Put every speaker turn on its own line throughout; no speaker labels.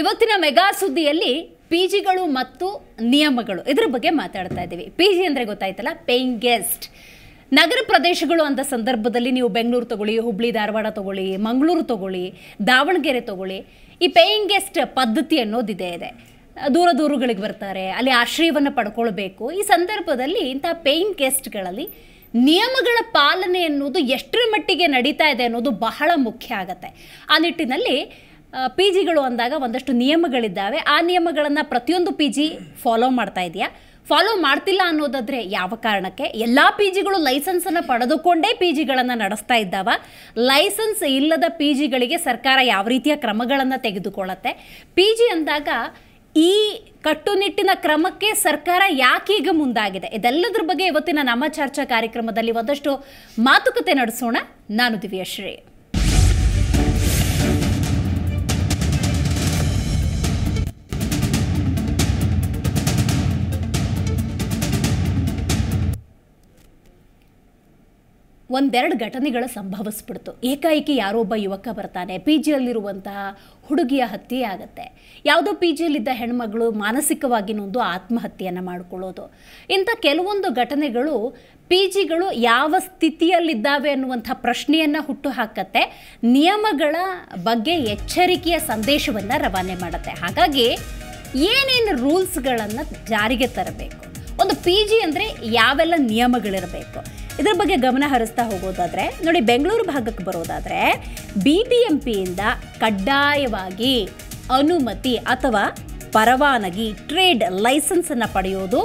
ಇವತ್ತಿನ mega ಸುದ್ದಿಯಲ್ಲಿ P ಜಿಗಳು ಮತ್ತು ನಿಯಮಗಳು ಇದರ ಬಗ್ಗೆ ಮಾತಾಡ್ತಾ ಇದ್ದೀವಿ ಪಿ ಜಿ ಅಂದರೆ ಗೊತ್ತಾಯ್ತಲ್ಲ ಪೇಯಿಂಗ್ ಗೆಸ್ಟ್ ನಗರ ಪ್ರದೇಶಗಳು ಅಂದ ಸಂದರ್ಭದಲ್ಲಿ ನೀವು ಬೆಂಗಳೂರು ತಗೊಳ್ಳಿ ಹುಬ್ಳಿ ಧಾರವಾಡ ತಗೊಳ್ಳಿ ಮಂಗಳೂರು ತಗೊಳ್ಳಿ ದಾವಣಗೆರೆ ತಗೊಳ್ಳಿ ಈ ಪೇಯಿಂಗ್ ಗೆಸ್ಟ್ ಪದ್ಧತಿ ಅನ್ನೋದು ಇದೆ ದೂರ ದೂರುಗಳಿಗೆ ಬರ್ತಾರೆ ಅಲ್ಲಿ ಆಶ್ರಯವನ್ನು ಪಡ್ಕೊಳ್ಬೇಕು ಈ ಸಂದರ್ಭದಲ್ಲಿ ಇಂಥ ಪೇಯಿಂಗ್ ಗೆಸ್ಟ್ಗಳಲ್ಲಿ ನಿಯಮಗಳ ಪಾಲನೆ ಅನ್ನೋದು ಎಷ್ಟರ ಮಟ್ಟಿಗೆ ನಡೀತಾ ಇದೆ ಅನ್ನೋದು ಬಹಳ ಮುಖ್ಯ ಆಗತ್ತೆ ಆ ನಿಟ್ಟಿನಲ್ಲಿ ಪಿ ಜಿಗಳು ಅಂದಾಗ ಒಂದಷ್ಟು ನಿಯಮಗಳಿದ್ದಾವೆ ಆ ನಿಯಮಗಳನ್ನು ಪ್ರತಿಯೊಂದು ಪಿ ಜಿ ಫಾಲೋ ಮಾಡ್ತಾ ಇದೆಯಾ ಫಾಲೋ ಮಾಡ್ತಿಲ್ಲ ಅನ್ನೋದಾದರೆ ಯಾವ ಕಾರಣಕ್ಕೆ ಎಲ್ಲ ಪಿ ಜಿಗಳು ಲೈಸೆನ್ಸನ್ನು ಪಡೆದುಕೊಂಡೇ ಪಿ ಜಿಗಳನ್ನು ನಡೆಸ್ತಾ ಇದ್ದಾವ ಲೈಸೆನ್ಸ್ ಇಲ್ಲದ ಪಿ ಜಿಗಳಿಗೆ ಸರ್ಕಾರ ಯಾವ ರೀತಿಯ ಕ್ರಮಗಳನ್ನು ತೆಗೆದುಕೊಳ್ಳುತ್ತೆ ಪಿ ಜಿ ಅಂದಾಗ ಈ ಕಟ್ಟುನಿಟ್ಟಿನ ಕ್ರಮಕ್ಕೆ ಸರ್ಕಾರ ಯಾಕೀಗ ಮುಂದಾಗಿದೆ ಇದೆಲ್ಲದರ ಬಗ್ಗೆ ಇವತ್ತಿನ ನಮ್ಮ ಚರ್ಚಾ ಕಾರ್ಯಕ್ರಮದಲ್ಲಿ ಒಂದಷ್ಟು ಮಾತುಕತೆ ನಡೆಸೋಣ ನಾನು ದಿವ್ಯಶ್ರೀ ಒಂದೆರಡು ಘಟನೆಗಳು ಸಂಭವಿಸ್ಬಿಡ್ತು ಏಕಾಏಕಿ ಯಾರೊಬ್ಬ ಯುವಕ ಬರ್ತಾನೆ ಪಿ ಜಿಯಲ್ಲಿರುವಂತಹ ಹುಡುಗಿಯ ಹತ್ಯೆ ಆಗುತ್ತೆ ಯಾವುದೋ ಪಿ ಜಿಯಲ್ಲಿದ್ದ ಹೆಣ್ಮಗಳು ಮಾನಸಿಕವಾಗಿ ನೊಂದು ಆತ್ಮಹತ್ಯೆಯನ್ನು ಮಾಡಿಕೊಳ್ಳೋದು ಇಂಥ ಕೆಲವೊಂದು ಘಟನೆಗಳು ಪಿ ಜಿಗಳು ಯಾವ ಸ್ಥಿತಿಯಲ್ಲಿದ್ದಾವೆ ಅನ್ನುವಂಥ ಪ್ರಶ್ನೆಯನ್ನು ಹುಟ್ಟು ಹಾಕತ್ತೆ ನಿಯಮಗಳ ಬಗ್ಗೆ ಎಚ್ಚರಿಕೆಯ ಸಂದೇಶವನ್ನು ರವಾನೆ ಮಾಡುತ್ತೆ ಹಾಗಾಗಿ ಏನೇನು ರೂಲ್ಸ್ಗಳನ್ನು ಜಾರಿಗೆ ತರಬೇಕು ಒಂದು ಪಿ ಜಿ ಅಂದರೆ ಯಾವೆಲ್ಲ ನಿಯಮಗಳಿರಬೇಕು ಇದರ ಬಗ್ಗೆ ಗಮನ ಹರಿಸ್ತಾ ಹೋಗೋದಾದರೆ ನೋಡಿ ಬೆಂಗಳೂರು ಭಾಗಕ್ಕೆ ಬರೋದಾದರೆ ಬಿ ಬಿ ಎಂ ಪಿಯಿಂದ ಕಡ್ಡಾಯವಾಗಿ ಅನುಮತಿ ಅಥವಾ ಪರವಾನಗಿ ಟ್ರೇಡ್ ಲೈಸೆನ್ಸನ್ನು ಪಡೆಯೋದು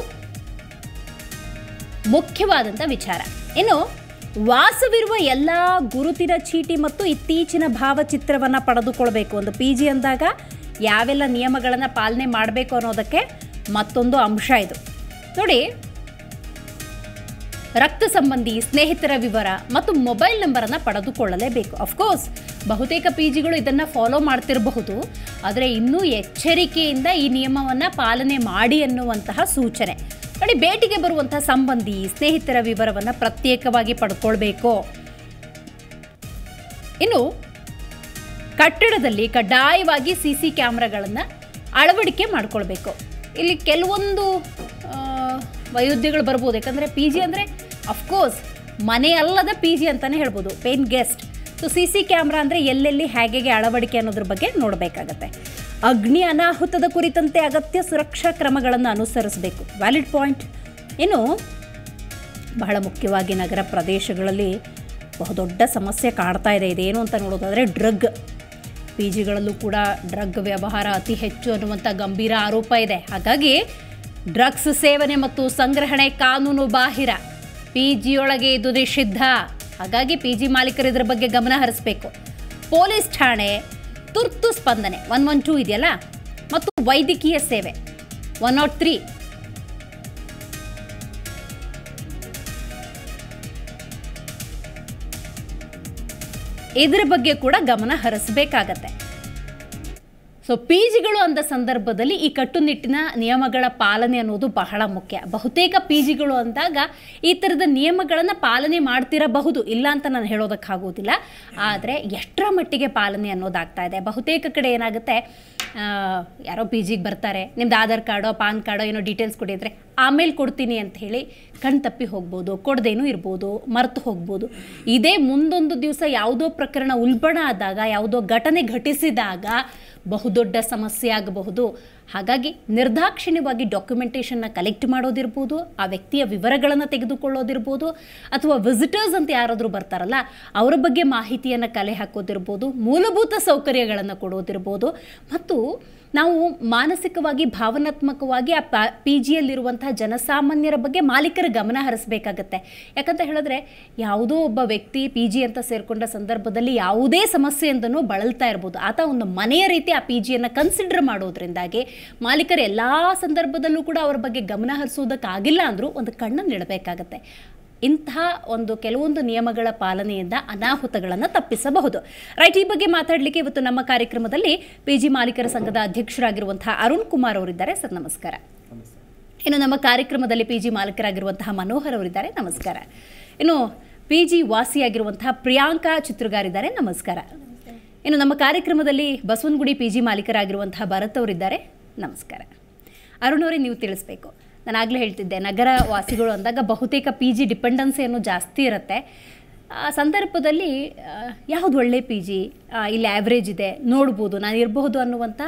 ಮುಖ್ಯವಾದಂಥ ವಿಚಾರ ಇನ್ನು ವಾಸವಿರುವ ಎಲ್ಲ ಗುರುತಿನ ಚೀಟಿ ಮತ್ತು ಇತ್ತೀಚಿನ ಭಾವಚಿತ್ರವನ್ನು ಪಡೆದುಕೊಳ್ಬೇಕು ಒಂದು ಪಿ ಜಿ ಅಂದಾಗ ಯಾವೆಲ್ಲ ನಿಯಮಗಳನ್ನು ಪಾಲನೆ ಮಾಡಬೇಕು ಅನ್ನೋದಕ್ಕೆ ಮತ್ತೊಂದು ಅಂಶ ಇದು ನೋಡಿ ರಕ್ತ ಸಂಬಂಧಿ ಸ್ನೇಹಿತರ ವಿವರ ಮತ್ತು ಮೊಬೈಲ್ ನಂಬರನ್ನು ಪಡೆದುಕೊಳ್ಳಲೇಬೇಕು ಅಫ್ಕೋರ್ಸ್ ಬಹುತೇಕ ಪಿ ಜಿಗಳು ಇದನ್ನು ಫಾಲೋ ಮಾಡ್ತಿರಬಹುದು ಆದರೆ ಇನ್ನೂ ಎಚ್ಚರಿಕೆಯಿಂದ ಈ ನಿಯಮವನ್ನು ಪಾಲನೆ ಮಾಡಿ ಅನ್ನುವಂತಹ ಸೂಚನೆ ನೋಡಿ ಭೇಟಿಗೆ ಬರುವಂತಹ ಸಂಬಂಧಿ ಸ್ನೇಹಿತರ ವಿವರವನ್ನು ಪ್ರತ್ಯೇಕವಾಗಿ ಪಡ್ಕೊಳ್ಬೇಕು ಇನ್ನು ಕಟ್ಟಡದಲ್ಲಿ ಕಡ್ಡಾಯವಾಗಿ ಸಿ ಸಿ ಅಳವಡಿಕೆ ಮಾಡಿಕೊಳ್ಬೇಕು ಇಲ್ಲಿ ಕೆಲವೊಂದು ವೈರುದ್ಯಗಳು ಬರ್ಬೋದು ಯಾಕಂದರೆ ಪಿ ಜಿ ಅಂದರೆ ಅಫ್ಕೋರ್ಸ್ ಮನೆ ಅಲ್ಲದ ಪಿ ಜಿ ಅಂತಲೇ ಹೇಳ್ಬೋದು paying guest so C C camera ಅಂದರೆ ಎಲ್ಲೆಲ್ಲಿ ಹೇಗೆ ಅಳವಡಿಕೆ ಅನ್ನೋದ್ರ ಬಗ್ಗೆ ನೋಡಬೇಕಾಗತ್ತೆ ಅಗ್ನಿ ಅನಾಹುತದ ಕುರಿತಂತೆ ಅಗತ್ಯ ಸುರಕ್ಷಾ ಕ್ರಮಗಳನ್ನು ಅನುಸರಿಸಬೇಕು ವ್ಯಾಲಿಡ್ ಪಾಯಿಂಟ್ ಏನು ಬಹಳ ಮುಖ್ಯವಾಗಿ ನಗರ ಪ್ರದೇಶಗಳಲ್ಲಿ ಬಹುದೊಡ್ಡ ಸಮಸ್ಯೆ ಕಾಡ್ತಾ ಇದೆ ಇದೇನು ಅಂತ ನೋಡೋದಾದರೆ ಡ್ರಗ್ ಪಿ ಜಿಗಳಲ್ಲೂ ಕೂಡ ಡ್ರಗ್ ವ್ಯವಹಾರ ಅತಿ ಹೆಚ್ಚು ಅನ್ನುವಂಥ ಗಂಭೀರ ಆರೋಪ ಇದೆ ಹಾಗಾಗಿ ಡ್ರಗ್ಸ್ ಸೇವನೆ ಮತ್ತು ಸಂಗ್ರಹಣೆ ಕಾನೂನು ಬಾಹಿರ ಪಿಜಿಯೊಳಗೆ ಇದು ನಿಷಿದ್ಧ ಹಾಗಾಗಿ ಪಿಜಿ ಮಾಲೀಕರು ಇದರ ಬಗ್ಗೆ ಗಮನ ಹರಿಸಬೇಕು ಪೊಲೀಸ್ ಠಾಣೆ ತುರ್ತು ಸ್ಪಂದನೆ ಒನ್ ಒನ್ ಟೂ ಇದೆಯಲ್ಲ ಮತ್ತು ವೈದ್ಯಕೀಯ ಸೇವೆ ಒನ್ ನಾಟ್ ತ್ರೀ ಇದರ ಬಗ್ಗೆ ಕೂಡ ಗಮನ ಹರಿಸಬೇಕಾಗತ್ತೆ ಸೊ ಪಿ ಜಿಗಳು ಅಂದ ಸಂದರ್ಭದಲ್ಲಿ ಈ ಕಟ್ಟುನಿಟ್ಟಿನ ನಿಯಮಗಳ ಪಾಲನೆ ಅನ್ನೋದು ಬಹಳ ಮುಖ್ಯ ಬಹುತೇಕ ಪಿ ಜಿಗಳು ಅಂದಾಗ ಈ ಥರದ ನಿಯಮಗಳನ್ನು ಪಾಲನೆ ಮಾಡ್ತಿರಬಹುದು ಇಲ್ಲ ಅಂತ ನಾನು ಹೇಳೋದಕ್ಕಾಗೋದಿಲ್ಲ ಆದರೆ ಎಷ್ಟರ ಮಟ್ಟಿಗೆ ಪಾಲನೆ ಅನ್ನೋದಾಗ್ತಾ ಇದೆ ಬಹುತೇಕ ಕಡೆ ಏನಾಗುತ್ತೆ ಯಾರೋ ಪಿ ಜಿಗೆ ಬರ್ತಾರೆ ನಿಮ್ದು ಆಧಾರ್ ಕಾರ್ಡೋ ಪಾನ್ ಕಾರ್ಡೋ ಏನೋ ಡೀಟೇಲ್ಸ್ ಕೊಡಿದರೆ ಆಮೇಲೆ ಕೊಡ್ತೀನಿ ಅಂತ ಹೇಳಿ ಕಣ್ ತಪ್ಪಿ ಹೋಗ್ಬೋದು ಕೊಡದೇನೂ ಇರ್ಬೋದು ಮರೆತು ಹೋಗ್ಬೋದು ಇದೇ ಮುಂದೊಂದು ದಿವಸ ಯಾವುದೋ ಪ್ರಕರಣ ಉಲ್ಬಣ ಆದಾಗ ಯಾವುದೋ ಘಟನೆ ಘಟಿಸಿದಾಗ ಬಹುದೊಡ್ಡ ಸಮಸ್ಯೆ ಆಗಬಹುದು ಹಾಗಾಗಿ ನಿರ್ದಾಕ್ಷಿಣ್ಯವಾಗಿ ಡಾಕ್ಯುಮೆಂಟೇಷನ್ನ ಕಲೆಕ್ಟ್ ಮಾಡೋದಿರ್ಬೋದು ಆ ವ್ಯಕ್ತಿಯ ವಿವರಗಳನ್ನು ತೆಗೆದುಕೊಳ್ಳೋದಿರ್ಬೋದು ಅಥವಾ ವಿಸಿಟರ್ಸ್ ಅಂತ ಯಾರಾದರೂ ಬರ್ತಾರಲ್ಲ ಅವರ ಬಗ್ಗೆ ಮಾಹಿತಿಯನ್ನು ಕಲೆ ಹಾಕೋದಿರ್ಬೋದು ಮೂಲಭೂತ ಸೌಕರ್ಯಗಳನ್ನು ಕೊಡೋದಿರ್ಬೋದು ಮತ್ತು ನಾವು ಮಾನಸಿಕವಾಗಿ ಭಾವನಾತ್ಮಕವಾಗಿ ಆ ಪಿ ಜಿಯಲ್ಲಿರುವಂತಹ ಜನಸಾಮಾನ್ಯರ ಬಗ್ಗೆ ಮಾಲೀಕರ ಗಮನ ಹರಿಸಬೇಕಾಗತ್ತೆ ಯಾಕಂತ ಹೇಳಿದ್ರೆ ಯಾವುದೋ ಒಬ್ಬ ವ್ಯಕ್ತಿ ಪಿ ಜಿ ಅಂತ ಸೇರಿಕೊಂಡ ಸಂದರ್ಭದಲ್ಲಿ ಯಾವುದೇ ಸಮಸ್ಯೆಯಿಂದನೂ ಬಳಲ್ತಾ ಇರ್ಬೋದು ಆತ ಒಂದು ಮನೆಯ ರೀತಿ ಆ ಪಿ ಜಿಯನ್ನು ಕನ್ಸಿಡರ್ ಮಾಡೋದ್ರಿಂದಾಗಿ ಮಾಲೀಕರು ಎಲ್ಲ ಸಂದರ್ಭದಲ್ಲೂ ಕೂಡ ಅವರ ಬಗ್ಗೆ ಗಮನ ಹರಿಸೋದಕ್ಕಾಗಿಲ್ಲ ಅಂದರೂ ಒಂದು ಕಣ್ಣನ್ನು ಇಡಬೇಕಾಗತ್ತೆ ಇಂತಹ ಒಂದು ಕೆಲವೊಂದು ನಿಯಮಗಳ ಪಾಲನೆಯಿಂದ ಅನಾಹುತಗಳನ್ನು ತಪ್ಪಿಸಬಹುದು ರೈಟ್ ಈ ಬಗ್ಗೆ ಮಾತಾಡಲಿಕ್ಕೆ ಇವತ್ತು ನಮ್ಮ ಕಾರ್ಯಕ್ರಮದಲ್ಲಿ ಪಿ ಜಿ ಮಾಲೀಕರ ಸಂಘದ ಅಧ್ಯಕ್ಷರಾಗಿರುವಂತಹ ಅರುಣ್ ಕುಮಾರ್ ಅವರಿದ್ದಾರೆ ಸರ್ ನಮಸ್ಕಾರ ಇನ್ನು ನಮ್ಮ ಕಾರ್ಯಕ್ರಮದಲ್ಲಿ ಪಿ ಜಿ ಮಾಲೀಕರಾಗಿರುವಂತಹ ಮನೋಹರ್ ಅವರಿದ್ದಾರೆ ನಮಸ್ಕಾರ ಇನ್ನು ಪಿ ಜಿ ವಾಸಿಯಾಗಿರುವಂತಹ ಪ್ರಿಯಾಂಕಾ ಚಿತ್ರಗಾರಿದ್ದಾರೆ ನಮಸ್ಕಾರ ಇನ್ನು ನಮ್ಮ ಕಾರ್ಯಕ್ರಮದಲ್ಲಿ ಬಸವನಗುಡಿ ಪಿ ಜಿ ಮಾಲೀಕರಾಗಿರುವಂತಹ ಭರತ್ ಅವರಿದ್ದಾರೆ ನಮಸ್ಕಾರ ಅರುಣ್ ಅವರೇ ನೀವು ತಿಳಿಸ್ಬೇಕು ನಾನು ಆಗಲೇ ಹೇಳ್ತಿದ್ದೆ ನಗರ ವಾಸಿಗಳು ಅಂದಾಗ ಬಹುತೇಕ ಪಿ ಜಿ ಡಿಪೆಂಡೆನ್ಸಿ ಏನು ಜಾಸ್ತಿ ಇರುತ್ತೆ ಆ ಸಂದರ್ಭದಲ್ಲಿ ಯಾವುದು ಒಳ್ಳೆ ಪಿ ಜಿ ಇಲ್ಲಿ ಆ್ಯಾವ್ರೇಜ್ ಇದೆ ನೋಡ್ಬೋದು ನಾನು ಇರಬಹುದು ಅನ್ನುವಂಥ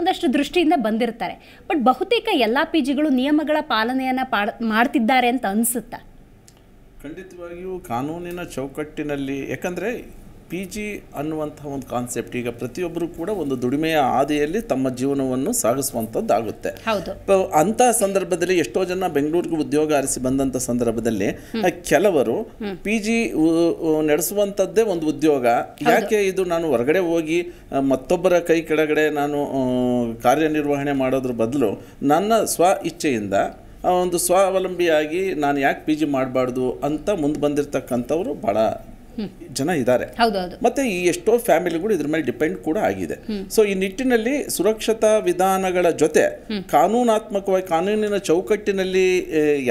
ಒಂದಷ್ಟು ದೃಷ್ಟಿಯಿಂದ ಬಂದಿರ್ತಾರೆ ಬಟ್ ಬಹುತೇಕ ಎಲ್ಲ ಪಿ ಜಿಗಳು ನಿಯಮಗಳ ಪಾಲನೆಯನ್ನು ಮಾಡ್ತಿದ್ದಾರೆ ಅಂತ ಅನಿಸುತ್ತಾ
ಖಂಡಿತವಾಗಿಯೂ ಕಾನೂನಿನ ಚೌಕಟ್ಟಿನಲ್ಲಿ ಯಾಕಂದರೆ ಪಿ ಜಿ ಅನ್ನುವಂಥ ಒಂದು ಕಾನ್ಸೆಪ್ಟ್ ಈಗ ಪ್ರತಿಯೊಬ್ಬರು ಕೂಡ ಒಂದು ದುಡಿಮೆಯ ಆದಿಯಲ್ಲಿ ತಮ್ಮ ಜೀವನವನ್ನು ಸಾಗಿಸುವಂಥದ್ದಾಗುತ್ತೆ ಅಂತ ಸಂದರ್ಭದಲ್ಲಿ ಎಷ್ಟೋ ಜನ ಬೆಂಗಳೂರಿಗೆ ಉದ್ಯೋಗ ಆರಿಸಿ ಬಂದಂಥ ಸಂದರ್ಭದಲ್ಲಿ ಕೆಲವರು ಪಿ ಜಿ ನಡೆಸುವಂಥದ್ದೇ ಒಂದು ಉದ್ಯೋಗ ಯಾಕೆ ಇದು ನಾನು ಹೊರಗಡೆ ಹೋಗಿ ಮತ್ತೊಬ್ಬರ ಕೈ ಕೆಳಗಡೆ ನಾನು ಕಾರ್ಯನಿರ್ವಹಣೆ ಮಾಡೋದ್ರ ಬದಲು ನನ್ನ ಸ್ವ ಇಚ್ಛೆಯಿಂದ ಒಂದು ಸ್ವಾವಲಂಬಿಯಾಗಿ ನಾನು ಯಾಕೆ ಪಿ ಜಿ ಮಾಡಬಾರ್ದು ಅಂತ ಮುಂದೆ ಬಂದಿರತಕ್ಕಂಥವ್ರು ಭಾಳ ಜನ ಇದ್ದಾರೆ ಮತ್ತೆ ಈ ಎಷ್ಟೋ ಫ್ಯಾಮಿಲಿಗಳು ಇದ್ರ ಮೇಲೆ ಡಿಪೆಂಡ್ ಕೂಡ ಆಗಿದೆ ಸೊ ಈ ನಿಟ್ಟಿನಲ್ಲಿ ಸುರಕ್ಷತಾ ವಿಧಾನಗಳ ಜೊತೆ ಕಾನೂನಾತ್ಮಕವಾಗಿ ಕಾನೂನಿನ ಚೌಕಟ್ಟಿನಲ್ಲಿ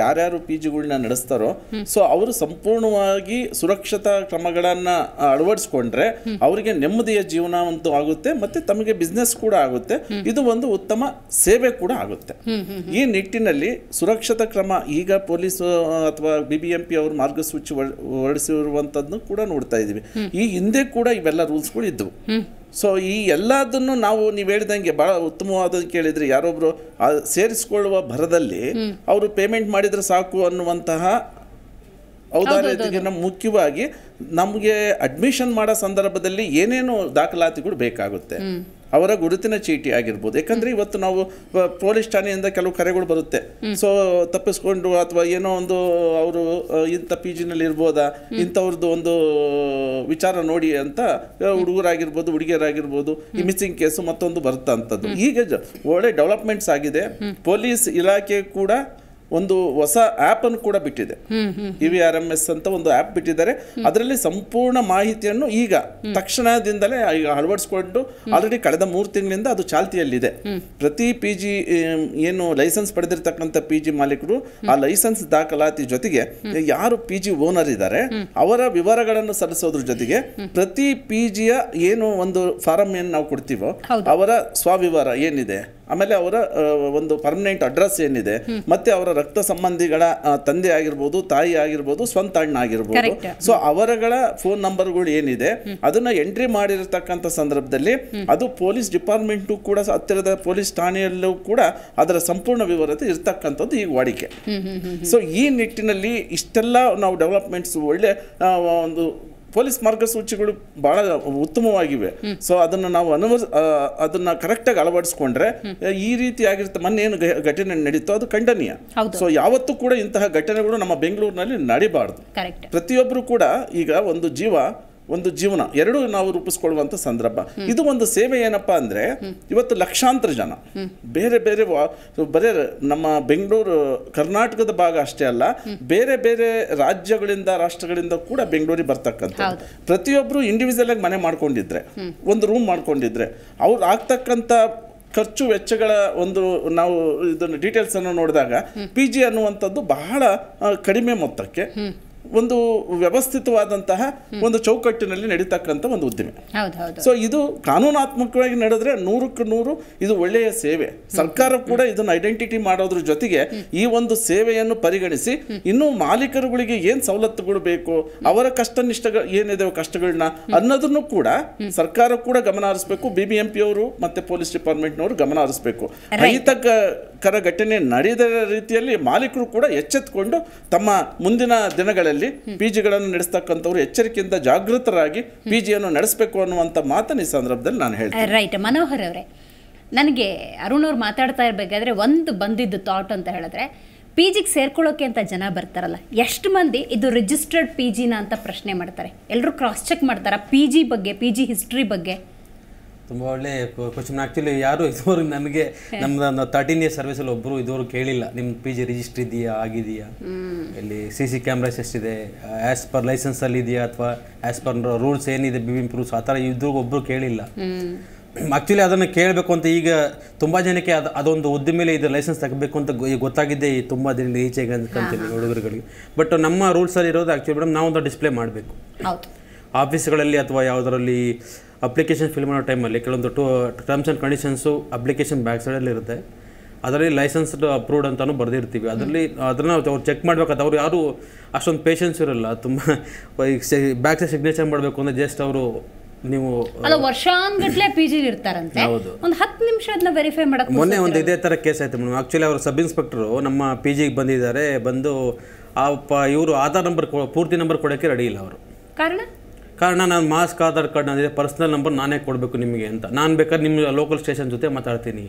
ಯಾರ್ಯಾರು ಪಿ ಜಿಗಳನ್ನ ನಡೆಸ್ತಾರೋ ಸೊ ಅವರು ಸಂಪೂರ್ಣವಾಗಿ ಸುರಕ್ಷತಾ ಕ್ರಮಗಳನ್ನ ಅಳವಡಿಸ್ಕೊಂಡ್ರೆ ಅವರಿಗೆ ನೆಮ್ಮದಿಯ ಜೀವನ ಅಂತೂ ಆಗುತ್ತೆ ಮತ್ತೆ ತಮಗೆ ಬಿಸ್ನೆಸ್ ಕೂಡ ಆಗುತ್ತೆ ಇದು ಒಂದು ಉತ್ತಮ ಸೇವೆ ಕೂಡ ಆಗುತ್ತೆ ಈ ನಿಟ್ಟಿನಲ್ಲಿ ಸುರಕ್ಷತಾ ಕ್ರಮ ಈಗ ಪೊಲೀಸ್ ಅಥವಾ ಬಿ ಬಿ ಎಂ ಪಿ ಅವರು ಮಾರ್ಗಸೂಚಿ ಹೊರಡಿಸಿರುವಂತದ್ದು ಕೂಡ ಕೂಡ ನೋಡ್ತಾ ಇದ್ದೀವಿ ಈ ಹಿಂದೆ ಕೂಡ ಇವೆಲ್ಲ ರೂಲ್ಸ್ಗಳು ಇದ್ದವು ಸೊ ಈ ಎಲ್ಲದನ್ನು ನಾವು ನೀವು ಹೇಳಿದಂಗೆ ಬಹಳ ಉತ್ತಮವಾದ ಕೇಳಿದ್ರೆ ಯಾರೊಬ್ರು ಸೇರಿಸಿಕೊಳ್ಳುವ ಭರದಲ್ಲಿ ಅವರು ಪೇಮೆಂಟ್ ಮಾಡಿದ್ರೆ ಸಾಕು ಅನ್ನುವಂತಹ ಔದಾರ್ಯತೆಯನ್ನು ಮುಖ್ಯವಾಗಿ ನಮಗೆ ಅಡ್ಮಿಷನ್ ಮಾಡೋ ಸಂದರ್ಭದಲ್ಲಿ ಏನೇನು ದಾಖಲಾತಿಗಳು ಬೇಕಾಗುತ್ತೆ ಅವರ ಗುರುತಿನ ಚೀಟಿ ಆಗಿರ್ಬೋದು ಯಾಕಂದ್ರೆ ಇವತ್ತು ನಾವು ಪೊಲೀಸ್ ಠಾಣೆಯಿಂದ ಕೆಲವು ಕರೆಗಳು ಬರುತ್ತೆ ಸೊ ತಪ್ಪಿಸ್ಕೊಂಡು ಅಥವಾ ಏನೋ ಒಂದು ಅವರು ಇಂಥ ಪಿ ಜಿನಲ್ಲಿ ಇರ್ಬೋದಾ ಇಂಥವ್ರದ್ದು ಒಂದು ವಿಚಾರ ನೋಡಿ ಅಂತ ಹುಡುಗರಾಗಿರ್ಬೋದು ಹುಡುಗಿಯರಾಗಿರ್ಬೋದು ಈ ಮಿಸ್ಸಿಂಗ್ ಕೇಸು ಮತ್ತೊಂದು ಬರುತ್ತಂಥದ್ದು ಹೀಗೆ ಈಗ ಒಳ್ಳೆ ಡೆವಲಪ್ಮೆಂಟ್ಸ್ ಆಗಿದೆ ಪೊಲೀಸ್ ಇಲಾಖೆ ಕೂಡ ಒಂದು ಹೊಸ ಆಪ್ ಅನ್ನು ಕೂಡ ಬಿಟ್ಟಿದೆ E V R M S ಅಂತ ಒಂದು ಆ್ಯಪ್ ಬಿಟ್ಟಿದ್ದಾರೆ ಅದರಲ್ಲಿ ಸಂಪೂರ್ಣ ಮಾಹಿತಿಯನ್ನು ಈಗ ತಕ್ಷಣದಿಂದಲೇ ಈಗ ಅಳವಡಿಸ್ಕೊಂಡು ಆಲ್ರೆಡಿ ಕಳೆದ ಮೂರು ತಿಂಗಳಿಂದ ಅದು ಚಾಲ್ತಿಯಲ್ಲಿದೆ ಪ್ರತಿ ಪಿ ಜಿ ಏನು ಲೈಸೆನ್ಸ್ ಪಡೆದಿರ್ತಕ್ಕಂಥ ಪಿ ಜಿ ಮಾಲೀಕರು ಆ ಲೈಸೆನ್ಸ್ ದಾಖಲಾತಿ ಜೊತೆಗೆ ಯಾರು ಪಿ ಜಿ ಓನರ್ ಇದ್ದಾರೆ ಅವರ ವಿವರಗಳನ್ನು ಸಲ್ಲಿಸೋದ್ರ ಜೊತೆಗೆ ಪ್ರತಿ ಪಿ ಜಿಯ ಏನು ಒಂದು ಫಾರಂ ಏನು ನಾವು ಕೊಡ್ತೀವೋ ಅವರ ಸ್ವವಿವರ ಏನಿದೆ ಆಮೇಲೆ ಅವರ ಒಂದು ಪರ್ಮನೆಂಟ್ ಅಡ್ರೆಸ್ ಏನಿದೆ ಮತ್ತೆ ಅವರ ರಕ್ತ ಸಂಬಂಧಿಗಳ ತಂದೆ ಆಗಿರ್ಬೋದು ತಾಯಿ ಆಗಿರ್ಬೋದು ಸ್ವಂತ ಅಣ್ಣ ಆಗಿರ್ಬೋದು ಸೊ ಅವರಗಳ ಫೋನ್ ನಂಬರ್ಗಳು ಏನಿದೆ ಅದನ್ನ ಎಂಟ್ರಿ ಮಾಡಿರತಕ್ಕಂಥ ಸಂದರ್ಭದಲ್ಲಿ ಅದು ಪೊಲೀಸ್ ಡಿಪಾರ್ಟ್ಮೆಂಟ್ ಕೂಡ ಹತ್ತಿರದ ಪೊಲೀಸ್ ಠಾಣೆಯಲ್ಲೂ ಕೂಡ ಅದರ ಸಂಪೂರ್ಣ ವಿವರತೆ ಇರತಕ್ಕಂಥದ್ದು ಈ ವಾಡಿಕೆ ಸೊ ಈ ನಿಟ್ಟಿನಲ್ಲಿ ಇಷ್ಟೆಲ್ಲ ನಾವು ಡೆವಲಪ್ಮೆಂಟ್ಸ್ ಒಳ್ಳೆ ಒಂದು ಪೊಲೀಸ್ ಮಾರ್ಗಸೂಚಿಗಳು ಬಹಳ ಉತ್ತಮವಾಗಿವೆ ಸೊ ಅದನ್ನು ನಾವು ಅದನ್ನ ಕರೆಕ್ಟ್ ಆಗಿ ಅಳವಡಿಸ್ಕೊಂಡ್ರೆ ಈ ರೀತಿ ಮೊನ್ನೆ ಏನು ಘಟನೆ ನಡೀತೋ ಅದು ಖಂಡನೀಯ ಸೊ ಯಾವತ್ತೂ ಕೂಡ ಇಂತಹ ಘಟನೆಗಳು ನಮ್ಮ ಬೆಂಗಳೂರಿನಲ್ಲಿ ನಡಿಬಾರ್ದು ಪ್ರತಿಯೊಬ್ಬರು ಕೂಡ ಈಗ ಒಂದು ಜೀವ ಒಂದು ಜೀವನ ಎರಡು ನಾವು ರೂಪಿಸ್ಕೊಳ್ಳುವಂತ ಸಂದರ್ಭ ಇದು ಒಂದು ಸೇವೆ ಏನಪ್ಪಾ ಅಂದ್ರೆ ಇವತ್ತು ಲಕ್ಷಾಂತರ ಜನ ಬೇರೆ ಬೇರೆ ಬರೇ ನಮ್ಮ ಬೆಂಗಳೂರು ಕರ್ನಾಟಕದ ಭಾಗ ಅಷ್ಟೇ ಅಲ್ಲ ಬೇರೆ ಬೇರೆ ರಾಜ್ಯಗಳಿಂದ ರಾಷ್ಟ್ರಗಳಿಂದ ಕೂಡ ಬೆಂಗಳೂರಿಗೆ ಬರ್ತಕ್ಕಂಥ ಪ್ರತಿಯೊಬ್ರು ಇಂಡಿವಿಜುವಲ್ ಆಗಿ ಮನೆ ಮಾಡ್ಕೊಂಡಿದ್ರೆ ಒಂದು ರೂಮ್ ಮಾಡ್ಕೊಂಡಿದ್ರೆ ಅವ್ರು ಆಗ್ತಕ್ಕಂಥ ಖರ್ಚು ವೆಚ್ಚಗಳ ಒಂದು ನಾವು ಇದನ್ನು ಅನ್ನು ನೋಡಿದಾಗ ಪಿ ಜಿ ಅನ್ನುವಂಥದ್ದು ಬಹಳ ಕಡಿಮೆ ಮೊತ್ತಕ್ಕೆ ಒಂದು ವ್ಯವಸ್ಥಿತವಾದಂತಹ ಒಂದು ಚೌಕಟ್ಟಿನಲ್ಲಿ ನಡೀತಕ್ಕಂಥ ಒಂದು ಉದ್ದಿಮೆ ಸೊ ಇದು ಕಾನೂನಾತ್ಮಕವಾಗಿ ನಡೆದ್ರೆ ನೂರಕ್ಕೆ ನೂರು ಇದು ಒಳ್ಳೆಯ ಸೇವೆ ಸರ್ಕಾರ ಕೂಡ ಇದನ್ನು ಐಡೆಂಟಿಟಿ ಮಾಡೋದ್ರ ಜೊತೆಗೆ ಈ ಒಂದು ಸೇವೆಯನ್ನು ಪರಿಗಣಿಸಿ ಇನ್ನು ಮಾಲೀಕರುಗಳಿಗೆ ಏನು ಸವಲತ್ತುಗಳು ಬೇಕು ಅವರ ಕಷ್ಟ ನಿಷ್ಠ ಏನಿದೆ ಕಷ್ಟಗಳನ್ನ ಅನ್ನೋದನ್ನು ಕೂಡ ಸರ್ಕಾರ ಕೂಡ ಗಮನ ಹರಿಸ್ಬೇಕು ಬಿ ಬಿ ಎಂ ಪಿ ಅವರು ಮತ್ತೆ ಪೊಲೀಸ್ ಡಿಪಾರ್ಟ್ಮೆಂಟ್ನವರು ಗಮನ ಹರಿಸ್ಬೇಕು ರೈತ ಕರ ಘಟನೆ ನಡೆದ ರೀತಿಯಲ್ಲಿ ಮಾಲೀಕರು ಕೂಡ ಎಚ್ಚೆತ್ತುಕೊಂಡು ತಮ್ಮ ಮುಂದಿನ ದಿನಗಳಲ್ಲಿ ಪಿ ಜಿಗಳನ್ನು ನಡೆಸ್ತಕ್ಕಂಥವ್ರು ಎಚ್ಚರಿಕೆಯಿಂದ ಜಾಗೃತರಾಗಿ ಪಿ ಜಿಯನ್ನು ನಡೆಸಬೇಕು ಅನ್ನುವಂಥ ಮಾತನ್ನು ಈ ಸಂದರ್ಭದಲ್ಲಿ ನಾನು ಹೇಳ್ತೇನೆ
ರೈಟ್ ಮನೋಹರ್ ಅವರೇ ನನಗೆ ಅರುಣ್ ಅವ್ರು ಮಾತಾಡ್ತಾ ಇರಬೇಕಾದ್ರೆ ಒಂದು ಬಂದಿದ್ದು ಥಾಟ್ ಅಂತ ಹೇಳಿದ್ರೆ ಪಿ ಜಿಗೆ ಸೇರ್ಕೊಳ್ಳೋಕೆ ಅಂತ ಜನ ಬರ್ತಾರಲ್ಲ ಎಷ್ಟು ಮಂದಿ ಇದು ರಿಜಿಸ್ಟರ್ಡ್ ಪಿ ಜಿನ ಅಂತ ಪ್ರಶ್ನೆ ಮಾಡ್ತಾರೆ ಎಲ್ಲರೂ ಕ್ರಾಸ್ ಚೆಕ್ ಮಾಡ್ತಾರೆ ಪಿ ಜಿ ಬಗ್ಗೆ ಪಿ ಜಿ ಹಿಸ್ಟ್ರಿ ಬಗ್ಗೆ
ತುಂಬ ಒಳ್ಳೆ ಕ್ವಶನ್ ಆ್ಯಕ್ಚುಲಿ ಯಾರು ಇದುವರೆಗೆ ನನಗೆ ನಮ್ದು ತರ್ಟೀನ್ ಇಯರ್ ಸರ್ವಿಸಲ್ಲಿ ಒಬ್ಬರು ಇದುವರೆಗೆ ಕೇಳಿಲ್ಲ ನಿಮ್ಮ ಪಿ ಜಿ ರಿಜಿಸ್ಟ್ರ್ ಇದೆಯಾ ಆಗಿದೆಯಾ ಇಲ್ಲಿ ಸಿ ಸಿ ಕ್ಯಾಮ್ರಾಸ್ ಎಷ್ಟಿದೆ ಆ್ಯಸ್ ಪರ್ ಲೈಸೆನ್ಸಲ್ಲಿ ಇದೆಯಾ ಅಥವಾ ಆ್ಯಸ್ ಪರ್ ರೂಲ್ಸ್ ಏನಿದೆ ಬಿ ಪ್ರೂಫ್ಸ್ ಆ ಥರ ಇದ್ರಿಗೂ ಒಬ್ಬರು ಕೇಳಿಲ್ಲ ಆ್ಯಕ್ಚುಲಿ ಅದನ್ನು ಕೇಳಬೇಕು ಅಂತ ಈಗ ತುಂಬ ಜನಕ್ಕೆ ಅದು ಅದೊಂದು ಮೇಲೆ ಇದು ಲೈಸೆನ್ಸ್ ತಗೋಬೇಕು ಅಂತ ಗೊತ್ತಾಗಿದ್ದೆ ಈ ತುಂಬ ದಿನ ಈಚೆಗೆ ಅಂದ್ಕೊಂತೀನಿ ಹುಡುಗರುಗಳಿಗೆ ಬಟ್ ನಮ್ಮ ರೂಲ್ಸಲ್ಲಿ ಇರೋದು ಆ್ಯಕ್ಚುಲಿ ಮೇಡಮ್ ನಾವೊಂದು ಡಿಸ್ಪ್ಲೇ ಮಾಡಬೇಕು ಆಫೀಸ್ಗಳಲ್ಲಿ ಅಥವಾ ಯಾವುದರಲ್ಲಿ ಅಪ್ಲಿಕೇಶನ್ ಫಿಲ್ ಮಾಡೋ ಟೈಮಲ್ಲಿ ಕೆಲವೊಂದು to terms and conditions application back ಸೈಡಲ್ಲಿ ಇರುತ್ತೆ ಅದರಲ್ಲಿ ಲೈಸೆನ್ಸ್ಡ್ ಅಪ್ರೂವ್ಡ್ ಅಂತಲೂ ಬರೆದಿರ್ತೀವಿ ಅದರಲ್ಲಿ ಅದನ್ನು ಅವ್ರು ಚೆಕ್ ಮಾಡಬೇಕಾದ್ರೆ ಅವ್ರು ಯಾರು ಅಷ್ಟೊಂದು ಪೇಷನ್ಸ್ ಇರಲ್ಲ ತುಂಬ ಈಗ ಬ್ಯಾಕ್ ಸೈಡ್ ಸಿಗ್ನೇಚರ್ ಮಾಡಬೇಕು ಅಂದರೆ ಜಸ್ಟ್ ಅವರು ನೀವು
ಪಿ ಜಿ ಇರ್ತಾರಂತೆ ಒಂದು ಹತ್ತು ನಿಮಿಷ ವೆರಿಫೈ ಮಾಡಕ್ಕೆ ಮೊನ್ನೆ ಒಂದು ಇದೇ
ಥರ ಕೇಸ್ ಆಯಿತು ಮೇಡಮ್ ಆ್ಯಕ್ಚುಲಿ ಅವರು ಸಬ್ ಇನ್ಸ್ಪೆಕ್ಟ್ರು ನಮ್ಮ ಪಿ ಜಿಗೆ ಬಂದಿದ್ದಾರೆ ಬಂದು ಆ ಇವರು ಆಧಾರ್ ನಂಬರ್ ಪೂರ್ತಿ ನಂಬರ್ ಕೊಡೋಕ್ಕೆ ರೆಡಿ ಇಲ್ಲ
ಅವರು ಕಾರಣ
ಕಾರಣ ನಾನು ಮಾಸ್ಕ್ ಆಧಾರ್ ಕಾರ್ಡ್ ನಾನಿದೆ ಪರ್ಸನಲ್ ನಂಬರ್ ನಾನೇ ಕೊಡಬೇಕು ನಿಮಗೆ ಅಂತ ನಾನು ಬೇಕಾದ್ರೆ ನಿಮ್ಮ ಲೋಕಲ್ ಸ್ಟೇಷನ್ ಜೊತೆ ಮಾತಾಡ್ತೀನಿ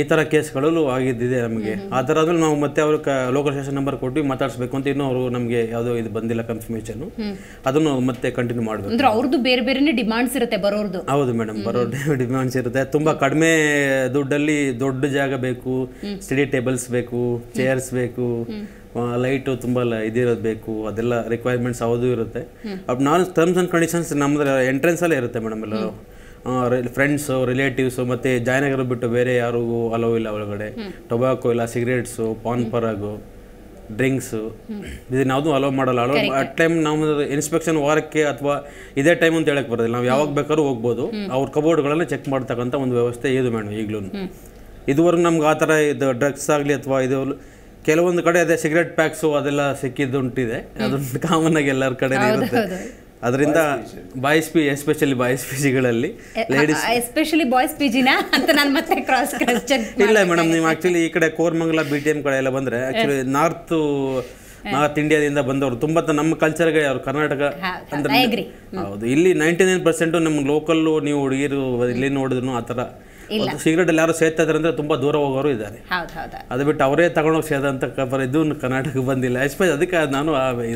ಈ ಥರ ಕೇಸ್ಗಳಲ್ಲೂ ಆಗಿದ್ದಿದೆ ನಮಗೆ ಆ ಥರ ಆದ್ಮೇಲೆ ನಾವು ಮತ್ತೆ ಅವರು ಲೋಕಲ್ ಸ್ಟೇಷನ್ ನಂಬರ್ ಕೊಟ್ಟು ಮಾತಾಡಿಸ್ಬೇಕು ಅಂತ ಇನ್ನೂ ಅವರು ನಮಗೆ ಯಾವುದೋ ಇದು ಬಂದಿಲ್ಲ ಕನ್ಫರ್ಮೇಷನ್ ಅದನ್ನು ಮತ್ತೆ ಕಂಟಿನ್ಯೂ ಮಾಡಬೇಕು ಅಂದ್ರೆ
ಅವ್ರದ್ದು ಬೇರೆ ಬೇರೆ ಡಿಮಾಂಡ್ಸ್ ಇರುತ್ತೆ ಬರೋರ್ದು
ಹೌದು ಮೇಡಮ್ ಬರೋ ಡಿಮಾಂಡ್ಸ್ ಇರುತ್ತೆ ತುಂಬ ಕಡಿಮೆ ದುಡ್ಡಲ್ಲಿ ದೊಡ್ಡ ಜಾಗ ಬೇಕು ಸ್ಟಡಿ ಟೇಬಲ್ಸ್ ಬೇಕು ಚೇರ್ಸ್ ಬೇಕು ಲೈಟು ತುಂಬ ಇದಿರೋದು ಬೇಕು ಅದೆಲ್ಲ ರಿಕ್ವೈರ್ಮೆಂಟ್ಸ್ ಯಾವುದೂ ಇರುತ್ತೆ ಬಟ್ ನಾನು ಟರ್ಮ್ಸ್ ಆ್ಯಂಡ್ ಕಂಡೀಷನ್ಸ್ ನಮ್ಮದು ಎಂಟ್ರೆನ್ಸಲ್ಲೇ ಇರುತ್ತೆ ಮೇಡಮ್ ಎಲ್ಲರೂ ಫ್ರೆಂಡ್ಸು ರಿಲೇಟಿವ್ಸು ಮತ್ತು ಜಾಯ್ನಗರ್ ಬಿಟ್ಟು ಬೇರೆ ಯಾರಿಗೂ ಅಲೋ ಇಲ್ಲ ಒಳಗಡೆ ಟೊಬ್ಯಾಕೋ ಇಲ್ಲ ಸಿಗರೇಟ್ಸು ಪಾನ್ ಪರಾಗು ಡ್ರಿಂಕ್ಸು ಇದನ್ನ ಯಾವುದೂ ಅಲೋ ಮಾಡಲ್ಲ ಅಲೋ ಅಟ್ ಟೈಮ್ ನಾವು ಇನ್ಸ್ಪೆಕ್ಷನ್ ವಾರಕ್ಕೆ ಅಥವಾ ಇದೇ ಟೈಮ್ ಅಂತ ಹೇಳಕ್ ಬರೋದಿಲ್ಲ ನಾವು ಯಾವಾಗ ಬೇಕಾದ್ರೂ ಹೋಗ್ಬೋದು ಅವ್ರ ಕಬೋರ್ಡ್ಗಳನ್ನ ಚೆಕ್ ಮಾಡ್ತಕ್ಕಂಥ ಒಂದು ವ್ಯವಸ್ಥೆ ಇದು ಮೇಡಮ್ ಈಗಲೂ ಇದುವರೆಗೂ ನಮ್ಗೆ ಆ ಥರ ಇದು ಡ್ರಗ್ಸ್ ಆಗಲಿ ಅಥವಾ ಇದು ಕೆಲವೊಂದು ಕಡೆ ಅದೇ ಸಿಗರೆಟ್ ಪ್ಯಾಕ್ಸು ಅದೆಲ್ಲ ಸಿಕ್ಕಿದ್ದುಂಟಿದೆ ಅದು ಕಾಮನ್ ಆಗಿ ಎಲ್ಲರ ಕಡೆ ಇರುತ್ತೆ ಅದರಿಂದ ಬಾಯ್ಸ್ ಪಿ ಎಸ್ಪೆಷಲಿ ಬಾಯ್ಸ್ ಪಿಜಿಗಳಲ್ಲಿ
ಲೇಡೀಸ್ ಎಸ್ಪೆಷಲಿ ಬಾಯ್ಸ್ ಪಿಜಿನ ಅಂತ ನಾನು ಮತ್ತೆ ಕ್ರಾಸ್ ಕ್ವೆಶ್ಚನ್ ಇಲ್ಲ
ಮೇಡಮ್ ನೀವು ಆಕ್ಚುಲಿ ಈ ಕಡೆ ಕೋರ್ಮಂಗಲ ಬಿ ಟಿ ಎಂ ಕಡೆ ಎಲ್ಲ ಬಂದ್ರೆ ಆಕ್ಚುಲಿ ನಾರ್ತ್ ನಾರ್ತ್ ಇಂಡಿಯಾದಿಂದ ಬಂದವರು ತುಂಬಾ ನಮ್ಮ ಗೆ ಅವರು ಕರ್ನಾಟಕ ಅಂದ್ರೆ ಹೌದು ಇಲ್ಲಿ ನೈಂಟಿ ನೈನ್ ಪರ್ಸೆಂಟು ನಮ್ಮ ಲೋಕಲ್ ನೀವು ಹುಡುಗಿರು ಇಲ್ಲಿ ನೋಡಿದ್ರು ಆ ತರ ಒಂದು ಸಿಗರೇಟ್ ಎಲ್ಲರೂ ಸೇರ್ತಾ ಇದ್ದಾರೆ ತುಂಬಾ ತುಂಬ ದೂರ ಹೋಗೋರು ಇದ್ದಾರೆ ಅದು ಬಿಟ್ಟು ಅವರೇ ತಗೊಂಡೋಗಿ ಸೇದಂತ ಇದು ಕರ್ನಾಟಕ ಬಂದಿಲ್ಲ ಎಸ್ಪೆಷಲ್ ಅದಕ್ಕೆ ನಾನು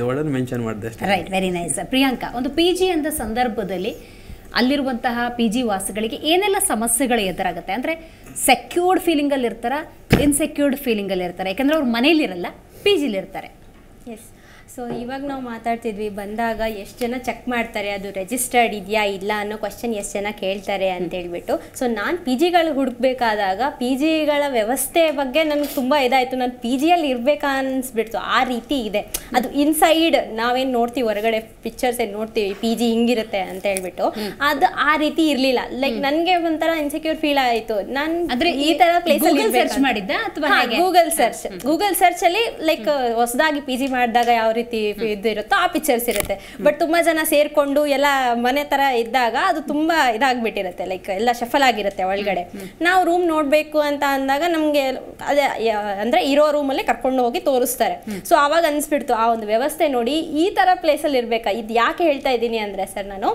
ಒಳ್ಳೆ ಮೆನ್ಷನ್ ಮಾಡಿದೆ
ರೈಟ್ ವೆರಿ ನೈಸ್ ಪ್ರಿಯಾಂಕಾ ಒಂದು ಪಿ ಜಿ ಅಂದ ಸಂದರ್ಭದಲ್ಲಿ ಅಲ್ಲಿರುವಂತಹ ಪಿ ಜಿ ವಾಸಗಳಿಗೆ ಏನೆಲ್ಲ ಸಮಸ್ಯೆಗಳು ಎದುರಾಗುತ್ತೆ ಅಂದ್ರೆ ಸೆಕ್ಯೂರ್ಡ್ ಫೀಲಿಂಗ್ ಅಲ್ಲಿ ಇರ್ತಾರೆ ಇನ್ಸೆಕ್ಯೂರ್ಡ್ ಫೀಲಿಂಗ್ ಫೀಲಿಂಗಲ್ಲಿ ಇರ್ತಾರೆ ಯಾಕಂದರೆ ಅವ್ರು ಮನೇಲಿರಲ್ಲ ಪಿ ಜಿಲಿರ್ತಾರೆ
ಎಸ್ ಸೊ ಇವಾಗ ನಾವು ಮಾತಾಡ್ತಿದ್ವಿ ಬಂದಾಗ ಎಷ್ಟು ಜನ ಚೆಕ್ ಮಾಡ್ತಾರೆ ಅದು ರೆಜಿಸ್ಟರ್ಡ್ ಇದೆಯಾ ಇಲ್ಲ ಅನ್ನೋ ಕ್ವಶನ್ ಎಷ್ಟು ಜನ ಕೇಳ್ತಾರೆ ಅಂತ ಹೇಳ್ಬಿಟ್ಟು ಸೊ ನಾನು ಪಿ ಜಿಗಳು ಹುಡುಕ್ಬೇಕಾದಾಗ ಪಿ ಜಿಗಳ ವ್ಯವಸ್ಥೆ ಬಗ್ಗೆ ನನಗೆ ತುಂಬ ಇದಾಯಿತು ನಾನು ಪಿ ಜಿಯಲ್ಲಿ ಇರಬೇಕಾ ಅನ್ಸಿಬಿಡ್ತು ಆ ರೀತಿ ಇದೆ ಅದು ಇನ್ಸೈಡ್ ನಾವೇನು ನೋಡ್ತೀವಿ ಹೊರಗಡೆ ಪಿಕ್ಚರ್ಸ್ ಏನು ನೋಡ್ತೀವಿ ಪಿ ಜಿ ಹಿಂಗಿರುತ್ತೆ ಅಂತ ಹೇಳ್ಬಿಟ್ಟು ಅದು ಆ ರೀತಿ ಇರಲಿಲ್ಲ ಲೈಕ್ ನನಗೆ ಒಂಥರ ಇನ್ಸೆಕ್ಯೂರ್ ಫೀಲ್ ಆಯಿತು ನಾನು ಅಂದರೆ ಈ ಥರ ಪ್ಲೇಸಲ್ಲಿ ಸರ್ಚ್ ಮಾಡಿದ್ದೆ ಅಥವಾ ಗೂಗಲ್ ಸರ್ಚ್ ಗೂಗಲ್ ಸರ್ಚಲ್ಲಿ ಲೈಕ್ ಹೊಸದಾಗಿ ಪಿ ಜಿ ಮಾಡಿದಾಗ ಯಾವ ರೀತಿ ಇದು ಇರುತ್ತೋ ಆ ಪಿಕ್ಚರ್ಸ್ ಇರುತ್ತೆ ಬಟ್ ತುಂಬಾ ಜನ ಸೇರ್ಕೊಂಡು ಎಲ್ಲ ಮನೆ ತರ ಇದ್ದಾಗ ಅದು ತುಂಬಾ ಇದಾಗ್ಬಿಟ್ಟಿರುತ್ತೆ ಲೈಕ್ ಎಲ್ಲ ಶಫಲ್ ಆಗಿರುತ್ತೆ ಒಳಗಡೆ ನಾವು ರೂಮ್ ನೋಡ್ಬೇಕು ಅಂತ ಅಂದಾಗ ನಮ್ಗೆ ಅದೇ ಇರೋ ರೂಮಲ್ಲೇ ಕರ್ಕೊಂಡು ಹೋಗಿ ತೋರಿಸ್ತಾರೆ ಸೊ ಅವಾಗ ಅನ್ಸ್ಬಿಡ್ತು ಆ ಒಂದು ವ್ಯವಸ್ಥೆ ನೋಡಿ ಈ ತರ ಪ್ಲೇಸ್ ಅಲ್ಲಿ ಇರ್ಬೇಕಾ ಇದು ಯಾಕೆ ಹೇಳ್ತಾ ಇದ್ದೀನಿ ಅಂದ್ರೆ ಸರ್ ನಾನು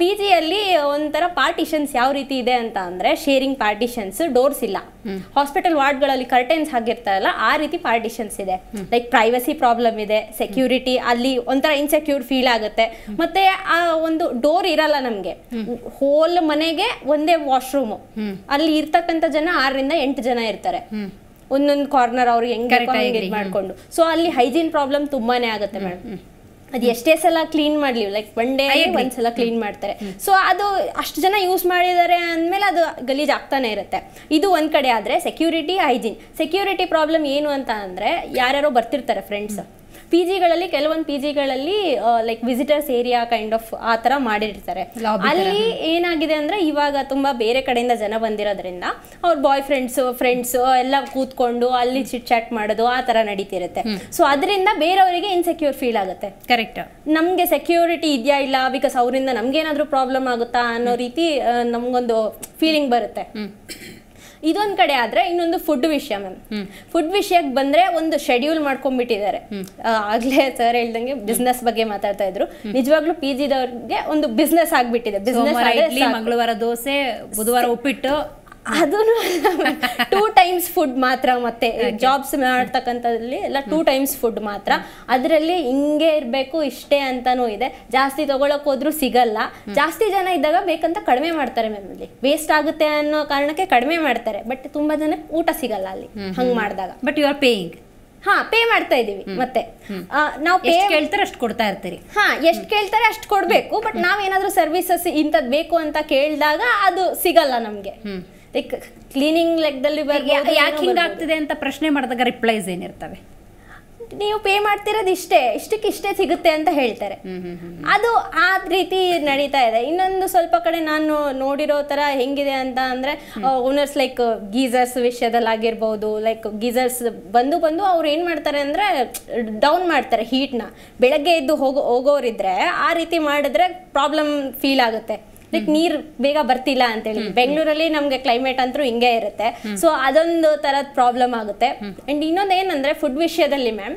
ಪಿ ಅಲ್ಲಿ ಒಂಥರ ಪಾರ್ಟಿಷನ್ಸ್ ಯಾವ ರೀತಿ ಇದೆ ಅಂತ ಅಂದ್ರೆ ಶೇರಿಂಗ್ ಪಾರ್ಟಿಷನ್ಸ್ ಡೋರ್ಸ್ ಇಲ್ಲ ಹಾಸ್ಪಿಟಲ್ ವಾರ್ಡ್ಗಳಲ್ಲಿ ಕರ್ಟೆನ್ಸ್ ಹಾಕಿರ್ತಾರಲ್ಲ ಆ ರೀತಿ ಪಾರ್ಟಿಷನ್ಸ್ ಇದೆ ಲೈಕ್ ಪ್ರೈವಸಿ ಪ್ರಾಬ್ಲಮ್ ಇದೆ ಸೆಕ್ಯೂರಿಟಿ ಅಲ್ಲಿ ಒಂಥರ ಇನ್ಸೆಕ್ಯೂರ್ ಫೀಲ್ ಆಗುತ್ತೆ ಮತ್ತೆ ಆ ಒಂದು ಡೋರ್ ಇರಲ್ಲ ನಮ್ಗೆ ಹೋಲ್ ಮನೆಗೆ ಒಂದೇ ವಾಶ್ರೂಮ್ ಅಲ್ಲಿ ಇರ್ತಕ್ಕಂತ ಜನ ಆರರಿಂದ ಎಂಟು ಜನ ಇರ್ತಾರೆ ಒಂದೊಂದು ಕಾರ್ನರ್ ಅವ್ರಿಗೆ ಹೆಂಗೆ ಮಾಡ್ಕೊಂಡು ಸೊ ಅಲ್ಲಿ ಹೈಜೀನ್ ಪ್ರಾಬ್ಲಮ್ ತುಂಬಾನೇ ಆಗುತ್ತೆ ಮೇಡಮ್ ಅದು ಎಷ್ಟೇ ಸಲ ಕ್ಲೀನ್ ಮಾಡ್ಲಿ ಲೈಕ್ ಒನ್ ಡೇ ಒಂದ್ಸಲ ಕ್ಲೀನ್ ಮಾಡ್ತಾರೆ ಸೊ ಅದು ಅಷ್ಟು ಜನ ಯೂಸ್ ಮಾಡಿದ್ದಾರೆ ಅಂದ್ಮೇಲೆ ಅದು ಗಲೀಜ್ ಆಗ್ತಾನೆ ಇರುತ್ತೆ ಇದು ಒಂದ್ ಕಡೆ ಆದ್ರೆ ಸೆಕ್ಯೂರಿಟಿ ಹೈಜೀನ್ ಸೆಕ್ಯೂರಿಟಿ ಪ್ರಾಬ್ಲಮ್ ಏನು ಅಂತ ಅಂದ್ರೆ ಯಾರ್ಯಾರೋ ಬರ್ತಿರ್ತಾರೆ ಫ್ರೆಂಡ್ಸ್ ಪಿ ಜಿಗಳಲ್ಲಿ ಕೆಲವೊಂದು ಪಿ ಜಿಗಳಲ್ಲಿ like visitors area kind of ಆ ತರ ಮಾಡಿರ್ತಾರೆ ಅಲ್ಲಿ ಏನಾಗಿದೆ ಅಂದ್ರೆ ಇವಾಗ ತುಂಬಾ ಬೇರೆ ಕಡೆಯಿಂದ ಜನ ಬಂದಿರೋದ್ರಿಂದ ಅವ್ರ ಬಾಯ್ ಫ್ರೆಂಡ್ಸ್ ಫ್ರೆಂಡ್ಸ್ ಎಲ್ಲ ಕೂತ್ಕೊಂಡು ಅಲ್ಲಿ ಚಿಟ್ ಚಾಟ್ ಮಾಡೋದು ಆ ತರ ನಡೀತಿರುತ್ತೆ ಸೊ ಅದರಿಂದ ಬೇರೆಯವರಿಗೆ ಇನ್ಸೆಕ್ಯೂರ್ ಫೀಲ್ ಆಗುತ್ತೆ ಕರೆಕ್ಟ್ ನಮ್ಗೆ ಸೆಕ್ಯೂರಿಟಿ ಇದೆಯಾ ಇಲ್ಲ ಬಿಕಾಸ್ ಅವರಿಂದ ಏನಾದ್ರೂ ಪ್ರಾಬ್ಲಮ್ ಆಗುತ್ತಾ ಅನ್ನೋ ರೀತಿ ನಮ್ಗೊಂದು ಫೀಲಿಂಗ್ ಬರುತ್ತೆ ಇದೊಂದ್ ಕಡೆ ಆದ್ರೆ ಇನ್ನೊಂದು ಫುಡ್ ವಿಷಯ ಮ್ಯಾಮ್ ಫುಡ್ ವಿಷಯಕ್ಕೆ ಬಂದ್ರೆ ಒಂದು ಶೆಡ್ಯೂಲ್ ಮಾಡ್ಕೊಂಡ್ಬಿಟ್ಟಿದ್ದಾರೆ ಆಗ್ಲೇ ಸರ್ ಹೇಳ್ದಂಗೆ ಬಿಸ್ನೆಸ್ ಬಗ್ಗೆ ಮಾತಾಡ್ತಾ ಇದ್ರು ನಿಜವಾಗ್ಲೂ ಪಿ ಜಿದವ್ರಿಗೆ ಒಂದು ಬಿಸ್ನೆಸ್ ಆಗ್ಬಿಟ್ಟಿದೆ ಬಿಸ್ನೆಸ್ ಮಂಗಳವಾರ ದೋಸೆ ಬುಧವಾರ ಉಪ್ಪಿಟ್ಟು ಅದು ಟೂ ಟೈಮ್ಸ್ ಫುಡ್ ಮಾತ್ರ ಮತ್ತೆ ಜಾಬ್ಸ್ ಮಾಡ್ತಕ್ಕಂಥದ್ರಲ್ಲಿ ಎಲ್ಲ ಟೂ ಟೈಮ್ಸ್ ಫುಡ್ ಮಾತ್ರ ಅದರಲ್ಲಿ ಹಿಂಗೆ ಇರಬೇಕು ಇಷ್ಟೇ ಅಂತನೂ ಇದೆ ಜಾಸ್ತಿ ತಗೊಳಕ್ ಹೋದ್ರೂ ಸಿಗಲ್ಲ ಜಾಸ್ತಿ ಜನ ಇದ್ದಾಗ ಬೇಕಂತ ಕಡಿಮೆ ಮಾಡ್ತಾರೆ ಮ್ಯಾಮ್ ವೇಸ್ಟ್ ಆಗುತ್ತೆ ಅನ್ನೋ ಕಾರಣಕ್ಕೆ ಕಡಿಮೆ ಮಾಡ್ತಾರೆ ಬಟ್ ತುಂಬಾ ಜನ ಊಟ ಸಿಗಲ್ಲ ಅಲ್ಲಿ ಹಂಗ್ ಮಾಡಿದಾಗ ಬಟ್ ಯು ಆರ್ ಪೇಯಿಂಗ್ ಹಾ ಪೇ ಮಾಡ್ತಾ ಇದೀವಿ ಮತ್ತೆ ನಾವು ಪೇ ಕೇಳ್ತಾರೆ ಅಷ್ಟು ಕೊಡ್ತಾ ಇರ್ತೀರಿ ಹಾ ಎಷ್ಟು ಕೇಳ್ತಾರೆ ಅಷ್ಟು ಕೊಡಬೇಕು ಬಟ್ ನಾವೇನಾದ್ರೂ ಸರ್ವಿಸಸ್ ಇಂಥದ್ದು ಬೇಕು ಅಂತ ಕೇಳಿದಾಗ ಅದು ಸಿಗಲ್ಲ ನಮಗೆ ಲೈಕ್ ಕ್ಲೀನಿಂಗ್ ಲೆಕ್ಕದಲ್ಲಿ ಯಾಕೆ ಹಿಂಗಾಗ್ತಿದೆ ಅಂತ ಪ್ರಶ್ನೆ ಮಾಡಿದಾಗ ರಿಪ್ಲೈಸ್ ಏನಿರ್ತವೆ ನೀವು ಪೇ ಮಾಡ್ತಿರೋದು ಇಷ್ಟೇ ಇಷ್ಟಕ್ಕೆ ಇಷ್ಟೇ ಸಿಗುತ್ತೆ ಅಂತ ಹೇಳ್ತಾರೆ ಅದು ಆ ರೀತಿ ನಡೀತಾ ಇದೆ ಇನ್ನೊಂದು ಸ್ವಲ್ಪ ಕಡೆ ನಾನು ನೋಡಿರೋ ತರ ಹೆಂಗಿದೆ ಅಂತ ಅಂದರೆ ಓನರ್ಸ್ ಲೈಕ್ ಗೀಸರ್ಸ್ ವಿಷಯದಲ್ಲಿ ಆಗಿರ್ಬೋದು ಲೈಕ್ ಗೀಸರ್ಸ್ ಬಂದು ಬಂದು ಅವ್ರು ಏನು ಮಾಡ್ತಾರೆ ಅಂದ್ರೆ ಡೌನ್ ಮಾಡ್ತಾರೆ ಹೀಟ್ನ ಬೆಳಗ್ಗೆ ಎದ್ದು ಹೋಗೋ ಹೋಗೋರಿದ್ರೆ ಆ ರೀತಿ ಮಾಡಿದ್ರೆ ಪ್ರಾಬ್ಲಮ್ ಫೀಲ್ ಆಗುತ್ತೆ ಲೈಕ್ ನೀರ್ ಬೇಗ ಬರ್ತಿಲ್ಲ ಅಂತ ಹೇಳಿ ಬೆಂಗಳೂರಲ್ಲಿ ನಮ್ಗೆ ಕ್ಲೈಮೇಟ್ ಅಂತೂ ಹಿಂಗೆ ಇರುತ್ತೆ ಸೊ ಅದೊಂದು ತರದ್ ಪ್ರಾಬ್ಲಮ್ ಆಗುತ್ತೆ ಅಂಡ್ ಇನ್ನೊಂದು ಏನಂದ್ರೆ ಫುಡ್ ವಿಷಯದಲ್ಲಿ ಮ್ಯಾಮ್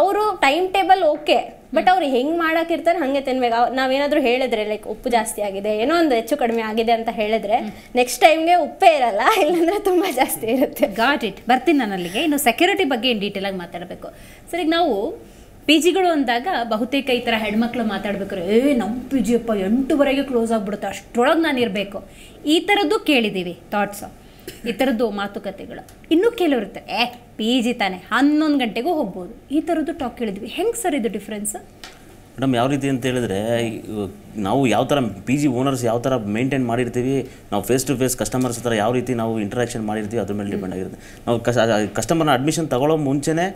ಅವರು ಟೈಮ್ ಟೇಬಲ್ ಓಕೆ ಬಟ್ ಅವ್ರು ಹೆಂಗ್ ಇರ್ತಾರೆ ಹಂಗೆ ತಿನ್ಬೇಕು ನಾವೇನಾದ್ರೂ ಹೇಳಿದ್ರೆ ಲೈಕ್ ಉಪ್ಪು ಜಾಸ್ತಿ ಆಗಿದೆ ಏನೋ ಒಂದು ಹೆಚ್ಚು ಕಡಿಮೆ ಆಗಿದೆ ಅಂತ ಹೇಳಿದ್ರೆ ನೆಕ್ಸ್ಟ್ ಟೈಮ್ಗೆ ಉಪ್ಪೇ ಇರಲ್ಲ ಇಲ್ಲಾಂದ್ರೆ ತುಂಬಾ ಜಾಸ್ತಿ ಇರುತ್ತೆ ಗಾಟ್ ಇಟ್ ಬರ್ತೀನಿ
ನಾನು ಅಲ್ಲಿಗೆ ಇನ್ನು ಸೆಕ್ಯೂರಿಟಿ ಬಗ್ಗೆ ಡೀಟೇಲ್ ಆಗಿ ಮಾತಾಡಬೇಕು ಸರಿ ನಾವು ಪಿ ಜಿಗಳು ಅಂದಾಗ ಬಹುತೇಕ ಈ ಥರ ಹೆಣ್ಮಕ್ಳು ಮಾತಾಡ್ಬೇಕಾರೆ ಏ ನಮ್ಮ ಪಿ ಜಿ ಅಪ್ಪ ಎಂಟುವರೆಗೆ ಕ್ಲೋಸ್ ಆಗಿಬಿಡುತ್ತೆ ಅಷ್ಟೊಳಗೆ ನಾನು ಇರಬೇಕು ಈ ಥರದ್ದು ಕೇಳಿದ್ದೀವಿ ಥಾಟ್ಸು ಈ ಥರದ್ದು ಮಾತುಕತೆಗಳು ಇನ್ನೂ ಕೇಳಿರುತ್ತೆ ಏ ಪಿ ಜಿ ತಾನೆ ಹನ್ನೊಂದು ಗಂಟೆಗೂ ಹೋಗ್ಬೋದು ಈ ಥರದ್ದು ಟಾಕ್ ಕೇಳಿದ್ವಿ ಹೆಂಗೆ ಸರ್ ಇದು ಡಿಫ್ರೆನ್ಸ್
ಮೇಡಮ್ ಯಾವ ರೀತಿ ಅಂತ ಹೇಳಿದ್ರೆ ನಾವು ಯಾವ ಥರ ಪಿ ಜಿ ಓನರ್ಸ್ ಯಾವ ಥರ ಮೇಂಟೈನ್ ಮಾಡಿರ್ತೀವಿ ನಾವು ಫೇಸ್ ಟು ಫೇಸ್ ಕಸ್ಟಮರ್ಸ್ ಹತ್ರ ಯಾವ ರೀತಿ ನಾವು ಇಂಟ್ರಾಕ್ಷನ್ ಮಾಡಿರ್ತೀವಿ ಅದ್ರ ಮೇಲೆ ಡಿಪೆಂಡ್ ಆಗಿರುತ್ತೆ ನಾವು ಕಸ್ಟಮರ್ನ ಅಡ್ಮಿಷನ್ ತಗೊಳ್ಳೋ ಮುಂಚೆನೇ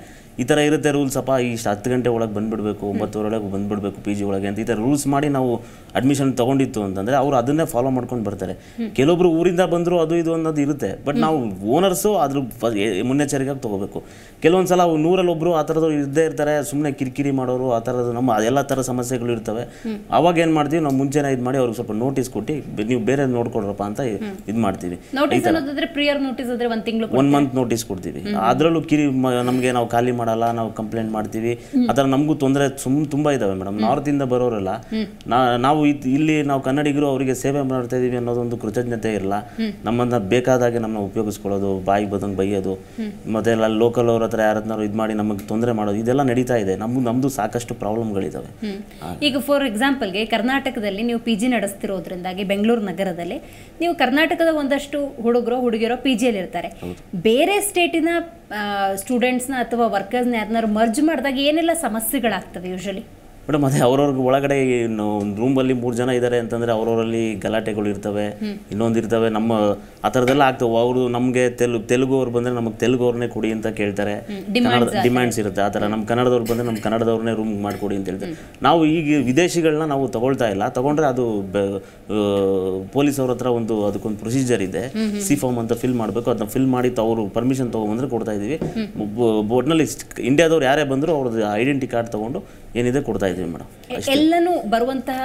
ಈ ಥರ ಇರುತ್ತೆ ರೂಲ್ಸ್ ಅಪ್ಪ ಇಷ್ಟು ಹತ್ತು ಗಂಟೆ ಒಳಗೆ ಬಂದುಬಿಡಬೇಕು ಒಂಬತ್ತುವರೆ ಒಳಗೆ ಬಂದುಬಿಡಬೇಕು ಪಿ ಜಿ ಒಳಗೆ ಅಂತ ಈ ಥರ ರೂಲ್ಸ್ ಮಾಡಿ ನಾವು ಅಡ್ಮಿಷನ್ ತೊಗೊಂಡಿತ್ತು ಅಂತಂದರೆ ಅವರು ಅದನ್ನೇ ಫಾಲೋ ಮಾಡ್ಕೊಂಡು ಬರ್ತಾರೆ ಕೆಲವೊಬ್ರು ಊರಿಂದ ಬಂದರೂ ಅದು ಇದು ಅನ್ನೋದು ಇರುತ್ತೆ ಬಟ್ ನಾವು ಓನರ್ಸು ಅದ್ರ ಮುನ್ನೆಚ್ಚರಿಕೆಯಾಗಿ ತೊಗೋಬೇಕು ಕೆಲವೊಂದು ಸಲ ಒಬ್ರು ಆ ಥರದ್ದು ಇದ್ದೇ ಇರ್ತಾರೆ ಸುಮ್ಮನೆ ಕಿರಿಕಿರಿ ಮಾಡೋರು ಆ ಥರದ್ದು ನಮ್ಮ ಎಲ್ಲ ಥರ ಸಮಸ್ಯೆಗಳು ಇರ್ತವೆ ಅವಾಗ ಏನು ಮಾಡ್ತೀವಿ ನಾವು ಮುಂಚೆನೇ ಇದು ಮಾಡಿ ಅವ್ರಿಗೆ ಸ್ವಲ್ಪ ನೋಟಿಸ್ ಕೊಟ್ಟು ನೀವು ಬೇರೆ ನೋಡ್ಕೊಡ್ರಪ್ಪ ಅಂತ ಇದು ಮಾಡ್ತೀವಿ ಒನ್ ಮಂತ್ ನೋಟಿಸ್ ಕೊಡ್ತೀವಿ ಅದರಲ್ಲೂ ಕಿರಿ ನಮಗೆ ನಾವು ಖಾಲಿ ಮಾಡಿ ಮಾಡಲ್ಲ ನಾವು ಕಂಪ್ಲೇಂಟ್ ಮಾಡ್ತೀವಿ ಅದರ ನಮಗೂ ತೊಂದರೆ ಸುಮ್ ತುಂಬ ಇದ್ದಾವೆ ಮೇಡಮ್ ಇಂದ ಬರೋರೆಲ್ಲ ನಾವು ಇಲ್ಲಿ ನಾವು ಕನ್ನಡಿಗರು ಅವರಿಗೆ ಸೇವೆ ಮಾಡ್ತಾ ಇದೀವಿ ಅನ್ನೋದೊಂದು ಕೃತಜ್ಞತೆ ಇರಲ್ಲ ನಮ್ಮನ್ನ ಬೇಕಾದಾಗೆ ನಮ್ಮನ್ನ ಉಪಯೋಗಿಸ್ಕೊಳ್ಳೋದು ಬಾಯಿ ಬದಂಗೆ ಬೈಯೋದು ಮತ್ತೆ ಎಲ್ಲ ಲೋಕಲ್ ಅವ್ರ ಹತ್ರ ಯಾರತ್ನಾರು ಇದು ಮಾಡಿ ನಮಗೆ ತೊಂದರೆ ಮಾಡೋದು ಇದೆಲ್ಲ ನಡೀತಾ ಇದೆ ನಮ್ಮ ನಮ್ದು ಸಾಕಷ್ಟು ಪ್ರಾಬ್ಲಮ್ಗಳಿದ್ದಾವೆ
ಈಗ ಫಾರ್ ಎಕ್ಸಾಂಪಲ್ಗೆ ಕರ್ನಾಟಕದಲ್ಲಿ ನೀವು ಪಿ ಜಿ ನಡೆಸ್ತಿರೋದ್ರಿಂದಾಗಿ ಬೆಂಗಳೂರು ನಗರದಲ್ಲಿ ನೀವು ಕರ್ನಾಟಕದ ಒಂದಷ್ಟು ಹುಡುಗರು ಹುಡುಗಿಯರೋ ಪಿ ಜಿಯಲ್ಲಿ ಇರ್ತಾರೆ ಬೇರೆ ಸ್ಟೇಟಿನ ಸ್ಟೂಡೆಂಟ್ಸ್ನ ಅಥವಾ ವರ್ಕರ್ಸ್ನ ಯಾರನ್ನಾರು ಮರ್ಜ್ ಮಾಡಿದಾಗ ಏನೆಲ್ಲ ಸಮಸ್ಯೆಗಳಾಗ್ತವೆ ಯೂಶಲಿ
ಮೇಡಮ್ ಅದೇ ಅವ್ರವ್ರಿಗೆ ಒಳಗಡೆ ಒಂದು ರೂಮಲ್ಲಿ ಮೂರು ಜನ ಇದ್ದಾರೆ ಅಂತಂದರೆ ಅವ್ರವರಲ್ಲಿ ಗಲಾಟೆಗಳು ಇರ್ತವೆ ಇನ್ನೊಂದು ಇರ್ತವೆ ನಮ್ಮ ಆ ಥರದ್ದೆಲ್ಲ ಆಗ್ತವೆ ಅವರು ನಮಗೆ ತೆಲುಗು ತೆಲುಗು ಅವ್ರು ಬಂದರೆ ನಮಗೆ ತೆಲುಗು ಅವ್ರನ್ನೇ ಕೊಡಿ ಅಂತ ಕೇಳ್ತಾರೆ ಕನ್ನಡ ಡಿಮ್ಯಾಂಡ್ಸ್ ಇರುತ್ತೆ ಆ ಥರ ನಮ್ಮ ಕನ್ನಡದವ್ರು ಬಂದರೆ ನಮ್ಮ ಕನ್ನಡದವ್ರನ್ನೇ ರೂಮ್ ಮಾಡಿಕೊಡಿ ಅಂತ ಹೇಳ್ತಾರೆ ನಾವು ಈಗ ವಿದೇಶಿಗಳನ್ನ ನಾವು ತಗೊಳ್ತಾ ಇಲ್ಲ ತಗೊಂಡ್ರೆ ಅದು ಪೊಲೀಸ್ ಅವ್ರ ಹತ್ರ ಒಂದು ಅದಕ್ಕೊಂದು ಪ್ರೊಸೀಜರ್ ಇದೆ ಸಿ ಫಾರ್ಮ್ ಅಂತ ಫಿಲ್ ಮಾಡಬೇಕು ಅದನ್ನ ಫಿಲ್ ಮಾಡಿ ಅವರು ಪರ್ಮಿಷನ್ ಬಂದ್ರೆ ಕೊಡ್ತಾ ಇದ್ದೀವಿ ಬೋರ್ಡ್ನಲ್ಲಿ ಇಂಡಿಯಾದವ್ರು ಯಾರೇ ಬಂದರೂ ಅವ್ರದ್ದು ಐಡೆಂಟಿ ಕಾರ್ಡ್ ತೊಗೊಂಡು ಏನಿದೆ ಕೊಡ್ತಾ ಇದ್ದೀವಿ ಮೇಡಮ್
ಎಲ್ಲನೂ ಬರುವಂತಹ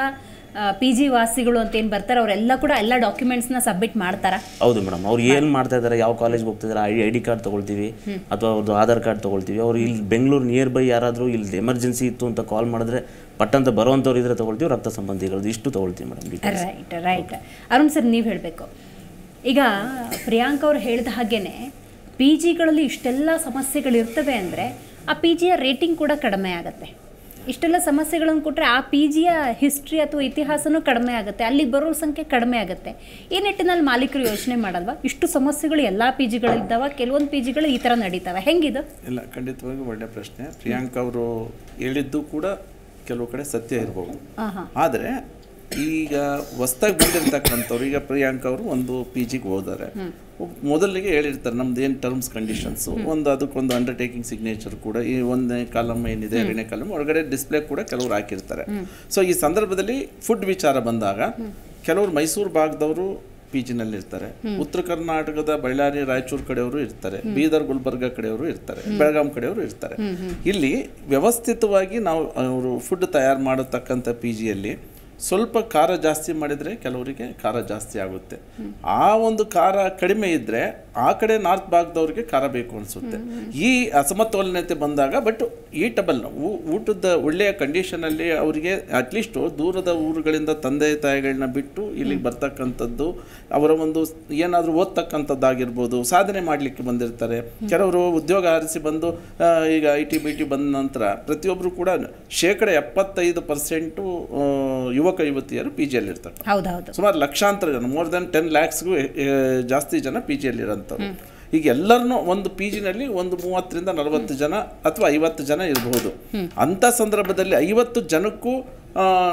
ಪಿ ಜಿ ವಾಸಿಗಳು ಅಂತ ಏನು ಬರ್ತಾರೆ ಅವರೆಲ್ಲ ಕೂಡ ಎಲ್ಲ ಡಾಕ್ಯುಮೆಂಟ್ಸ್ನ ಸಬ್ಮಿಟ್ ಮಾಡ್ತಾರೆ
ಹೌದು ಮೇಡಮ್ ಅವ್ರು ಏನು ಮಾಡ್ತಾ ಇದ್ದಾರೆ ಯಾವ ಕಾಲೇಜ್ಗೆ ಹೋಗ್ತಿದ್ದಾರೆ ಐ ಐ ಡಿ ಕಾರ್ಡ್ ತೊಗೊಳ್ತೀವಿ ಅಥವಾ ಅವ್ರದ್ದು ಆಧಾರ್ ಕಾರ್ಡ್ ತೊಗೊಳ್ತೀವಿ ಅವ್ರು ಇಲ್ಲಿ ಬೆಂಗಳೂರು ನಿಯರ್ ಬೈ ಯಾರಾದರೂ ಇಲ್ಲಿ ಎಮರ್ಜೆನ್ಸಿ ಇತ್ತು ಅಂತ ಕಾಲ್ ಮಾಡಿದ್ರೆ ಪಟ್ಟಂತ ಬರುವಂಥವ್ರು ಇದ್ರೆ ತೊಗೊಳ್ತೀವಿ ರಕ್ತ ಸಂಬಂಧಿಗಳದ್ದು ಇಷ್ಟು ತೊಗೊಳ್ತೀವಿ madam
right right Arun sir ನೀವು ಹೇಳಬೇಕು ಈಗ ಪ್ರಿಯಾಂಕ ಅವ್ರು ಹೇಳಿದ ಹಾಗೇನೆ ಪಿ ಜಿಗಳಲ್ಲಿ ಇಷ್ಟೆಲ್ಲ ಸಮಸ್ಯೆಗಳಿರ್ತವೆ ಅಂದರೆ ಆ ಪಿ ಜಿಯ ರೇಟಿಂಗ್ ಕೂಡ ಕಡಿಮೆ ಆಗುತ್ತೆ ಇಷ್ಟೆಲ್ಲ ಸಮಸ್ಯೆಗಳನ್ನು ಕೊಟ್ಟರೆ ಆ ಪಿ ಜಿಯ ಹಿಸ್ಟ್ರಿ ಅಥವಾ ಇತಿಹಾಸನೂ ಕಡಿಮೆ ಆಗುತ್ತೆ ಅಲ್ಲಿ ಬರೋ ಸಂಖ್ಯೆ ಕಡಿಮೆ ಆಗುತ್ತೆ ಈ ನಿಟ್ಟಿನಲ್ಲಿ ಮಾಲೀಕರು ಯೋಚನೆ ಮಾಡಲ್ವಾ ಇಷ್ಟು ಸಮಸ್ಯೆಗಳು ಎಲ್ಲ ಪಿ ಜಿಗಳಿದ್ದಾವೆ ಕೆಲವೊಂದು ಪಿ ಜಿಗಳು ಈ ಥರ ನಡೀತಾವೆ ಹೆಂಗಿದು
ಇಲ್ಲ ಖಂಡಿತವಾಗಿ ಒಳ್ಳೆ ಪ್ರಶ್ನೆ ಪ್ರಿಯಾಂಕಾ ಅವರು ಹೇಳಿದ್ದು ಕೂಡ ಕೆಲವು ಕಡೆ ಸತ್ಯ ಇರಬಹುದು ಆದರೆ ಈಗ ಹೊಸ್ದಾಗಿ ಬಂದಿರ್ತಕ್ಕಂಥವ್ರು ಈಗ ಪ್ರಿಯಾಂಕ ಅವರು ಒಂದು ಪಿ ಜಿಗೆ ಹೋದರೆ ಮೊದಲಿಗೆ ಹೇಳಿರ್ತಾರೆ ನಮ್ದು ಏನು ಟರ್ಮ್ಸ್ ಕಂಡೀಷನ್ಸು ಒಂದು ಅದಕ್ಕೊಂದು ಅಂಡರ್ಟೇಕಿಂಗ್ ಸಿಗ್ನೇಚರ್ ಕೂಡ ಈ ಒಂದನೇ ಕಾಲಮ್ ಏನಿದೆ ಎರಡನೇ ಕಾಲಮ್ ಒಳಗಡೆ ಡಿಸ್ಪ್ಲೇ ಕೂಡ ಕೆಲವರು ಹಾಕಿರ್ತಾರೆ ಸೊ ಈ ಸಂದರ್ಭದಲ್ಲಿ ಫುಡ್ ವಿಚಾರ ಬಂದಾಗ ಕೆಲವರು ಮೈಸೂರು ಭಾಗದವರು ಪಿ ಜಿನಲ್ಲಿ ಇರ್ತಾರೆ ಉತ್ತರ ಕರ್ನಾಟಕದ ಬಳ್ಳಾರಿ ರಾಯಚೂರು ಕಡೆಯವರು ಇರ್ತಾರೆ ಬೀದರ್ ಗುಲ್ಬರ್ಗ ಕಡೆಯವರು ಇರ್ತಾರೆ ಬೆಳಗಾಂ ಕಡೆಯವರು ಇರ್ತಾರೆ ಇಲ್ಲಿ ವ್ಯವಸ್ಥಿತವಾಗಿ ನಾವು ಅವರು ಫುಡ್ ತಯಾರು ಮಾಡತಕ್ಕಂಥ ಪಿ ಜಿಯಲ್ಲಿ ಸ್ವಲ್ಪ ಖಾರ ಜಾಸ್ತಿ ಮಾಡಿದರೆ ಕೆಲವರಿಗೆ ಖಾರ ಜಾಸ್ತಿ ಆಗುತ್ತೆ ಆ ಒಂದು ಖಾರ ಕಡಿಮೆ ಇದ್ದರೆ ಆ ಕಡೆ ನಾರ್ತ್ ಭಾಗದವ್ರಿಗೆ ಖಾರ ಬೇಕು ಅನಿಸುತ್ತೆ ಈ ಅಸಮತೋಲನತೆ ಬಂದಾಗ ಬಟ್ ಈಟಬಲ್ ಊಟದ ಒಳ್ಳೆಯ ಕಂಡೀಷನಲ್ಲಿ ಅವರಿಗೆ ಅಟ್ಲೀಸ್ಟು ದೂರದ ಊರುಗಳಿಂದ ತಂದೆ ತಾಯಿಗಳನ್ನ ಬಿಟ್ಟು ಇಲ್ಲಿಗೆ ಬರ್ತಕ್ಕಂಥದ್ದು ಅವರ ಒಂದು ಏನಾದರೂ ಓದ್ತಕ್ಕಂಥದ್ದಾಗಿರ್ಬೋದು ಸಾಧನೆ ಮಾಡಲಿಕ್ಕೆ ಬಂದಿರ್ತಾರೆ ಕೆಲವರು ಉದ್ಯೋಗ ಆರಿಸಿ ಬಂದು ಈಗ ಐ ಟಿ ಬಿ ಟಿ ಬಂದ ನಂತರ ಪ್ರತಿಯೊಬ್ಬರು ಕೂಡ ಶೇಕಡ ಎಪ್ಪತ್ತೈದು ಪರ್ಸೆಂಟು ಯುವಕ ಯುವತಿಯರು ಪಿ ಜಿಯಲ್ಲಿರ್ತಾರೆ ಇರ್ತಾರೆ ಸುಮಾರು ಲಕ್ಷಾಂತರ ಜನ ಮೋರ್ ದೆನ್ ಟೆನ್ ಲ್ಯಾಕ್ಸ್ಗೂ ಜಾಸ್ತಿ ಜನ ಪಿ ಜಿಯಲ್ಲಿರೋ ಈಗ ಎಲ್ಲರನ್ನೂ ಒಂದು ಪಿ ಜಿನಲ್ಲಿ ಒಂದು ಮೂವತ್ತರಿಂದ ನಲವತ್ತು ಜನ ಅಥವಾ ಐವತ್ತು ಜನ ಇರಬಹುದು ಅಂಥ ಸಂದರ್ಭದಲ್ಲಿ ಐವತ್ತು ಜನಕ್ಕೂ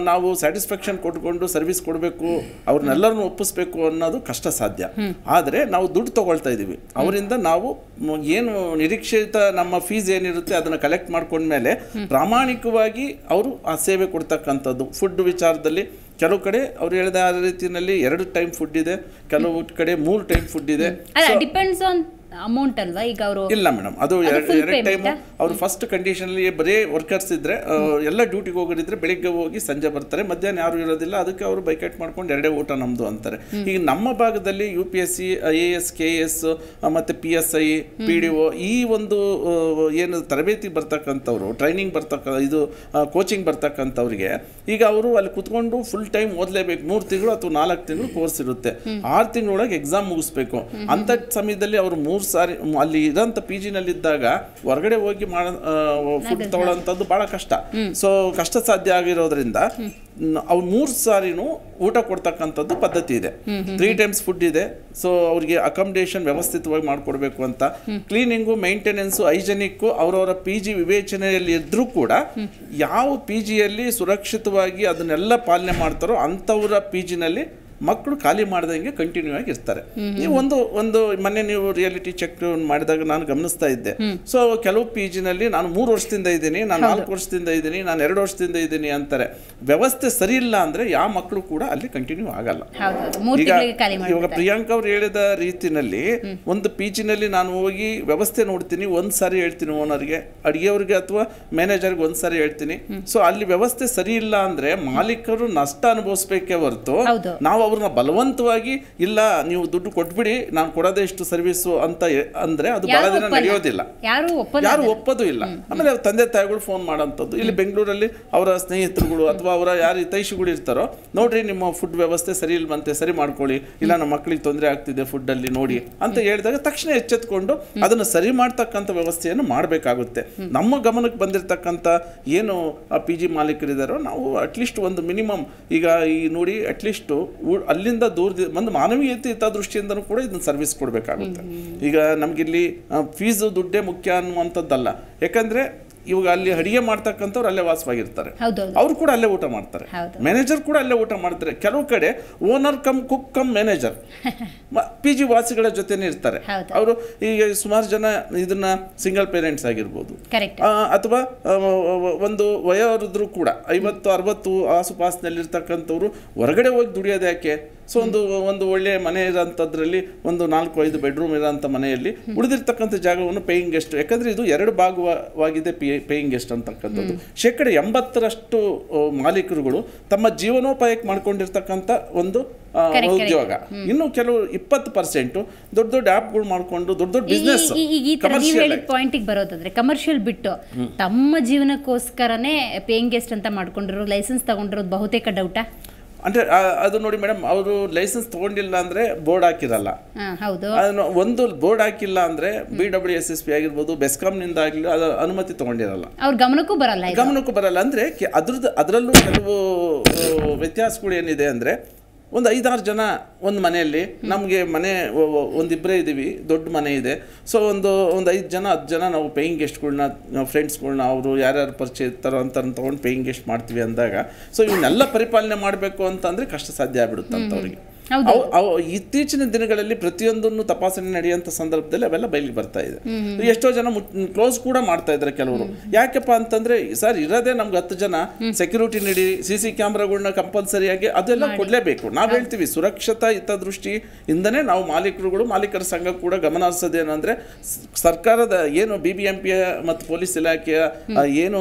ನಾವು ಸ್ಯಾಟಿಸ್ಫ್ಯಾಕ್ಷನ್ ಕೊಟ್ಕೊಂಡು ಸರ್ವಿಸ್ ಕೊಡಬೇಕು ಅವ್ರನ್ನೆಲ್ಲರನ್ನು ಒಪ್ಪಿಸ್ಬೇಕು ಅನ್ನೋದು ಕಷ್ಟ ಸಾಧ್ಯ ಆದರೆ ನಾವು ದುಡ್ಡು ತಗೊಳ್ತಾ ಇದ್ದೀವಿ ಅವರಿಂದ ನಾವು ಏನು ನಿರೀಕ್ಷಿತ ನಮ್ಮ ಫೀಸ್ ಏನಿರುತ್ತೆ ಅದನ್ನು ಕಲೆಕ್ಟ್ ಮಾಡ್ಕೊಂಡ್ಮೇಲೆ ಪ್ರಾಮಾಣಿಕವಾಗಿ ಅವರು ಆ ಸೇವೆ ಕೊಡ್ತಕ್ಕಂಥದ್ದು ಫುಡ್ ವಿಚಾರದಲ್ಲಿ ಕೆಲವು ಕಡೆ ಅವ್ರು ಹೇಳಿದ ರೀತಿಯಲ್ಲಿ ಎರಡು ಟೈಮ್ ಫುಡ್ ಇದೆ ಕೆಲವು ಕಡೆ ಮೂರು ಟೈಮ್ ಫುಡ್ ಇದೆ
ಅಮೌಂಟ್ ಅಲ್ವಾ ಈಗ ಅವರು ಇಲ್ಲ
ಮೇಡಮ್ ಅದು ಎರಡು ಟೈಮ್ ಅವರು ಫಸ್ಟ್ ಕಂಡೀಷನಲ್ಲಿ ಬರೀ ವರ್ಕರ್ಸ್ ಇದ್ದರೆ ಎಲ್ಲ ಡ್ಯೂಟಿಗೆ ಹೋಗೋದಿದ್ರೆ ಬೆಳಿಗ್ಗೆ ಹೋಗಿ ಸಂಜೆ ಬರ್ತಾರೆ ಮಧ್ಯಾಹ್ನ ಯಾರು ಇರೋದಿಲ್ಲ ಅದಕ್ಕೆ ಅವರು ಬೈಕೆಟ್ ಮಾಡ್ಕೊಂಡು ಎರಡೇ ಊಟ ನಮ್ಮದು ಅಂತಾರೆ ಈಗ ನಮ್ಮ ಭಾಗದಲ್ಲಿ U P S C I A S K S ಮತ್ತು P S I P D O ಈ ಒಂದು ಏನು ತರಬೇತಿ ಬರ್ತಕ್ಕಂಥವ್ರು ಟ್ರೈನಿಂಗ್ ಬರ್ತಕ್ಕ ಇದು ಕೋಚಿಂಗ್ ಬರ್ತಕ್ಕಂಥವ್ರಿಗೆ ಈಗ ಅವರು ಅಲ್ಲಿ ಕುತ್ಕೊಂಡು ಫುಲ್ ಟೈಮ್ ಓದಲೇಬೇಕು ಮೂರು ತಿಂಗಳು ಅಥವಾ ನಾಲ್ಕು ತಿಂಗಳು ಕೋರ್ಸ್ ಇರುತ್ತೆ ಆರು ತಿಂಗಳೊಳಗೆ ಎಕ್ಸಾಮ್ ಮುಗಿಸ್ಬೇಕು ಅಂಥ ಸಮಯದಲ್ಲಿ ಅವರು ಮೂರು ಸಾರಿ ಅಲ್ಲಿ ಇರೋಂಥ ಪಿ ಜಿನಲ್ಲಿದ್ದಾಗ ಹೊರಗಡೆ ಹೋಗಿ ಫುಡ್ ತಗೊಳ್ಳೋಂಥದ್ದು ಭಾಳ ಕಷ್ಟ ಸೊ ಕಷ್ಟ ಸಾಧ್ಯ ಆಗಿರೋದ್ರಿಂದ ಅವ್ರು ಮೂರು ಸಾರಿನೂ ಊಟ ಕೊಡ್ತಕ್ಕಂಥದ್ದು ಪದ್ಧತಿ ಇದೆ ತ್ರೀ ಟೈಮ್ಸ್ ಫುಡ್ ಇದೆ ಸೊ ಅವ್ರಿಗೆ ಅಕಾಮಿಡೇಷನ್ ವ್ಯವಸ್ಥಿತವಾಗಿ ಮಾಡಿಕೊಡ್ಬೇಕು ಅಂತ ಕ್ಲೀನಿಂಗು ಮೇಂಟೆನೆನ್ಸು ಹೈಜೆನಿಕ್ಕು ಅವರವರ ಪಿ ಜಿ ವಿವೇಚನೆಯಲ್ಲಿ ಇದ್ರೂ ಕೂಡ ಯಾವ ಪಿ ಜಿಯಲ್ಲಿ ಸುರಕ್ಷಿತವಾಗಿ ಅದನ್ನೆಲ್ಲ ಪಾಲನೆ ಮಾಡ್ತಾರೋ ಅಂಥವರ ಪಿ ಜಿನಲ್ಲಿ ಮಕ್ಕಳು ಖಾಲಿ ಮಾಡ್ದಂಗೆ ಕಂಟಿನ್ಯೂ ಆಗಿ ಇರ್ತಾರೆ ನೀವು ಒಂದು ಒಂದು ಮೊನ್ನೆ ನೀವು ರಿಯಾಲಿಟಿ ಚೆಕ್ ಮಾಡಿದಾಗ ನಾನು ಗಮನಿಸ್ತಾ ಇದ್ದೆ ಸೊ ಕೆಲವು ಪಿ ಜಿನಲ್ಲಿ ನಾನು ಮೂರು ವರ್ಷದಿಂದ ಇದ್ದೀನಿ ನಾನು ನಾಲ್ಕು ವರ್ಷದಿಂದ ಇದ್ದೀನಿ ನಾನು ಎರಡು ವರ್ಷದಿಂದ ಇದ್ದೀನಿ ಅಂತಾರೆ ವ್ಯವಸ್ಥೆ ಸರಿ ಇಲ್ಲ ಅಂದ್ರೆ ಯಾವ ಮಕ್ಕಳು ಕೂಡ ಅಲ್ಲಿ ಕಂಟಿನ್ಯೂ ಆಗಲ್ಲ ಈಗ ಇವಾಗ ಪ್ರಿಯಾಂಕ ಅವ್ರು ಹೇಳಿದ ರೀತಿನಲ್ಲಿ ಒಂದು ಪಿ ಜಿನಲ್ಲಿ ನಾನು ಹೋಗಿ ವ್ಯವಸ್ಥೆ ನೋಡ್ತೀನಿ ಒಂದ್ ಸಾರಿ ಹೇಳ್ತೀನಿ ಓನರ್ಗೆ ಅಡುಗೆಯವ್ರಿಗೆ ಅಥವಾ ಮ್ಯಾನೇಜರ್ಗೆ ಒಂದ್ ಸಾರಿ ಹೇಳ್ತೀನಿ ಸೊ ಅಲ್ಲಿ ವ್ಯವಸ್ಥೆ ಸರಿ ಇಲ್ಲ ಅಂದರೆ ಮಾಲೀಕರು ನಷ್ಟ ಅನುಭವಿಸ್ಬೇಕೇ ಹೊರತು ನಾವು ಅವ್ರನ್ನ ಬಲವಂತವಾಗಿ ಇಲ್ಲ ನೀವು ದುಡ್ಡು ಕೊಟ್ಬಿಡಿ ನಾನು ಕೊಡೋದೇ ಇಷ್ಟು ಸರ್ವಿಸು ಅಂತ ಅಂದ್ರೆ ಅದು ಬಹಳ ದಿನ ನಡೆಯೋದಿಲ್ಲ
ಯಾರು
ಒಪ್ಪದು ಇಲ್ಲ ಆಮೇಲೆ ತಂದೆ ತಾಯಿಗಳು ಫೋನ್ ಮಾಡೋಂಥದ್ದು ಇಲ್ಲಿ ಬೆಂಗಳೂರಲ್ಲಿ ಅವರ ಸ್ನೇಹಿತರುಗಳು ಅಥವಾ ಅವರ ಯಾರು ಹಿತೈಷಿಗಳು ಇರ್ತಾರೋ ನೋಡ್ರಿ ನಿಮ್ಮ ಫುಡ್ ವ್ಯವಸ್ಥೆ ಸರಿ ಇಲ್ವಂತೆ ಸರಿ ಮಾಡ್ಕೊಳ್ಳಿ ಇಲ್ಲ ನಮ್ಮ ಮಕ್ಕಳಿಗೆ ತೊಂದರೆ ಆಗ್ತಿದೆ ಫುಡ್ ಅಲ್ಲಿ ನೋಡಿ ಅಂತ ಹೇಳಿದಾಗ ತಕ್ಷಣ ಎಚ್ಚೆತ್ಕೊಂಡು ಅದನ್ನು ಸರಿ ಮಾಡ್ತಕ್ಕಂಥ ವ್ಯವಸ್ಥೆಯನ್ನು ಮಾಡಬೇಕಾಗುತ್ತೆ ನಮ್ಮ ಗಮನಕ್ಕೆ ಬಂದಿರತಕ್ಕಂಥ ಏನು ಪಿ ಜಿ ಮಾಲೀಕರಿದ್ದಾರೋ ನಾವು ಅಟ್ಲೀಸ್ಟ್ ಒಂದು ಮಿನಿಮಮ್ ಈಗ ಈ ನೋಡಿ ಅಟ್ಲೀಸ್ಟು ದೂರ ಅಲ್ಲಿಂದ ದೂರ ಒಂದು ಮಾನವೀಯತೆ ದೃಷ್ಟಿಯಿಂದನೂ ಕೂಡ ಇದನ್ನು ಸರ್ವಿಸ್ ಕೊಡಬೇಕಾಗುತ್ತೆ ಈಗ ನಮಗಿಲ್ಲಿ ಫೀಸು ದುಡ್ಡೇ ಮುಖ್ಯ ಅನ್ನುವಂಥದ್ದಲ್ಲ ಯಾಕಂದರೆ ಇವಾಗ ಅಲ್ಲಿ ಅಡಿಗೆ ಮಾಡ್ತಕ್ಕಂಥವ್ರು ಅಲ್ಲೇ ವಾಸವಾಗಿರ್ತಾರೆ ಅವ್ರು ಕೂಡ ಅಲ್ಲೇ ಊಟ ಮಾಡ್ತಾರೆ ಮ್ಯಾನೇಜರ್ ಕೂಡ ಅಲ್ಲೇ ಊಟ ಮಾಡ್ತಾರೆ ಕೆಲವು ಕಡೆ owner cum cook cum manager P G ವಾಸಿಗಳ ಜೊತೆನೆ ಇರ್ತಾರೆ ಅವರು ಈಗ ಸುಮಾರು ಜನ ಇದನ್ನ ಸಿಂಗಲ್ ಪೇರೆಂಟ್ಸ್ ಆಗಿರ್ಬೋದು ಅಥವಾ ಒಂದು ವಯೋರಿದ್ರು ಕೂಡ ಐವತ್ತು ಅರವತ್ತು ಆಸುಪಾಸಿನಲ್ಲಿರ್ತಕ್ಕಂಥವ್ರು ಹೊರಗಡೆ ಹೋಗಿ ದುಡಿಯೋದು ಯಾಕೆ ಸೊ ಒಂದು ಒಂದು ಒಳ್ಳೆಯ ಮನೆ ಇರೋಂಥದ್ರಲ್ಲಿ ಒಂದು ನಾಲ್ಕು ಐದು ಬೆಡ್ರೂಮ್ ಇರೋಂಥ ಮನೆಯಲ್ಲಿ ಉಳಿದಿರ್ತಕ್ಕಂಥ ಜಾಗವನ್ನು ಪೇಯಿಂಗ್ ಗೆಸ್ಟ್ ಯಾಕಂದರೆ ಇದು ಎರಡು ಭಾಗವಾಗಿದೆ ಪೇ ಪೇಯಿಂಗ್ ಗೆಸ್ಟ್ ಅಂತಕ್ಕಂಥದ್ದು ಶೇಕಡ ಎಂಬತ್ತರಷ್ಟು ಮಾಲೀಕರುಗಳು ತಮ್ಮ ಜೀವನೋಪಾಯಕ್ಕೆ ಮಾಡ್ಕೊಂಡಿರ್ತಕ್ಕಂಥ ಒಂದು ಉದ್ಯೋಗ ಇನ್ನು ಕೆಲವು ಇಪ್ಪತ್ತು ಪರ್ಸೆಂಟ್ ದೊಡ್ಡ ದೊಡ್ಡ ಆಪ್ಗಳು ಮಾಡಿಕೊಂಡು ದೊಡ್ಡ ದೊಡ್ಡ ಬಿಸ್ನೆಸ್
ಪಾಯಿಂಟ್ ಬರೋದಾದ್ರೆ ಕಮರ್ಷಿಯಲ್ ಬಿಟ್ಟು ತಮ್ಮ ಜೀವನಕ್ಕೋಸ್ಕರನೇ ಪೇಯಿಂಗ್ ಗೆಸ್ಟ್ ಅಂತ ಮಾಡ್ಕೊಂಡಿರೋ ಲೈಸೆನ್ಸ್ ತಗೊಂಡಿರೋದು ಬಹುತೇಕ ಡೌಟಾ
ಅಂದ್ರೆ ಅದು ನೋಡಿ ಮೇಡಮ್ ಅವರು ಲೈಸೆನ್ಸ್ ತಗೊಂಡಿಲ್ಲ ಅಂದ್ರೆ ಬೋರ್ಡ್ ಹಾಕಿರಲ್ಲ ಅದನ್ನು ಒಂದು ಬೋರ್ಡ್ ಹಾಕಿಲ್ಲ ಅಂದ್ರೆ B W S S P ಆಗಿರ್ಬೋದು ಬೆಸ್ಕಾಂನಿಂದ ಆಗಲಿ ಅನುಮತಿ ತಗೊಂಡಿರಲ್ಲ
ಗಮನಕ್ಕೂ ಬರಲ್ಲ
ಗಮನಕ್ಕೂ ಬರಲ್ಲ ಅಂದ್ರೆ ಅದ್ರದ್ದು ಅದರಲ್ಲೂ ಕೆಲವು ವ್ಯತ್ಯಾಸಗಳು ಏನಿದೆ ಅಂದ್ರೆ ಒಂದು ಐದಾರು ಜನ ಒಂದು ಮನೆಯಲ್ಲಿ ನಮಗೆ ಮನೆ ಒಂದಿಬ್ಬರೇ ಇದ್ದೀವಿ ದೊಡ್ಡ ಮನೆ ಇದೆ ಸೊ ಒಂದು ಒಂದು ಐದು ಜನ ಹತ್ತು ಜನ ನಾವು ಪೇಯಿಂಗ್ ಗೆಸ್ಟ್ಗಳನ್ನ ಫ್ರೆಂಡ್ಸ್ಗಳನ್ನ ಅವರು ಯಾರ್ಯಾರು ಪರಿಚಯ ಇರ್ತಾರೋ ಅಂತ ತೊಗೊಂಡು ಪೇಯಿಂಗ್ ಗೆಸ್ಟ್ ಮಾಡ್ತೀವಿ ಅಂದಾಗ ಸೊ ಇವನ್ನೆಲ್ಲ ಪರಿಪಾಲನೆ ಮಾಡಬೇಕು ಅಂತಂದರೆ ಕಷ್ಟ ಸಾಧ್ಯ ಆಗ್ಬಿಡುತ್ತೆ ಅವ್ರಿಗೆ ಇತ್ತೀಚಿನ ದಿನಗಳಲ್ಲಿ ಪ್ರತಿಯೊಂದನ್ನು ತಪಾಸಣೆ ನಡೆಯುವಂತ ಸಂದರ್ಭದಲ್ಲಿ ಅವೆಲ್ಲ ಬಯಲಿಗೆ ಬರ್ತಾ ಇದೆ ಎಷ್ಟೋ ಜನ ಕ್ಲೋಸ್ ಕೂಡ ಮಾಡ್ತಾ ಇದ್ದಾರೆ ಕೆಲವರು ಯಾಕಪ್ಪ ಅಂತಂದ್ರೆ ಸರ್ ಇರೋದೇ ನಮ್ಗೆ ಹತ್ತು ಜನ ಸೆಕ್ಯೂರಿಟಿ ನೀಡಿ ಸಿ ಸಿ ಕ್ಯಾಮ್ರಾಗಳನ್ನ ಕಂಪಲ್ಸರಿ ಆಗಿ ಅದೆಲ್ಲ ಕೊಡ್ಲೇಬೇಕು ನಾವು ಹೇಳ್ತೀವಿ ಸುರಕ್ಷತಾ ದೃಷ್ಟಿ ಇಂದನೇ ನಾವು ಮಾಲೀಕರುಗಳು ಮಾಲೀಕರ ಸಂಘ ಕೂಡ ಗಮನ ಹರಿಸೋದೇನಂದ್ರೆ ಸರ್ಕಾರದ ಏನು ಬಿ ಬಿ ಎಂ ಪಿ ಮತ್ತು ಪೊಲೀಸ್ ಇಲಾಖೆಯ ಏನು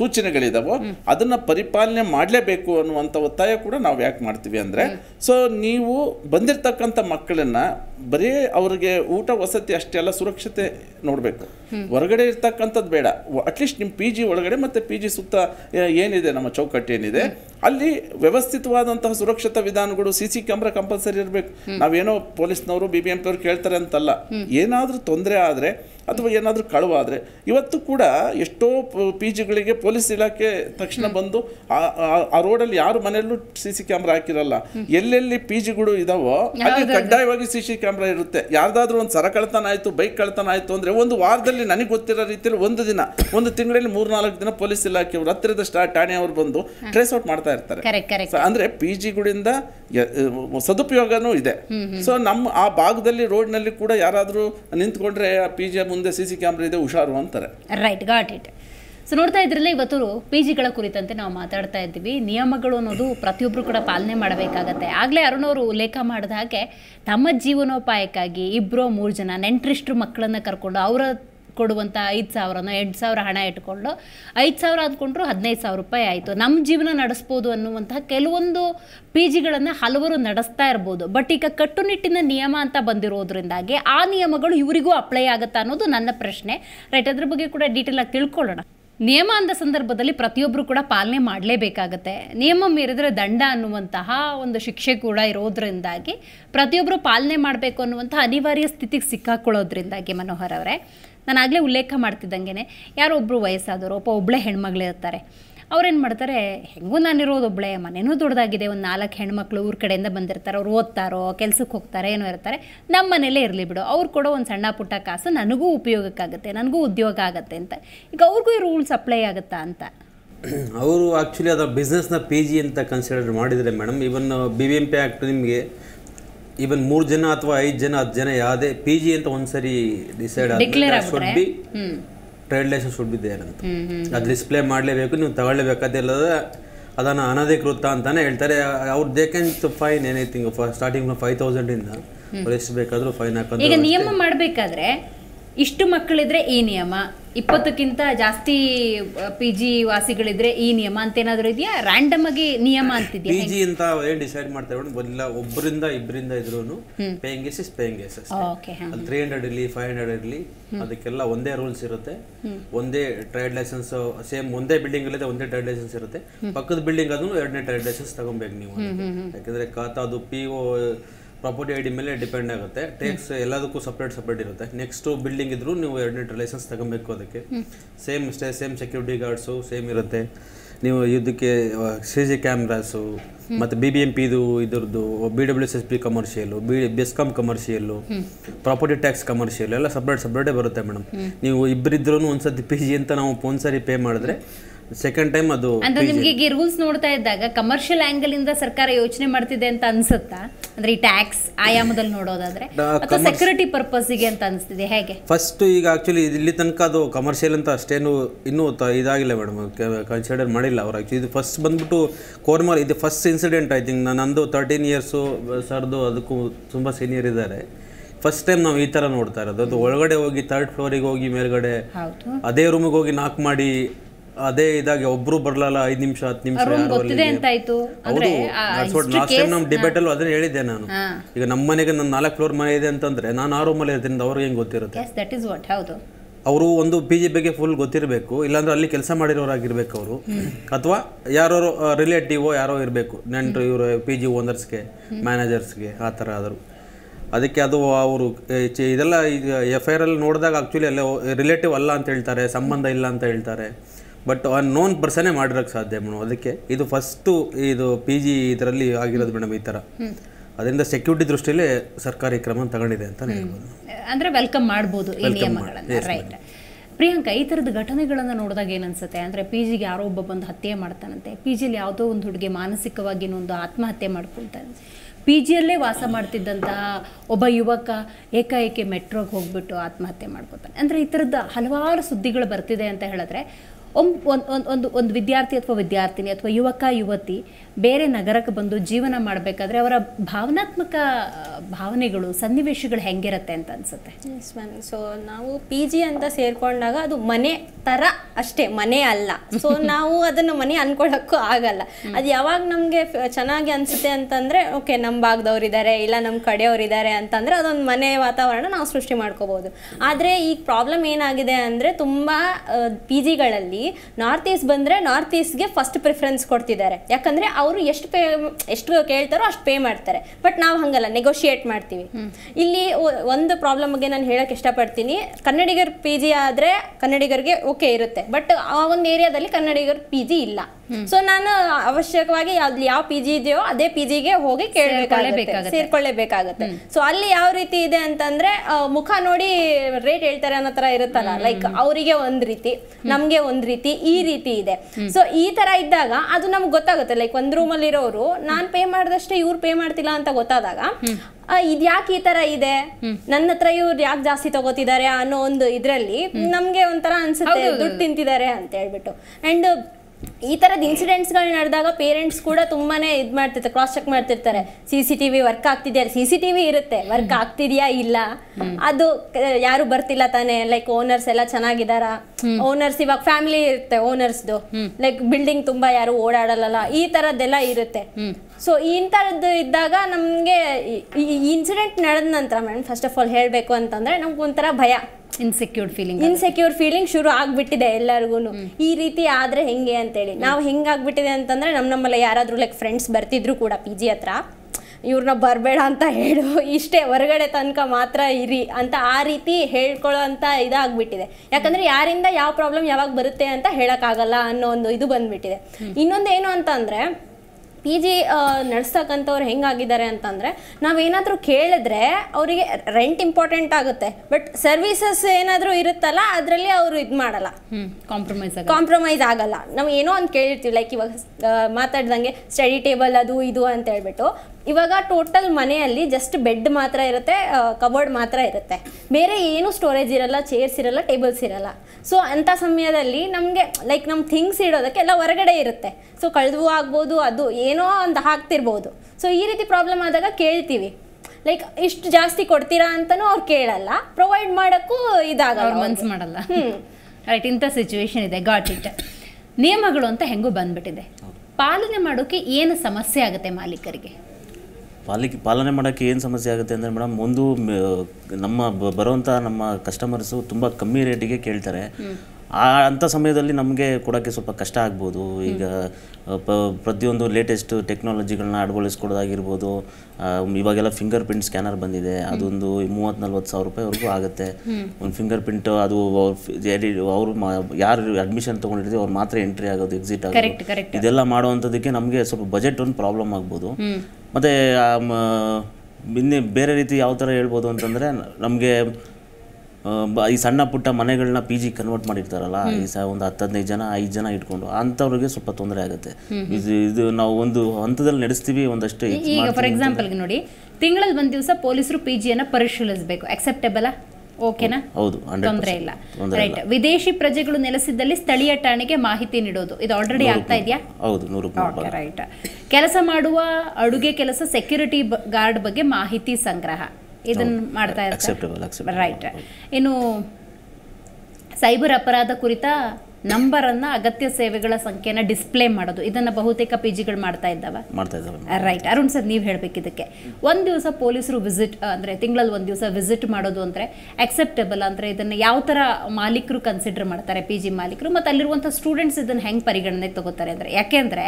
ಸೂಚನೆಗಳಿದಾವೋ ಅದನ್ನ ಪರಿಪಾಲನೆ ಮಾಡಲೇಬೇಕು ಅನ್ನುವಂತ ಒತ್ತಾಯ ಕೂಡ ನಾವು ಯಾಕೆ ಮಾಡ್ತೀವಿ ಅಂದ್ರೆ ಸೊ ನೀವು ಬಂದಿರತಕ್ಕಂಥ ಮಕ್ಕಳನ್ನ ಬರೀ ಅವ್ರಿಗೆ ಊಟ ವಸತಿ ಅಷ್ಟೇ ಅಲ್ಲ ಸುರಕ್ಷತೆ ನೋಡಬೇಕು ಹೊರಗಡೆ ಇರ್ತಕ್ಕಂಥದ್ದು ಬೇಡ ಅಟ್ಲೀಸ್ಟ್ ನಿಮ್ಮ ಪಿ ಜಿ ಒಳಗಡೆ ಮತ್ತು ಪಿ ಜಿ ಸುತ್ತ ಏನಿದೆ ನಮ್ಮ ಚೌಕಟ್ಟು ಏನಿದೆ ಅಲ್ಲಿ ವ್ಯವಸ್ಥಿತವಾದಂತಹ ಸುರಕ್ಷತಾ ವಿಧಾನಗಳು ಸಿ ಸಿ ಕ್ಯಾಮ್ರಾ ಕಂಪಲ್ಸರಿ ಇರಬೇಕು ನಾವೇನೋ ಪೊಲೀಸ್ನವರು ಬಿ ಬಿ ಎಂ ಪಿ ಅವ್ರು ಕೇಳ್ತಾರೆ ಅಂತಲ್ಲ ಏನಾದರೂ ತೊಂದರೆ ಆದರೆ ಅಥವಾ ಏನಾದರೂ ಕಳುವ ಇವತ್ತು ಕೂಡ ಎಷ್ಟೋ ಪಿ ಜಿಗಳಿಗೆ ಪೊಲೀಸ್ ಇಲಾಖೆ ತಕ್ಷಣ ಬಂದು ಆ ರೋಡಲ್ಲಿ ಯಾರು ಮನೆಯಲ್ಲೂ ಸಿ ಸಿ ಕ್ಯಾಮ್ರಾ ಹಾಕಿರಲ್ಲ ಎಲ್ಲೆಲ್ಲಿ ಪಿ ಜಿಗಳು ಇದಾವೋ ಅಲ್ಲಿ ಕಡ್ಡಾಯವಾಗಿ ಸಿ ಸಿ ಕ್ಯಾಮ್ರಾ ಇರುತ್ತೆ ಯಾರ್ದಾದ್ರೂ ಒಂದು ಸರ ಕಳ್ತನ ಆಯಿತು ಬೈಕ್ ಕಳತನ ಆಯಿತು ಅಂದರೆ ಒಂದು ವಾರದಲ್ಲಿ ನನಗೆ ಗೊತ್ತಿರೋ ರೀತಿಯಲ್ಲಿ ಒಂದು ದಿನ ಒಂದು ತಿಂಗಳಲ್ಲಿ ಮೂರ್ನಾಲ್ಕು ದಿನ ಪೊಲೀಸ್ ಇಲಾಖೆಯವರು ಹತ್ತಿರದ ಸ್ಟಾ ಠಾಣೆಯವರು ಬಂದು ಟ್ರೇಸ್ ಔಟ್ ಮಾಡ್ತಾ ಇರ್ತಾರೆ ಅಂದರೆ ಪಿ ಜಿಗಳಿಂದ ಸದುಪಯೋಗನೂ ಇದೆ ಸೊ ನಮ್ಮ ಆ ಭಾಗದಲ್ಲಿ ರೋಡ್ನಲ್ಲಿ ಕೂಡ ಯಾರಾದರೂ ನಿಂತ್ಕೊಂಡ್ರೆ ಪಿ ಜಿ ಮುಂದೆ ಸಿ ಸಿ ಕ್ಯಾಮ್ರಾ ಇದೆ ಹುಷಾರು ಅಂತಾರೆ
ರೈಟ್ ಗಾಟ್ ಇಟ್ ಸೊ ನೋಡ್ತಾ ಇದ್ರಲ್ಲಿ ಇವತ್ತು ಪಿ ಜಿಗಳ ಕುರಿತಂತೆ ನಾವು ಮಾತಾಡ್ತಾ ಇದ್ದೀವಿ ನಿಯಮಗಳು ಅನ್ನೋದು ಪ್ರತಿಯೊಬ್ಬರು ಕೂಡ ಪಾಲನೆ ಮಾಡಬೇಕಾಗತ್ತೆ ಆಗಲೇ ಅರುಣ್ ಅವರು ಉಲ್ಲೇಖ ಮಾಡಿದ ಹಾಗೆ ತಮ್ಮ ಜೀವನೋಪಾಯಕ್ಕಾಗಿ ಇಬ್ಬರೋ ಮೂರು ಜನ ನೆಂಟರಿಷ್ಟರು ಮಕ್ಕಳನ್ನು ಕರ್ಕೊಂಡು ಅವರ ಕೊಡುವಂಥ ಐದು ಸಾವಿರನೋ ಎಂಟು ಸಾವಿರ ಹಣ ಇಟ್ಕೊಂಡು ಐದು ಸಾವಿರ ಅಂದ್ಕೊಂಡ್ರು ಹದಿನೈದು ಸಾವಿರ ರೂಪಾಯಿ ಆಯಿತು ನಮ್ಮ ಜೀವನ ನಡೆಸ್ಬೋದು ಅನ್ನುವಂತಹ ಕೆಲವೊಂದು ಪಿ ಜಿಗಳನ್ನು ಹಲವರು ನಡೆಸ್ತಾ ಇರ್ಬೋದು ಬಟ್ ಈಗ ಕಟ್ಟುನಿಟ್ಟಿನ ನಿಯಮ ಅಂತ ಬಂದಿರೋದ್ರಿಂದಾಗಿ ಆ ನಿಯಮಗಳು ಇವರಿಗೂ ಅಪ್ಲೈ ಆಗುತ್ತಾ ಅನ್ನೋದು ನನ್ನ ಪ್ರಶ್ನೆ ರೈಟ್ ಅದ್ರ ಬಗ್ಗೆ ಕೂಡ ಡೀಟೇಲ್ ಆಗಿ ತಿಳ್ಕೊಳ್ಳೋಣ ನಿಯಮ ಅಂದ ಸಂದರ್ಭದಲ್ಲಿ ಪ್ರತಿಯೊಬ್ಬರು ಕೂಡ ಪಾಲನೆ ಮಾಡಲೇಬೇಕಾಗತ್ತೆ ನಿಯಮ ಮೀರಿದರೆ ದಂಡ ಅನ್ನುವಂತಹ ಒಂದು ಶಿಕ್ಷೆ ಕೂಡ ಇರೋದ್ರಿಂದಾಗಿ ಪ್ರತಿಯೊಬ್ಬರು ಪಾಲನೆ ಮಾಡಬೇಕು ಅನ್ನುವಂಥ ಅನಿವಾರ್ಯ ಸ್ಥಿತಿಗೆ ಸಿಕ್ಕಾಕೊಳ್ಳೋದ್ರಿಂದಾಗಿ ಮನೋಹರ್ ಅವರೇ ನಾನು ಆಗಲೇ ಉಲ್ಲೇಖ ಮಾಡ್ತಿದ್ದಂಗೆ ಯಾರೋ ಒಬ್ಬರು ವಯಸ್ಸಾದವರು ಒಬ್ಬ ಒಬ್ಬಳೇ ಹೆಣ್ಮಗಳಿರ್ತಾರೆ ಅವ್ರೇನು ಮಾಡ್ತಾರೆ ಹೆಂಗೂ ಇರೋದು ಒಬ್ಬಳೆ ಮನೆಯೂ ದೊಡ್ಡದಾಗಿದೆ ಒಂದು ನಾಲ್ಕು ಹೆಣ್ಮಕ್ಳು ಊರ ಕಡೆಯಿಂದ ಬಂದಿರ್ತಾರೆ ಅವ್ರು ಓದ್ತಾರೋ ಕೆಲಸಕ್ಕೆ ಹೋಗ್ತಾರೆ ಏನೋ ಇರ್ತಾರೆ ನಮ್ಮ ಮನೇಲೇ ಇರಲಿ ಬಿಡು ಅವ್ರು ಕೊಡೋ ಒಂದು ಸಣ್ಣ ಪುಟ್ಟ ಕಾಸು ನನಗೂ ಉಪಯೋಗಕ್ಕಾಗುತ್ತೆ ನನಗೂ ಉದ್ಯೋಗ ಆಗುತ್ತೆ ಅಂತ ಈಗ ಅವ್ರಿಗೂ ಈ ರೂಲ್ಸ್ ಅಪ್ಲೈ ಆಗುತ್ತಾ ಅಂತ
ಅವರು ಆ್ಯಕ್ಚುಲಿ ಅದರ ಬಿಸ್ನೆಸ್ನ ಪಿ ಜಿ ಅಂತ ಕನ್ಸಿಡರ್ ಮಾಡಿದರೆ madam even B B M P act ನಿಮಗೆ ಈವನ್ ಮೂರು ಜನ ಅಥವಾ ಐದು ಜನ ಹತ್ತು ಜನ ಯಾವುದೇ ಪಿ ಜಿ ಅಂತ ಒಂದ್ಸರಿ decide should be trade licence should be there ಅಂತ ಅದು ಡಿಸ್ಪ್ಲೇ ಮಾಡಲೇಬೇಕು ನೀವು ತಗೊಳ್ಳೇಬೇಕಾದಿಲ್ಲ ಅದನ್ನು ಅನಧಿಕೃತ ಅಂತಾನೆ ಹೇಳ್ತಾರೆ ಅವ್ರು they fine anything starting five ತೌಸಂಡಿಂದ ಎಷ್ಟು ಬೇಕಾದ್ರೂ ಫೈನ್ ಹಾಕೋದು ನಿಯಮ
ಮಾಡಬೇಕಾದ್ರೆ ಇಷ್ಟು ಮಕ್ಕಳಿದ್ರೆ ಈ ನಿಯಮ ಇಪ್ಪತ್ತಕ್ಕಿಂತ ಜಾಸ್ತಿ ಪಿ ಜಿ ವಾಸಿಗಳಿದ್ರೆ ಈ ನಿಯಮ ಅಂತ ಏನಾದರೂ ಇದೆಯಾ ರ್ಯಾಂಡಮ್ ಆಗಿ ನಿಯಮ ಅಂತಿದೆಯಾ ಪಿ ಜಿ ಅಂತ
ಏನು ಡಿಸೈಡ್ ಮಾಡ್ತಾರೆ ಬದಲ ಒಬ್ಬರಿಂದ ಇಬ್ಬರಿಂದ ಇದ್ರೂ paying S is paying S
ಅಲ್ಲಿ ತ್ರೀ
ಹಂಡ್ರೆಡ್ ಇರಲಿ ಫೈವ್ ಹಂಡ್ರೆಡ್ ಇರಲಿ ಅದಕ್ಕೆಲ್ಲ ಒಂದೇ ರೂಲ್ಸ್ ಇರುತ್ತೆ ಒಂದೇ ಟ್ರೈಡ್ ಲೈಸೆನ್ಸ್ ಸೇಮ್ ಒಂದೇ ಬಿಲ್ಡಿಂಗ್ ಇಲ್ಲದೆ ಒಂದೇ ಟ್ರೈಡ್ ಲೈಸೆನ್ಸ್ ಇರುತ್ತೆ ಪಕ್ಕದ ಬಿಲ್ಡಿಂಗ್ ಅದನ್ನು ಎರಡನೇ ಟ್ರೈಡ್ ಲೈಸೆನ್ಸ್ ತಗೊಬೇಕು ನೀವು ಯಾಕಂದ್ರೆ ಖಾತಾ ಅದು ಪಿ ಪ್ರಾಪರ್ಟಿ ಐ ಡಿ ಮೇಲೆ ಡಿಪೆಂಡ್ ಆಗುತ್ತೆ ಟ್ಯಾಕ್ಸ್ ಎಲ್ಲದಕ್ಕೂ ಸಪ್ರೇಟ್ ಸಪ್ರೇಟ್ ಇರುತ್ತೆ ನೆಕ್ಸ್ಟ್ ಬಿಲ್ಡಿಂಗ್ ಇದ್ರೂ ನೀವು ಎರಡನೇ ಲೈಸೆನ್ಸ್ ತಗೊಬೇಕು ಅದಕ್ಕೆ same stay same security guards same ಇರುತ್ತೆ ನೀವು ಇದಕ್ಕೆ ಸಿ ಜಿ ಕ್ಯಾಮ್ರಾಸು ಮತ್ತು ಬಿ ಬಿ ಎಂ ಪಿದು ಇದ್ರದ್ದು B W S S P commercial B commercial property tax commercial ಎಲ್ಲ ಸಪ್ರೇಟ್ ಸಪ್ರೇಟೇ ಬರುತ್ತೆ ಮೇಡಮ್ ನೀವು ಇಬ್ಬರಿದ್ರೂ ಒಂದು ಸರ್ತಿ ಪಿ ಜಿ ಅಂತ ನಾವು ಒಂದು ಸಾರಿ ಪೇ ಮಾಡಿದ್ರೆ ಸೆಕೆಂಡ್ ಟೈಮ್ ಅದು ಅಂದ್ರೆ ನಿಮಗೆ
ರೂಲ್ಸ್ ನೋಡ್ತಾ ಇದ್ದಾಗ ಕಮರ್ಷಿಯಲ್ ಆಂಗಲ್ ಇಂದ ಸರ್ಕಾರ ಯೋಚನೆ ಮಾಡ್ತಿದೆ ಅಂತ ಅನ್ಸುತ್ತಾ ಅಂದ್ರೆ ಈ ಟ್ಯಾಕ್ಸ್ ಆಯಾಮದಲ್ಲಿ ನೋಡೋದಾದ್ರೆ ಅಥವಾ ಸೆಕ್ಯೂರಿಟಿ ಪರ್ಪಸ್ ಗೆ ಅಂತ ಅನ್ಸ್ತಿದೆ ಹೇಗೆ
ಫಸ್ಟ್ ಈಗ ಆಕ್ಚುಲಿ ಇಲ್ಲಿ ತನಕ ಅದು ಕಮರ್ಷಿಯಲ್ ಅಂತ ಅಷ್ಟೇನು ಇನ್ನೂ ಇದಾಗಿಲ್ಲ ಮೇಡಮ್ ಕನ್ಸಿಡರ್ ಮಾಡಿಲ್ಲ ಅವ್ರು ಆಕ್ಚುಲಿ ಇದು ಫಸ್ಟ್ ಬಂದ್ಬಿಟ್ಟು ಕೋರ್ಮಲ್ ಇದು ಫಸ್ಟ್ ಇನ್ಸಿಡೆಂಟ್ ಐ ಥಿಂಕ್ ನಂದು ತರ್ಟೀನ್ ಇಯರ್ಸು ಸರ್ದು ಅದಕ್ಕೂ ತುಂಬ ಸೀನಿಯರ್ ಇದ್ದಾರೆ ಫಸ್ಟ್ ಟೈಮ್ ನಾವು ಈ ತರ ನೋಡ್ತಾ ಇರೋದು ಅದು ಒಳಗಡೆ ಹೋಗಿ ತರ್ಡ್ ಫ್ಲೋರಿಗೆ ಹೋಗಿ ಮೇಲ್ಗಡೆ ಅದೇ ರೂಮಿಗೆ ಹೋಗಿ ನಾಕ್ ಮಾಡಿ ಅದೇ ಇದಾಗಿ ಒಬ್ರು ಬರಲಲ್ಲ ಐದ್ ನಿಮಿಷ ಹತ್ತು ನಿಮಿಷ ಗೊತ್ತಿದೆ ಅಂತ ಲಾಸ್ಟ್ ಟೈಮ್ ನಮ್ ಡಿಬೇಟ್ ಅಲ್ಲೂ ಅದನ್ನ ಹೇಳಿದ್ದೆ ನಾನು ಈಗ ನಮ್ಮ ಮನೆಗೆ ನನ್ನ ನಾಲ್ಕು ಫ್ಲೋರ್ ಮನೆ ಇದೆ ಅಂತಂದ್ರೆ ನಾನು ಆರು ಮನೆ ಇರೋದ್ರಿಂದ ಅವ್ರಿಗೆ ಹೆಂಗ್ ಗೊತ್ತಿರುತ್ತೆ ಅವರು ಒಂದು ಪಿ ಜಿ ಬಗ್ಗೆ ಫುಲ್ ಗೊತ್ತಿರಬೇಕು ಇಲ್ಲಾಂದ್ರೆ ಅಲ್ಲಿ ಕೆಲಸ ಮಾಡಿರೋರಾಗಿರ್ಬೇಕು ಅವರು ಅಥವಾ ಯಾರೋ ರಿಲೇಟಿವ್ ಯಾರೋ ಇರಬೇಕು ನೆಂಟರು ಇವರು ಪಿ ಜಿ ಓನರ್ಸ್ಗೆ ಮ್ಯಾನೇಜರ್ಸ್ಗೆ ಆ ಥರ ಆದರು ಅದಕ್ಕೆ ಅದು ಅವರು ಇದೆಲ್ಲ ಈಗ ಎಫ್ ಐ ಆರ್ ಅಲ್ಲಿ ನೋಡಿದಾಗ ಆ್ಯಕ್ಚುಲಿ ಅಲ್ಲೇ ರಿಲೇಟಿವ್ ಅಲ್ಲ ಅಂತ ಹೇಳ್ತಾರೆ ಸಂಬಂಧ ಇಲ್ಲ ಅಂತ ಹೇಳ್ತಾರೆ ಬಟ್ ಆ ನೋನ್ ಪರ್ಸನೇ ಮಾಡಿರೋಕೆ ಸಾಧ್ಯ ಮೇಡಮ್ ಅದಕ್ಕೆ ಇದು ಫಸ್ಟು ಇದು ಪಿ ಜಿ ಇದರಲ್ಲಿ ಆಗಿರೋದು ಮೇಡಮ್ ಈ ಥರ ಅದರಿಂದ ಸೆಕ್ಯೂರಿಟಿ ದೃಷ್ಟಿಯಲ್ಲಿ ಸರ್ಕಾರಿ ಕ್ರಮ ತಗೊಂಡಿದೆ ಅಂತ
ಹೇಳ್ಬೋದು ಅಂದರೆ ವೆಲ್ಕಮ್ ಮಾಡ್ಬೋದು ಈ ನಿಯಮಗಳನ್ನು ರೈಟ್ ಪ್ರಿಯಾಂಕಾ ಈ ಥರದ ಘಟನೆಗಳನ್ನು ನೋಡಿದಾಗ ಏನನ್ಸುತ್ತೆ ಅಂದ್ರೆ ಪಿ ಜಿಗೆ ಯಾರೋ ಒಬ್ಬ ಬಂದು ಹತ್ಯೆ ಮಾಡ್ತಾನಂತೆ ಪಿ ಜಿಯಲ್ಲಿ ಯಾವುದೋ ಒಂದು ಹುಡುಗಿ ಮಾನಸಿಕವಾಗಿ ಒಂದು ಆತ್ಮಹತ್ಯೆ ಮಾಡ್ಕೊಳ್ತಾನೆ ಪಿ ಜಿಯಲ್ಲೇ ವಾಸ ಮಾಡ್ತಿದ್ದಂತಹ ಒಬ್ಬ ಯುವಕ ಏಕಾಏಕಿ ಮೆಟ್ರೋಗೆ ಹೋಗ್ಬಿಟ್ಟು ಆತ್ಮಹತ್ಯೆ ಮಾಡ್ಕೊತಾನೆ ಅಂದ್ರೆ ಈ ಥರದ ಹಲವಾರು ಸುದ್ದಿಗಳು ಬರ್ತಿದೆ ಅಂತ ಹೇಳಿದ್ರೆ ಒಂದು ಒಂದು ಒಂದು ವಿದ್ಯಾರ್ಥಿ ಅಥವಾ ವಿದ್ಯಾರ್ಥಿನಿ ಅಥವಾ ಯುವಕ ಯುವತಿ ಬೇರೆ ನಗರಕ್ಕೆ ಬಂದು ಜೀವನ ಮಾಡಬೇಕಾದ್ರೆ ಅವರ ಭಾವನಾತ್ಮಕ
ಭಾವನೆಗಳು ಸನ್ನಿವೇಶಗಳು ಹೆಂಗಿರುತ್ತೆ ಅಂತ ಅನ್ಸುತ್ತೆ ಸೊ ನಾವು ಪಿ ಜಿ ಅಂತ ಸೇರ್ಕೊಂಡಾಗ ಅದು ಮನೆ ಥರ ಅಷ್ಟೇ ಮನೆ ಅಲ್ಲ ಸೊ ನಾವು ಅದನ್ನು ಮನೆ ಅನ್ಕೊಳಕ್ಕೂ ಆಗಲ್ಲ ಅದು ಯಾವಾಗ ನಮಗೆ ಚೆನ್ನಾಗಿ ಅನ್ಸುತ್ತೆ ಅಂತಂದ್ರೆ ಓಕೆ ನಮ್ಮ ಇದ್ದಾರೆ ಇಲ್ಲ ನಮ್ಮ ಇದ್ದಾರೆ ಅಂತಂದ್ರೆ ಅದೊಂದು ಮನೆ ವಾತಾವರಣ ನಾವು ಸೃಷ್ಟಿ ಮಾಡ್ಕೋಬಹುದು ಆದ್ರೆ ಈಗ ಪ್ರಾಬ್ಲಮ್ ಏನಾಗಿದೆ ಅಂದ್ರೆ ತುಂಬಾ ಪಿ ಜಿಗಳಲ್ಲಿ ನಾರ್ತ್ ಈಸ್ಟ್ ಬಂದ್ರೆ ನಾರ್ತ್ ಈಸ್ಟ್ಗೆ ಫಸ್ಟ್ ಪ್ರಿಫರೆನ್ಸ್ ಕೊಡ್ತಿದ್ದಾರೆ ಯಾಕಂದ್ರೆ ಅವರು ಎಷ್ಟು ಪೇ ಎಷ್ಟು ಕೇಳ್ತಾರೋ ಅಷ್ಟು ಪೇ ಮಾಡ್ತಾರೆ ಬಟ್ ನಾವು ಹಂಗಲ್ಲ ನೆಗೋಷಿಯೇಟ್ ಮಾಡ್ತೀವಿ ಇಲ್ಲಿ ಒಂದು ಪ್ರಾಬ್ಲಮ್ ಬಗ್ಗೆ ನಾನು ಹೇಳಕ್ಕೆ ಇಷ್ಟಪಡ್ತೀನಿ ಕನ್ನಡಿಗರ ಪಿ ಜಿ ಆದರೆ ಕನ್ನಡಿಗರಿಗೆ ಓಕೆ ಇರುತ್ತೆ ಬಟ್ ಆ ಒಂದು ಏರಿಯಾದಲ್ಲಿ ಕನ್ನಡಿಗರ ಪಿ ಜಿ ಇಲ್ಲ ಸೊ ನಾನು ಅವಶ್ಯಕವಾಗಿ ಅಲ್ಲಿ ಯಾವ ಪಿ ಜಿ ಇದೆಯೋ ಅದೇ ಪಿ ಜಿಗೆ ಹೋಗಿ ಕೇಳಬೇಕಾಗುತ್ತೆ ಸೇರ್ಕೊಳ್ಳೇಬೇಕಾಗುತ್ತೆ ಸೊ ಅಲ್ಲಿ ಯಾವ ರೀತಿ ಇದೆ ಅಂತಂದ್ರೆ ಮುಖ ನೋಡಿ ರೇಟ್ ಹೇಳ್ತಾರೆ ಅನ್ನೋ ತರ ಇರುತ್ತಲ್ಲ ಲೈಕ್ ಅವರಿಗೆ ಒಂದ್ ರೀತಿ ನಮ್ಗೆ ಒಂದ್ ರೀತಿ ಈ ರೀತಿ ಇದೆ ಸೊ ಈ ತರ ಇದ್ದಾಗ ಅದು ನಮ್ಗೆ ಗೊತ್ತಾಗುತ್ತೆ ಲೈಕ್ ಒಂದ್ ರೂಮ್ ರೂಮಲ್ಲಿ ಇರೋರು ನಾನ್ ಪೇ ಮಾಡ್ದಷ್ಟೇ ಇವ್ರು ಪೇ ಮಾಡ್ತಿಲ್ಲ ಅಂತ ಗೊತ್ತಾದಾಗ ಇದ್ ಯಾಕೆ ಈ ತರ ಇದೆ ನನ್ನ ಹತ್ರ ಇವ್ರು ಯಾಕೆ ಜಾಸ್ತಿ ತಗೋತಿದ್ದಾರೆ ಅನ್ನೋ ಒಂದು ಇದ್ರಲ್ಲಿ ನಮ್ಗೆ ಒಂಥರ ಅನ್ಸುತ್ತೆ ದುಡ್ಡು ತಿಂತಿದ್ದಾರೆ ಅಂತ ಹೇಳ್ಬಿಟ್ಟು ಅಂಡ್ ಈ ಥರದ ಇನ್ಸಿಡೆಂಟ್ಸ್ಗಳು ನಡೆದಾಗ ಪೇರೆಂಟ್ಸ್ ಕೂಡ ತುಂಬಾನೇ ಇದ್ ಮಾಡ್ತಿರ್ತಾರೆ ಕ್ರಾಸ್ ಚೆಕ್ ಮಾಡ್ತಿರ್ತಾರೆ ಸಿ ಸಿ ವರ್ಕ್ ಆಗ್ತಿದೆಯಾ ಸಿ ಸಿ ಇರುತ್ತೆ ವರ್ಕ್ ಆಗ್ತಿದೆಯಾ ಇಲ್ಲ ಅದು ಯಾರು ಬರ್ತಿಲ್ಲ ತಾನೆ ಲೈಕ್ ಓನರ್ಸ್ ಎಲ್ಲ ಚೆನ್ನಾಗಿದಾರ ಓನರ್ಸ್ ಇವಾಗ ಫ್ಯಾಮಿಲಿ ಇರುತ್ತೆ ಓನರ್ಸ್ದು ಲೈಕ್ ಬಿಲ್ಡಿಂಗ್ ತುಂಬಾ ಯಾರು ಓಡಾಡಲ್ಲ ಈ ತರದ್ದೆಲ್ಲ ಇರುತ್ತೆ ಸೊ ಇಂಥದ್ದು ಇದ್ದಾಗ ನಮಗೆ ಈ ಇನ್ಸಿಡೆಂಟ್ ನಡೆದ ನಂತರ ಮೇಡಮ್ ಫಸ್ಟ್ ಆಫ್ ಆಲ್ ಹೇಳಬೇಕು ಅಂತಂದ್ರೆ ನಮ್ಗೆ ಒಂಥರ ಭಯ ಇನ್ಸೆಕ್ಯೂರ್ ಫೀಲಿಂಗ್ ಇನ್ಸೆಕ್ಯೂರ್ ಫೀಲಿಂಗ್ ಶುರು ಆಗ್ಬಿಟ್ಟಿದೆ ಎಲ್ಲರಿಗೂ ಈ ರೀತಿ ಆದ್ರೆ ಹೆಂಗೆ ಅಂತೇಳಿ ನಾವು ಹೆಂಗಾಗ್ಬಿಟ್ಟಿದೆ ಅಂತಂದ್ರೆ ನಮ್ ನಮ್ಮಲ್ಲಿ ಯಾರಾದ್ರೂ ಲೈಕ್ ಫ್ರೆಂಡ್ಸ್ ಬರ್ತಿದ್ರು ಕೂಡ ಪಿ ಜಿ ಹತ್ರ ಇವ್ರನ್ನ ಬರಬೇಡ ಅಂತ ಹೇಳು ಇಷ್ಟೇ ಹೊರಗಡೆ ತನಕ ಮಾತ್ರ ಇರಿ ಅಂತ ಆ ರೀತಿ ಹೇಳ್ಕೊಳ್ಳೋ ಅಂತ ಇದಾಗ್ಬಿಟ್ಟಿದೆ ಯಾಕಂದ್ರೆ ಯಾರಿಂದ ಯಾವ ಪ್ರಾಬ್ಲಮ್ ಯಾವಾಗ ಬರುತ್ತೆ ಅಂತ ಹೇಳಕ್ಕಾಗಲ್ಲ ಅನ್ನೋ ಒಂದು ಇದು ಬಂದ್ಬಿಟ್ಟಿದೆ ಇನ್ನೊಂದು ಏನು ಅಂತ ಅಂದ್ರೆ ಪಿ ಜಿ ನಡೆಸ್ತಕ್ಕಂಥವ್ರು ಹೆಂಗಾಗಿದ್ದಾರೆ ಅಂತಂದರೆ ನಾವೇನಾದರೂ ಕೇಳಿದ್ರೆ ಅವರಿಗೆ ರೆಂಟ್ ಇಂಪಾರ್ಟೆಂಟ್ ಆಗುತ್ತೆ ಬಟ್ ಸರ್ವಿಸಸ್ ಏನಾದರೂ ಇರುತ್ತಲ್ಲ ಅದರಲ್ಲಿ ಅವರು ಇದು ಮಾಡಲ್ಲ ಕಾಂಪ್ರಮೈಸ್ ಕಾಂಪ್ರಮೈಸ್ ಆಗಲ್ಲ ನಾವು ಏನೋ ಒಂದು ಕೇಳಿರ್ತೀವಿ ಲೈಕ್ ಇವಾಗ ಮಾತಾಡ್ದಂಗೆ ಸ್ಟಡಿ ಟೇಬಲ್ ಅದು ಇದು ಅಂತ ಹೇಳ್ಬಿಟ್ಟು ಇವಾಗ ಟೋಟಲ್ ಮನೆಯಲ್ಲಿ ಜಸ್ಟ್ ಬೆಡ್ ಮಾತ್ರ ಇರುತ್ತೆ ಕಬೋರ್ಡ್ ಮಾತ್ರ ಇರುತ್ತೆ ಬೇರೆ ಏನು ಸ್ಟೋರೇಜ್ ಇರಲ್ಲ ಚೇರ್ಸ್ ಇರಲ್ಲ ಟೇಬಲ್ಸ್ ಇರಲ್ಲ ಸೊ ಅಂಥ ಸಮಯದಲ್ಲಿ ನಮಗೆ ಲೈಕ್ ನಮ್ಮ ಥಿಂಗ್ಸ್ ಇಡೋದಕ್ಕೆಲ್ಲ ಹೊರಗಡೆ ಇರುತ್ತೆ ಸೊ ಕಳೆದು ಆಗ್ಬೋದು ಅದು ಏನೋ ಒಂದು ಹಾಕ್ತಿರ್ಬೋದು ಸೊ ಈ ರೀತಿ ಪ್ರಾಬ್ಲಮ್ ಆದಾಗ ಕೇಳ್ತೀವಿ ಲೈಕ್ ಇಷ್ಟು ಜಾಸ್ತಿ ಕೊಡ್ತೀರಾ ಅಂತಲೂ ಅವ್ರು ಕೇಳಲ್ಲ ಪ್ರೊವೈಡ್ ಮಾಡೋಕ್ಕೂ ಇದಾಗಲ್ಲ ಮನ್ಸು ಮಾಡಲ್ಲ
ರೈಟ್ ಇಂಥ ಸಿಚುವೇಶನ್ ಇದೆ ಗಾಟ್ ಇಟ್ ನಿಯಮಗಳು ಅಂತ ಹೆಂಗೂ ಬಂದ್ಬಿಟ್ಟಿದೆ ಪಾಲನೆ ಮಾಡೋಕ್ಕೆ ಏನು ಸಮಸ್ಯೆ ಆಗುತ್ತೆ ಮಾಲೀಕರಿಗೆ
ಪಾಲಿಕೆ ಪಾಲನೆ ಮಾಡೋಕ್ಕೆ ಏನು ಸಮಸ್ಯೆ ಆಗುತ್ತೆ ಅಂದರೆ ಮೇಡಮ್ ಒಂದು ನಮ್ಮ ಬರುವಂಥ ನಮ್ಮ ಕಸ್ಟಮರ್ಸು ತುಂಬ ಕಮ್ಮಿ ರೇಟಿಗೆ ಕೇಳ್ತಾರೆ ಆ ಅಂಥ ಸಮಯದಲ್ಲಿ ನಮಗೆ ಕೊಡೋಕ್ಕೆ ಸ್ವಲ್ಪ ಕಷ್ಟ ಆಗ್ಬೋದು ಈಗ ಪ್ರತಿಯೊಂದು ಲೇಟೆಸ್ಟ್ ಟೆಕ್ನಾಲಜಿಗಳನ್ನ ಅಳವಡಿಸ್ಕೊಡೋದಾಗಿರ್ಬೋದು ಇವಾಗೆಲ್ಲ ಫಿಂಗರ್ ಪ್ರಿಂಟ್ ಸ್ಕ್ಯಾನರ್ ಬಂದಿದೆ ಅದೊಂದು ಮೂವತ್ತು ನಲ್ವತ್ತು ಸಾವಿರ ರೂಪಾಯಿವರೆಗೂ ಆಗುತ್ತೆ ಒಂದು ಫಿಂಗರ್ ಪ್ರಿಂಟ್ ಅದು ಅವರು ಯಾರು ಅಡ್ಮಿಷನ್ ತೊಗೊಂಡಿರ್ತೀವಿ ಅವ್ರು ಮಾತ್ರ ಎಂಟ್ರಿ ಆಗೋದು ಎಕ್ಸಿಟ್
ಆಗೋದು ಇದೆಲ್ಲ
ಮಾಡುವಂಥದ್ದಕ್ಕೆ ನಮಗೆ ಸ್ವಲ್ಪ ಬಜೆಟ್ ಒಂದು ಪ್ರಾಬ್ಲಮ್ ಆಗ್ಬೋದು ಮತ್ತು ಇನ್ನೇ ಬೇರೆ ರೀತಿ ಯಾವ ಥರ ಹೇಳ್ಬೋದು ಅಂತಂದರೆ ನಮಗೆ ಈ ಸಣ್ಣ ಪುಟ್ಟ ಮನೆಗಳನ್ನ ಪಿ ಜಿ ಕನ್ವರ್ಟ್ ಮಾಡಿರ್ತಾರಲ್ಲ ಈ ಸಹ ಒಂದು ಹತ್ತು ಜನ ಐದು ಜನ ಇಟ್ಕೊಂಡು ಅಂಥವ್ರಿಗೆ ಸ್ವಲ್ಪ ತೊಂದರೆ ಆಗುತ್ತೆ ಇದು ಇದು ನಾವು ಒಂದು ಹಂತದಲ್ಲಿ ನಡೆಸ್ತೀವಿ ಒಂದಷ್ಟು ಈಗ ಫಾರ್ ಎಕ್ಸಾಂಪಲ್ಗೆ
ನೋಡಿ ತಿಂಗಳಲ್ಲಿ ಒಂದು ದಿವಸ ಪೊಲೀಸರು ಪಿ ಜಿಯನ್ನು ಪರಿಶೀಲಿಸಬೇಕು ಅಕ್ಸೆಪ್ಟೇಬಲ್ ಓಕೆನಾ
ಹೌದು ತೊಂದರೆ ಇಲ್ಲ ರೈಟ್
ವಿದೇಶಿ ಪ್ರಜೆಗಳು ನೆಲೆಸಿದಲ್ಲಿ ಸ್ಥಳೀಯ ಠಾಣೆಗೆ ಮಾಹಿತಿ ನೀಡೋದು ಇದು ಆಲ್ರೆಡಿ ಆಗ್ತಾ ಇದೆಯಾ ಹೌದು ನೂರು ರೈಟ್ ಕೆಲಸ ಮಾಡುವ ಅಡುಗೆ ಕೆಲಸ ಸೆಕ್ಯೂರಿಟಿ ಗಾರ್ಡ್ ಬಗ್ಗೆ ಮಾಹಿತಿ ಸಂಗ್ರಹ ಇದನ್ನು ಮಾಡ್ತಾ
ಇರ್ತಾರೆ
ರೈಟ್ ಇನ್ನು ಸೈಬರ್ ಅಪರಾಧ ಕುರಿತ ನಂಬರನ್ನು ಅಗತ್ಯ ಸೇವೆಗಳ ಸಂಖ್ಯೆನ ಡಿಸ್ಪ್ಲೇ ಮಾಡೋದು ಇದನ್ನ ಬಹುತೇಕ ಪಿ ಜಿಗಳು ಮಾಡ್ತಾ ಇದ್ದಾವೆ ರೈಟ್ ಅರುಣ್ ಸರ್ ನೀವು ಹೇಳಬೇಕು ಇದಕ್ಕೆ ಒಂದು ದಿವಸ ಪೊಲೀಸರು ವಿಸಿಟ್ ಅಂದರೆ ತಿಂಗಳಲ್ಲಿ ಒಂದು ದಿವಸ ವಿಸಿಟ್ ಮಾಡೋದು ಅಂದರೆ ಅಕ್ಸೆಪ್ಟೇಬಲ್ ಅಂದರೆ ಇದನ್ನು ಯಾವ ಥರ ಮಾಲೀಕರು ಕನ್ಸಿಡರ್ ಮಾಡ್ತಾರೆ ಪಿ ಜಿ ಮಾಲೀಕರು ಮತ್ತು ಅಲ್ಲಿರುವಂಥ ಸ್ಟೂಡೆಂಟ್ಸ್ ಇದನ್ನು ಹೆಂಗೆ ಪರಿಗಣನೆ ತಗೋತಾರೆ ಅಂದರೆ ಯಾಕೆಂದರೆ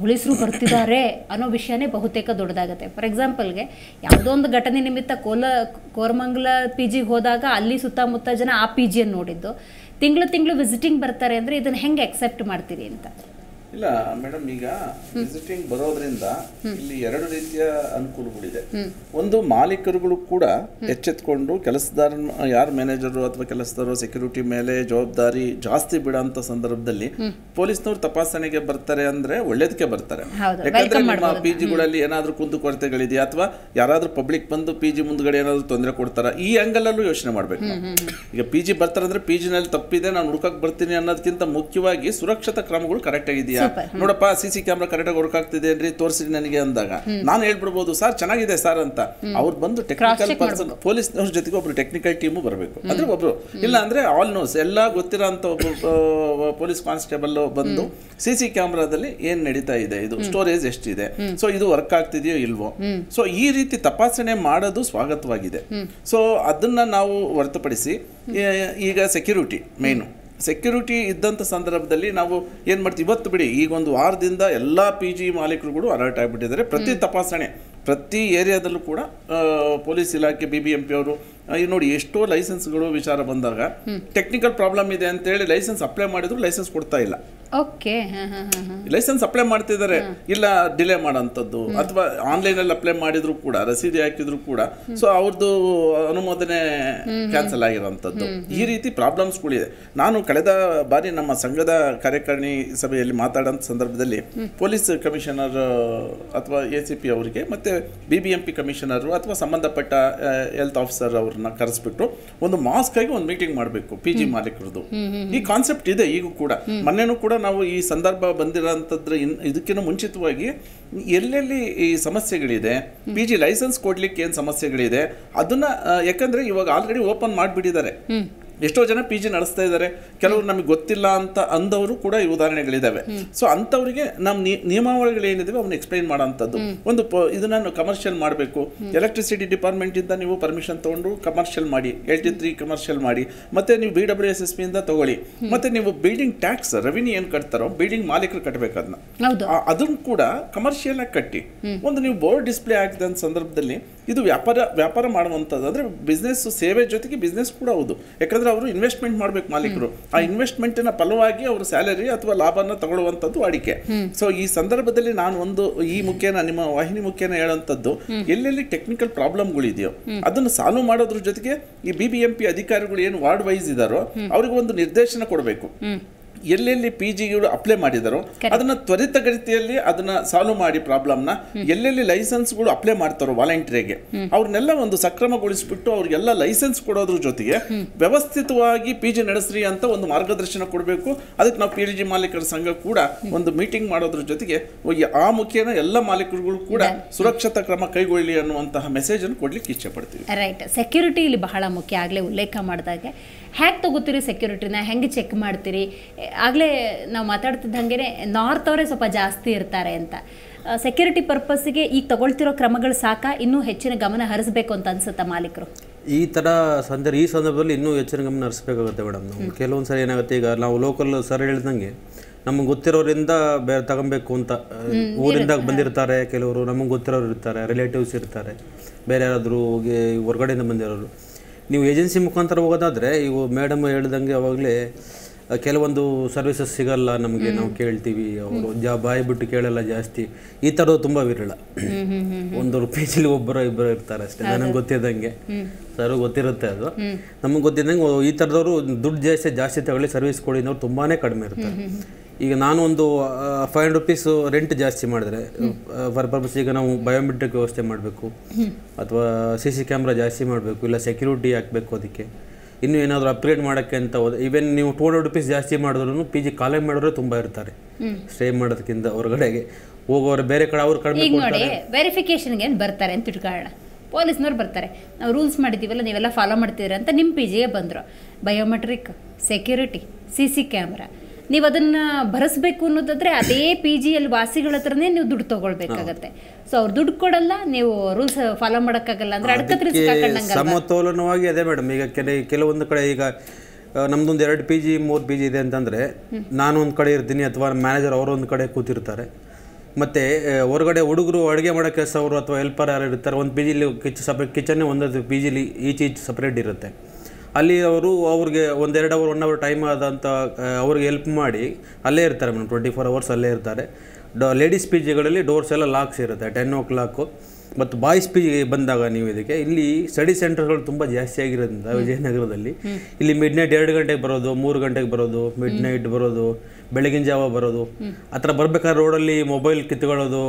ಪೊಲೀಸರು ಬರ್ತಿದ್ದಾರೆ ಅನ್ನೋ ವಿಷಯನೇ ಬಹುತೇಕ ದೊಡ್ಡದಾಗುತ್ತೆ ಫಾರ್ ಎಕ್ಸಾಂಪಲ್ಗೆ ಯಾವುದೋ ಒಂದು ಘಟನೆ ನಿಮಿತ್ತ ಕೋಲ ಕೋರಮಂಗಲ ಪಿ ಜಿಗೆ ಹೋದಾಗ ಅಲ್ಲಿ ಸುತ್ತಮುತ್ತ ಜನ ಆ ಪಿ ಜಿಯನ್ನು ನೋಡಿದ್ದು ತಿಂಗಳು ತಿಂಗಳು ವಿಸಿಟಿಂಗ್ ಬರ್ತಾರೆ ಅಂದರೆ ಇದನ್ನು ಹೆಂಗೆ ಅಕ್ಸೆಪ್ಟ್ ಮಾಡ್ತೀರಿ ಅಂತ
ಇಲ್ಲ ಮೇಡಮ್ ಈಗ ವಿಸಿಟಿಂಗ್ ಬರೋದ್ರಿಂದ ಇಲ್ಲಿ ಎರಡು ರೀತಿಯ ಅನುಕೂಲಗಳಿದೆ ಒಂದು ಮಾಲೀಕರುಗಳು ಕೂಡ ಎಚ್ಚೆತ್ಕೊಂಡು ಕೆಲಸದಾರ ಯಾರು ಮ್ಯಾನೇಜರ್ ಅಥವಾ ಕೆಲಸದಾರ ಸೆಕ್ಯೂರಿಟಿ ಮೇಲೆ ಜವಾಬ್ದಾರಿ ಜಾಸ್ತಿ ಬಿಡೋಂತ ಸಂದರ್ಭದಲ್ಲಿ ಪೊಲೀಸ್ನವ್ರು ತಪಾಸಣೆಗೆ ಬರ್ತಾರೆ ಅಂದ್ರೆ ಒಳ್ಳೇದಕ್ಕೆ ಬರ್ತಾರೆ ಯಾಕಂದ್ರೆ ನಮ್ಮ ಪಿ ಜಿಗಳಲ್ಲಿ ಏನಾದ್ರೂ ಕೊರತೆಗಳಿದೆಯಾ ಅಥವಾ ಯಾರಾದ್ರೂ ಪಬ್ಲಿಕ್ ಬಂದು ಪಿ ಜಿ ಮುಂದ್ಗಡೆ ಏನಾದ್ರು ತೊಂದರೆ ಕೊಡ್ತಾರ ಈ ಅಲ್ಲೂ ಯೋಚನೆ ಮಾಡ್ಬೇಕು ಈಗ ಪಿ ಜಿ ಬರ್ತಾರಂದ್ರೆ ಅಂದ್ರೆ ಪಿ ಜಿನಲ್ಲಿ ತಪ್ಪಿದೆ ನಾನು ಹುಡುಕಕ್ ಬರ್ತೀನಿ ಅನ್ನೋದಕ್ಕಿಂತ ಮುಖ್ಯವಾಗಿ ಸುರಕ್ಷತಾ ಕ್ರಮಗಳು ಕರೆಕ್ಟ್ ಆಗಿದೆಯಾ ನೋಡಪ್ಪ ಸಿ ಸಿ ಕ್ಯಾಮ್ರಾ ಕರೆಕ್ಟಾಗಿ ವರ್ಕ್ ಆಗ್ತಿದೆ ಅನ್ರಿ ತೋರಿಸಿ ನನಗೆ ಅಂದಾಗ ನಾನು ಹೇಳ್ಬಿಡ್ಬೋದು ಸರ್ ಚೆನ್ನಾಗಿದೆ ಸರ್ ಅಂತ ಅವ್ರು ಬಂದು ಟೆಕ್ನಿಕಲ್ ಪರ್ಸನ್ ಪೊಲೀಸ್ ಜೊತೆಗೆ ಒಬ್ರು ಟೆಕ್ನಿಕಲ್ ಟೀಮು ಬರಬೇಕು ಅಂದ್ರೆ ಒಬ್ರು ಇಲ್ಲ ಅಂದ್ರೆ ಆಲ್ ನೋಸ್ ಎಲ್ಲ ಗೊತ್ತಿರೋ ಒಬ್ಬ ಪೊಲೀಸ್ ಕಾನ್ಸ್ಟೇಬಲ್ ಬಂದು ಸಿ ಸಿ ಕ್ಯಾಮ್ರಾದಲ್ಲಿ ಏನ್ ನಡೀತಾ ಇದೆ ಇದು ಸ್ಟೋರೇಜ್ ಎಷ್ಟಿದೆ ಸೊ ಇದು ವರ್ಕ್ ಆಗ್ತಿದೆಯೋ ಇಲ್ವೋ ಸೊ ಈ ರೀತಿ ತಪಾಸಣೆ ಮಾಡೋದು ಸ್ವಾಗತವಾಗಿದೆ ಸೊ ಅದನ್ನ ನಾವು ಹೊರತುಪಡಿಸಿ ಈಗ ಸೆಕ್ಯೂರಿಟಿ ಮೇನು ಸೆಕ್ಯೂರಿಟಿ ಇದ್ದಂಥ ಸಂದರ್ಭದಲ್ಲಿ ನಾವು ಏನು ಮಾಡ್ತೀವಿ ಇವತ್ತು ಬಿಡಿ ಈಗ ಒಂದು ವಾರದಿಂದ ಎಲ್ಲ ಪಿ ಜಿ ಮಾಲೀಕರುಗಳು ಅಲರ್ಟ್ ಆಗಿಬಿಟ್ಟಿದ್ದಾರೆ ಪ್ರತಿ ತಪಾಸಣೆ ಪ್ರತಿ ಏರಿಯಾದಲ್ಲೂ ಕೂಡ ಪೊಲೀಸ್ ಇಲಾಖೆ ಬಿ ಬಿ ಎಂ ಪಿ ಅವರು ಈಗ ನೋಡಿ ಎಷ್ಟೋ ಲೈಸೆನ್ಸ್ಗಳು ವಿಚಾರ ಬಂದಾಗ ಟೆಕ್ನಿಕಲ್ ಪ್ರಾಬ್ಲಮ್ ಇದೆ ಅಂತೇಳಿ ಲೈಸೆನ್ಸ್ ಅಪ್ಲೈ ಮಾಡಿದ್ರು ಲೈಸೆನ್ಸ್ ಕೊಡ್ತಾ ಇಲ್ಲ ಓಕೆ ಲೈಸೆನ್ಸ್ ಅಪ್ಲೈ ಮಾಡ್ತಿದ್ದಾರೆ ಇಲ್ಲ ಡಿಲೇ ಮಾಡೋಂಥದ್ದು ಅಥವಾ ಆನ್ಲೈನ್ ಅಲ್ಲಿ ಅಪ್ಲೈ ಮಾಡಿದ್ರು ಕೂಡ ರಸೀದಿ ಹಾಕಿದ್ರು ಕೂಡ ಸೊ ಅವ್ರದ್ದು ಅನುಮೋದನೆ ಕ್ಯಾನ್ಸಲ್ ಆಗಿರೋಂಥದ್ದು ಈ ರೀತಿ ಪ್ರಾಬ್ಲಮ್ಸ್ಗಳಿದೆ ನಾನು ಕಳೆದ ಬಾರಿ ನಮ್ಮ ಸಂಘದ ಕಾರ್ಯಕಾರಿಣಿ ಸಭೆಯಲ್ಲಿ ಮಾತಾಡೋ ಸಂದರ್ಭದಲ್ಲಿ ಪೊಲೀಸ್ ಕಮಿಷನರ್ ಅಥವಾ ಎ ಸಿ ಪಿ ಅವರಿಗೆ ಮತ್ತೆ ಬಿ ಬಿ ಎಂ ಪಿ ಅಥವಾ ಸಂಬಂಧಪಟ್ಟ ಹೆಲ್ತ್ ಆಫೀಸರ್ ಅವ್ರನ್ನ ಕರೆಸ್ಬಿಟ್ಟು ಒಂದು ಮಾಸ್ಕ್ ಆಗಿ ಒಂದು ಮೀಟಿಂಗ್ ಮಾಡಬೇಕು ಪಿ ಜಿ ಮಾಲೀಕರದು ಈ ಕಾನ್ಸೆಪ್ಟ್ ಇದೆ ಈಗ ಕೂಡ ಮೊನ್ನೆನೂ ಕೂಡ ನಾವು ಈ ಸಂದರ್ಭ ಬಂದಿರೋಂಥದ್ರ ಇನ್ ಇದಕ್ಕಿಂತ ಮುಂಚಿತವಾಗಿ ಎಲ್ಲೆಲ್ಲಿ ಈ ಸಮಸ್ಯೆಗಳಿದೆ ಪಿ ಜಿ ಲೈಸೆನ್ಸ್ ಕೊಡ್ಲಿಕ್ಕೆ ಏನು ಸಮಸ್ಯೆಗಳಿದೆ ಅದನ್ನ ಯಾಕಂದ್ರೆ ಇವಾಗ ಆಲ್ರೆಡಿ ಓಪನ್ ಮಾಡಿಬಿಟ್ಟಿದ್ದಾರೆ ಎಷ್ಟೋ ಜನ ಪಿ ಜಿ ನಡೆಸ್ತಾ ಇದ್ದಾರೆ ಕೆಲವರು ನಮಗೆ ಗೊತ್ತಿಲ್ಲ ಅಂತ ಅಂದವರು ಕೂಡ ಈ ಉದಾಹರಣೆಗಳಿದ್ದಾವೆ ಸೊ ಅಂತವರಿಗೆ ನಮ್ಮ ನಿಯಮಾವಳಿಗಳು ಏನಿದಾವೆ ಅವನ್ನ ಎಕ್ಸ್ಪ್ಲೈನ್ ಮಾಡೋಂಥದ್ದು ಒಂದು ಇದನ್ನ ಕಮರ್ಷಿಯಲ್ ಮಾಡಬೇಕು ಎಲೆಕ್ಟ್ರಿಸಿಟಿ ಡಿಪಾರ್ಟ್ಮೆಂಟ್ ಇಂದ ನೀವು ಪರ್ಮಿಷನ್ ತಗೊಂಡು ಕಮರ್ಷಿಯಲ್ ಮಾಡಿ ಎಲ್ ಟಿ ತ್ರೀ ಕಮರ್ಷಿಯಲ್ ಮಾಡಿ ಮತ್ತೆ ನೀವು B W S S P ಇಂದ ತಗೊಳ್ಳಿ ಮತ್ತೆ ನೀವು ಬಿಲ್ಡಿಂಗ್ ಟ್ಯಾಕ್ಸ್ ರೆವಿನ್ಯೂ ಏನು ಕಟ್ತಾರೋ ಬಿಲ್ಡಿಂಗ್ ಮಾಲೀಕರು ಕಟ್ಟಬೇಕು ಅದನ್ನ ಅದನ್ನು ಕೂಡ ಕಮರ್ಷಿಯಲ್ ಆಗಿ ಕಟ್ಟಿ ಒಂದು ನೀವು ಬೋರ್ಡ್ ಡಿಸ್ಪ್ಲೇ ಆಗಿದ್ದ ಸಂದರ್ಭದಲ್ಲಿ ಇದು ವ್ಯಾಪಾರ ವ್ಯಾಪಾರ ಮಾಡುವಂಥದ್ದು ಅಂದರೆ ಬಿಸ್ನೆಸ್ ಸೇವೆ ಜೊತೆಗೆ ಬಿಸ್ನೆಸ್ ಕೂಡ ಹೌದು ಯಾಕಂದರೆ ಅವರು ಇನ್ವೆಸ್ಟ್ಮೆಂಟ್ ಮಾಡಬೇಕು ಮಾಲೀಕರು ಆ ಇನ್ವೆಸ್ಟ್ಮೆಂಟಿನ ಫಲವಾಗಿ ಅವರು ಸ್ಯಾಲರಿ ಅಥವಾ ಲಾಭನ ತಗೊಳ್ಳುವಂಥದ್ದು ಅಡಿಕೆ ಸೊ ಈ ಸಂದರ್ಭದಲ್ಲಿ ನಾನು ಒಂದು ಈ ಮುಖ್ಯನ ನಿಮ್ಮ ವಾಹಿನಿ ಮುಖ್ಯನ ಹೇಳುವಂಥದ್ದು ಎಲ್ಲೆಲ್ಲಿ ಟೆಕ್ನಿಕಲ್ ಪ್ರಾಬ್ಲಮ್ಗಳಿದೆಯೋ ಅದನ್ನು ಸಾಲ್ವ್ ಮಾಡೋದ್ರ ಜೊತೆಗೆ ಈ ಬಿ ಬಿ ಎಂ ಪಿ ಅಧಿಕಾರಿಗಳು ಏನು ವಾರ್ಡ್ ವೈಸ್ ಇದ್ದಾರೋ ಅವ್ರಿಗೆ ಒಂದು ನಿರ್ದೇಶನ ಕೊಡಬೇಕು ಎಲ್ಲೆಲ್ಲಿ ಪಿ ಜಿಗಳು ಅಪ್ಲೈ ಮಾಡಿದರೋ ಅದನ್ನ ತ್ವರಿತಗತಿಯಲ್ಲಿ ಅದನ್ನ ಸಾಲ್ವ್ ಮಾಡಿ ಪ್ರಾಬ್ಲಮ್ನ ಎಲ್ಲೆಲ್ಲಿ ಗಳು ಅಪ್ಲೈ ಮಾಡ್ತಾರೋ ವಾಲಂಟಿಯರ್ಗೆ ಅವ್ರನ್ನೆಲ್ಲ ಒಂದು ಸಕ್ರಮಗೊಳಿಸ್ಬಿಟ್ಟು ಅವ್ರಿಗೆಲ್ಲ ಲೈಸೆನ್ಸ್ ಕೊಡೋದ್ರ ಜೊತೆಗೆ ವ್ಯವಸ್ಥಿತವಾಗಿ ಪಿ ಜಿ ನಡೆಸ್ರಿ ಅಂತ ಒಂದು ಮಾರ್ಗದರ್ಶನ ಕೊಡಬೇಕು ಅದಕ್ಕೆ ನಾವು ಪಿ ಜಿ ಮಾಲೀಕರ ಸಂಘ ಕೂಡ ಒಂದು ಮೀಟಿಂಗ್ ಮಾಡೋದ್ರ ಜೊತೆಗೆ ಆ ಮುಖ್ಯನ ಎಲ್ಲ ಮಾಲೀಕರುಗಳು ಕೂಡ ಸುರಕ್ಷತಾ ಕ್ರಮ ಕೈಗೊಳ್ಳಿ ಅನ್ನುವಂತಹ ಮೆಸೇಜ್ ಅನ್ನು ಕೊಡ್ಲಿಕ್ಕೆ ಇಚ್ಛೆ ಪಡ್ತೀವಿ
ರೈಟ್ ಸೆಕ್ಯೂರಿಟಿ ಇಲ್ಲಿ ಬಹಳ ಮುಖ್ಯ ಆಗಲೇ ಉಲ್ಲೇಖ ಮಾಡಿದಾಗ ಹೇಗೆ ತೊಗೋತೀರಿ ಸೆಕ್ಯೂರಿಟಿನ ಹೆಂಗೆ ಚೆಕ್ ಮಾಡ್ತೀರಿ ಆಗಲೇ ನಾವು ಮಾತಾಡ್ತಿದ್ದಂಗೆ ನಾರ್ತ್ ಅವರೇ ಸ್ವಲ್ಪ ಜಾಸ್ತಿ ಇರ್ತಾರೆ ಅಂತ ಸೆಕ್ಯೂರಿಟಿ ಪರ್ಪಸ್ಗೆ ಈಗ ತಗೊಳ್ತಿರೋ ಕ್ರಮಗಳು ಸಾಕ ಇನ್ನೂ ಹೆಚ್ಚಿನ ಗಮನ ಹರಿಸಬೇಕು ಅಂತ ಅನ್ಸುತ್ತಾ ಮಾಲೀಕರು
ಈ ಥರ ಸಂದರ್ಭ ಈ ಸಂದರ್ಭದಲ್ಲಿ ಇನ್ನೂ ಹೆಚ್ಚಿನ ಗಮನ ಹರಿಸಬೇಕಾಗುತ್ತೆ ಮೇಡಮ್ ನಾವು ಕೆಲವೊಂದು ಸರಿ ಏನಾಗುತ್ತೆ ಈಗ ನಾವು ಲೋಕಲ್ ಸರ್ ಹೇಳ್ದಂಗೆ ನಮಗೆ ಗೊತ್ತಿರೋರಿಂದ ಬೇರೆ ತಗೊಬೇಕು ಅಂತ ಊರಿಂದ ಬಂದಿರ್ತಾರೆ ಕೆಲವರು ನಮಗೆ ಗೊತ್ತಿರೋರು ಇರ್ತಾರೆ ರಿಲೇಟಿವ್ಸ್ ಇರ್ತಾರೆ ಬೇರೆ ಯಾರಾದರೂ ಹೋಗಿ ಹೊರಗಡೆಯಿಂದ ಬಂದಿರೋರು ನೀವು ಏಜೆನ್ಸಿ ಮುಖಾಂತರ ಹೋಗೋದಾದರೆ ಇವು ಮೇಡಮ್ ಹೇಳ್ದಂಗೆ ಅವಾಗಲೇ ಕೆಲವೊಂದು ಸರ್ವಿಸಸ್ ಸಿಗಲ್ಲ ನಮಗೆ ನಾವು ಕೇಳ್ತೀವಿ ಅವರು ಜಾ ಬಾಯಿ ಬಿಟ್ಟು ಕೇಳಲ್ಲ ಜಾಸ್ತಿ ಈ ಥರದ್ದು ತುಂಬ ವಿರಳ ಒಂದು ರುಪೀಸಲ್ಲಿ ಒಬ್ಬರೋ ಇಬ್ಬರು ಇರ್ತಾರೆ ಅಷ್ಟೇ ನನಗೆ ಗೊತ್ತಿದ್ದಂಗೆ ಸರ್ ಗೊತ್ತಿರುತ್ತೆ ಅದು ನಮಗೆ ಗೊತ್ತಿದ್ದಂಗೆ ಈ ಥರದವರು ದುಡ್ಡು ಜಾಸ್ತಿ ಜಾಸ್ತಿ ತಗೊಳ್ಳಿ ಸರ್ವಿಸ್ ಕೊಡಿನವ್ರು ತುಂಬಾ ಕಡಿಮೆ ಇರ್ತಾರೆ ಈಗ ನಾನು ಒಂದು ಫೈವ್ ಹಂಡ್ರೆಡ್ ರುಪೀಸ್ ರೆಂಟ್ ಜಾಸ್ತಿ ಮಾಡಿದ್ರೆ ಫಾರ್ ಪರ್ಪಸ್ ಈಗ ನಾವು ಬಯೋಮೆಟ್ರಿಕ್ ವ್ಯವಸ್ಥೆ ಮಾಡಬೇಕು ಅಥವಾ ಸಿ ಸಿ ಕ್ಯಾಮ್ರಾ ಜಾಸ್ತಿ ಮಾಡಬೇಕು ಇಲ್ಲ ಸೆಕ್ಯೂರಿಟಿ ಹಾಕಬೇಕು ಅದಕ್ಕೆ ಇನ್ನು ಏನಾದರೂ ಅಪ್ಗ್ರೇಡ್ ಮಾಡೋಕ್ಕೆ ಅಂತ ಹೋದ್ರೆ ಈವನ್ ನೀವು ಟೂ ಹಂಡ್ರೆಡ್ ರುಪೀಸ್ ಜಾಸ್ತಿ ಮಾಡಿದ್ರು ಪಿ ಜಿ ಕಾಲೇಜ್ ಮಾಡೋರು ತುಂಬ ಇರ್ತಾರೆ ಸ್ಟೇ ಮಾಡೋದಕ್ಕಿಂತ ಹೊರಗಡೆಗೆ ಹೋಗೋರು ಬೇರೆ ಕಡೆ ಅವ್ರ ಕಡಿಮೆ ನೋಡಿ
ವೆರಿಫಿಕೇಶನ್ಗೆ ಏನು ಬರ್ತಾರೆ ಅಂತ ಇಟ್ಕೊಳ್ಳೋಣ ಪೊಲೀಸ್ನವ್ರು ಬರ್ತಾರೆ ನಾವು ರೂಲ್ಸ್ ಮಾಡಿದ್ದೀವಲ್ಲ ನೀವೆಲ್ಲ ಫಾಲೋ ಮಾಡ್ತೀರ ಅಂತ ನಿಮ್ಮ ಪಿ ಜಿಗೆ ಬಂದರು biometric security C C camera ನೀವು ಅದನ್ನು ಭರಿಸ್ಬೇಕು ಅನ್ನೋದಾದ್ರೆ ಅದೇ ಪಿ ಜಿಯಲ್ಲಿ ವಾಸಿಗಳ ಹತ್ರನೇ ನೀವು ದುಡ್ಡು ತಗೊಳ್ಬೇಕಾಗತ್ತೆ ಸೊ ಅವ್ರು ದುಡ್ಡು ಕೊಡಲ್ಲ ನೀವು ರೂಲ್ಸ್ ಫಾಲೋ ಮಾಡೋಕ್ಕಾಗಲ್ಲ ಅಂದರೆ ಅಡ್ಕತ್ರಿ
ಸಮತೋಲನವಾಗಿ ಅದೇ ಮೇಡಮ್ ಈಗ ಕೆಲ ಕೆಲವೊಂದು ಕಡೆ ಈಗ ನಮ್ದೊಂದು ಎರಡು ಪಿ ಜಿ ಮೂರು ಪಿ ಜಿ ಇದೆ ಅಂತಂದರೆ ನಾನು ಒಂದು ಕಡೆ ಇರ್ತೀನಿ ಅಥವಾ ಮ್ಯಾನೇಜರ್ ಒಂದ್ ಕಡೆ ಕೂತಿರ್ತಾರೆ ಮತ್ತು ಹೊರಗಡೆ ಹುಡುಗರು ಅಡುಗೆ ಮಾಡೋ ಕೆಲಸ ಅವರು ಅಥವಾ ಹೆಲ್ಪರ್ ಯಾರು ಇರ್ತಾರೆ ಒಂದು ಪಿ ಜಿಲಿ ಕಿಚ್ ಸಪ್ರೇಟ್ ಕಿಚನ್ನೇ ಒಂದೊಂದು ಪಿ ಜಿಲಿ ಈಚ್ ಈಚ್ ಸಪ್ರೇಟ್ ಇರುತ್ತೆ ಅಲ್ಲಿ ಅವರು ಅವ್ರಿಗೆ ಒಂದೆರಡು ಅವರ್ ಒನ್ ಅವರ್ ಟೈಮ್ ಆದಂಥ ಅವ್ರಿಗೆ ಹೆಲ್ಪ್ ಮಾಡಿ ಅಲ್ಲೇ ಇರ್ತಾರೆ ಮೇಡಮ್ ಟ್ವೆಂಟಿ ಫೋರ್ ಅವರ್ಸ್ ಅಲ್ಲೇ ಇರ್ತಾರೆ ಡೋ ಲೇಡೀಸ್ ಪಿ ಜಿಗಳಲ್ಲಿ ಡೋರ್ಸ್ ಎಲ್ಲ ಲಾಕ್ಸ್ ಇರುತ್ತೆ ಟೆನ್ ಓ ಕ್ಲಾಕು ಮತ್ತು ಬಾಯ್ಸ್ ಪಿ ಬಂದಾಗ ನೀವು ಇದಕ್ಕೆ ಇಲ್ಲಿ ಸ್ಟಡಿ ಸೆಂಟರ್ಗಳು ತುಂಬ ಜಾಸ್ತಿ ಆಗಿರೋದ್ರಿಂದ ವಿಜಯನಗರದಲ್ಲಿ ಇಲ್ಲಿ ಮಿಡ್ ನೈಟ್ ಎರಡು ಗಂಟೆಗೆ ಬರೋದು ಮೂರು ಗಂಟೆಗೆ ಬರೋದು ಮಿಡ್ ನೈಟ್ ಬರೋದು ಬೆಳಗಿನ ಜಾವ ಬರೋದು ಆ ಬರ್ಬೇಕಾದ್ರೆ ರೋಡಲ್ಲಿ ಮೊಬೈಲ್ ಕಿತ್ಕೊಳ್ಳೋದು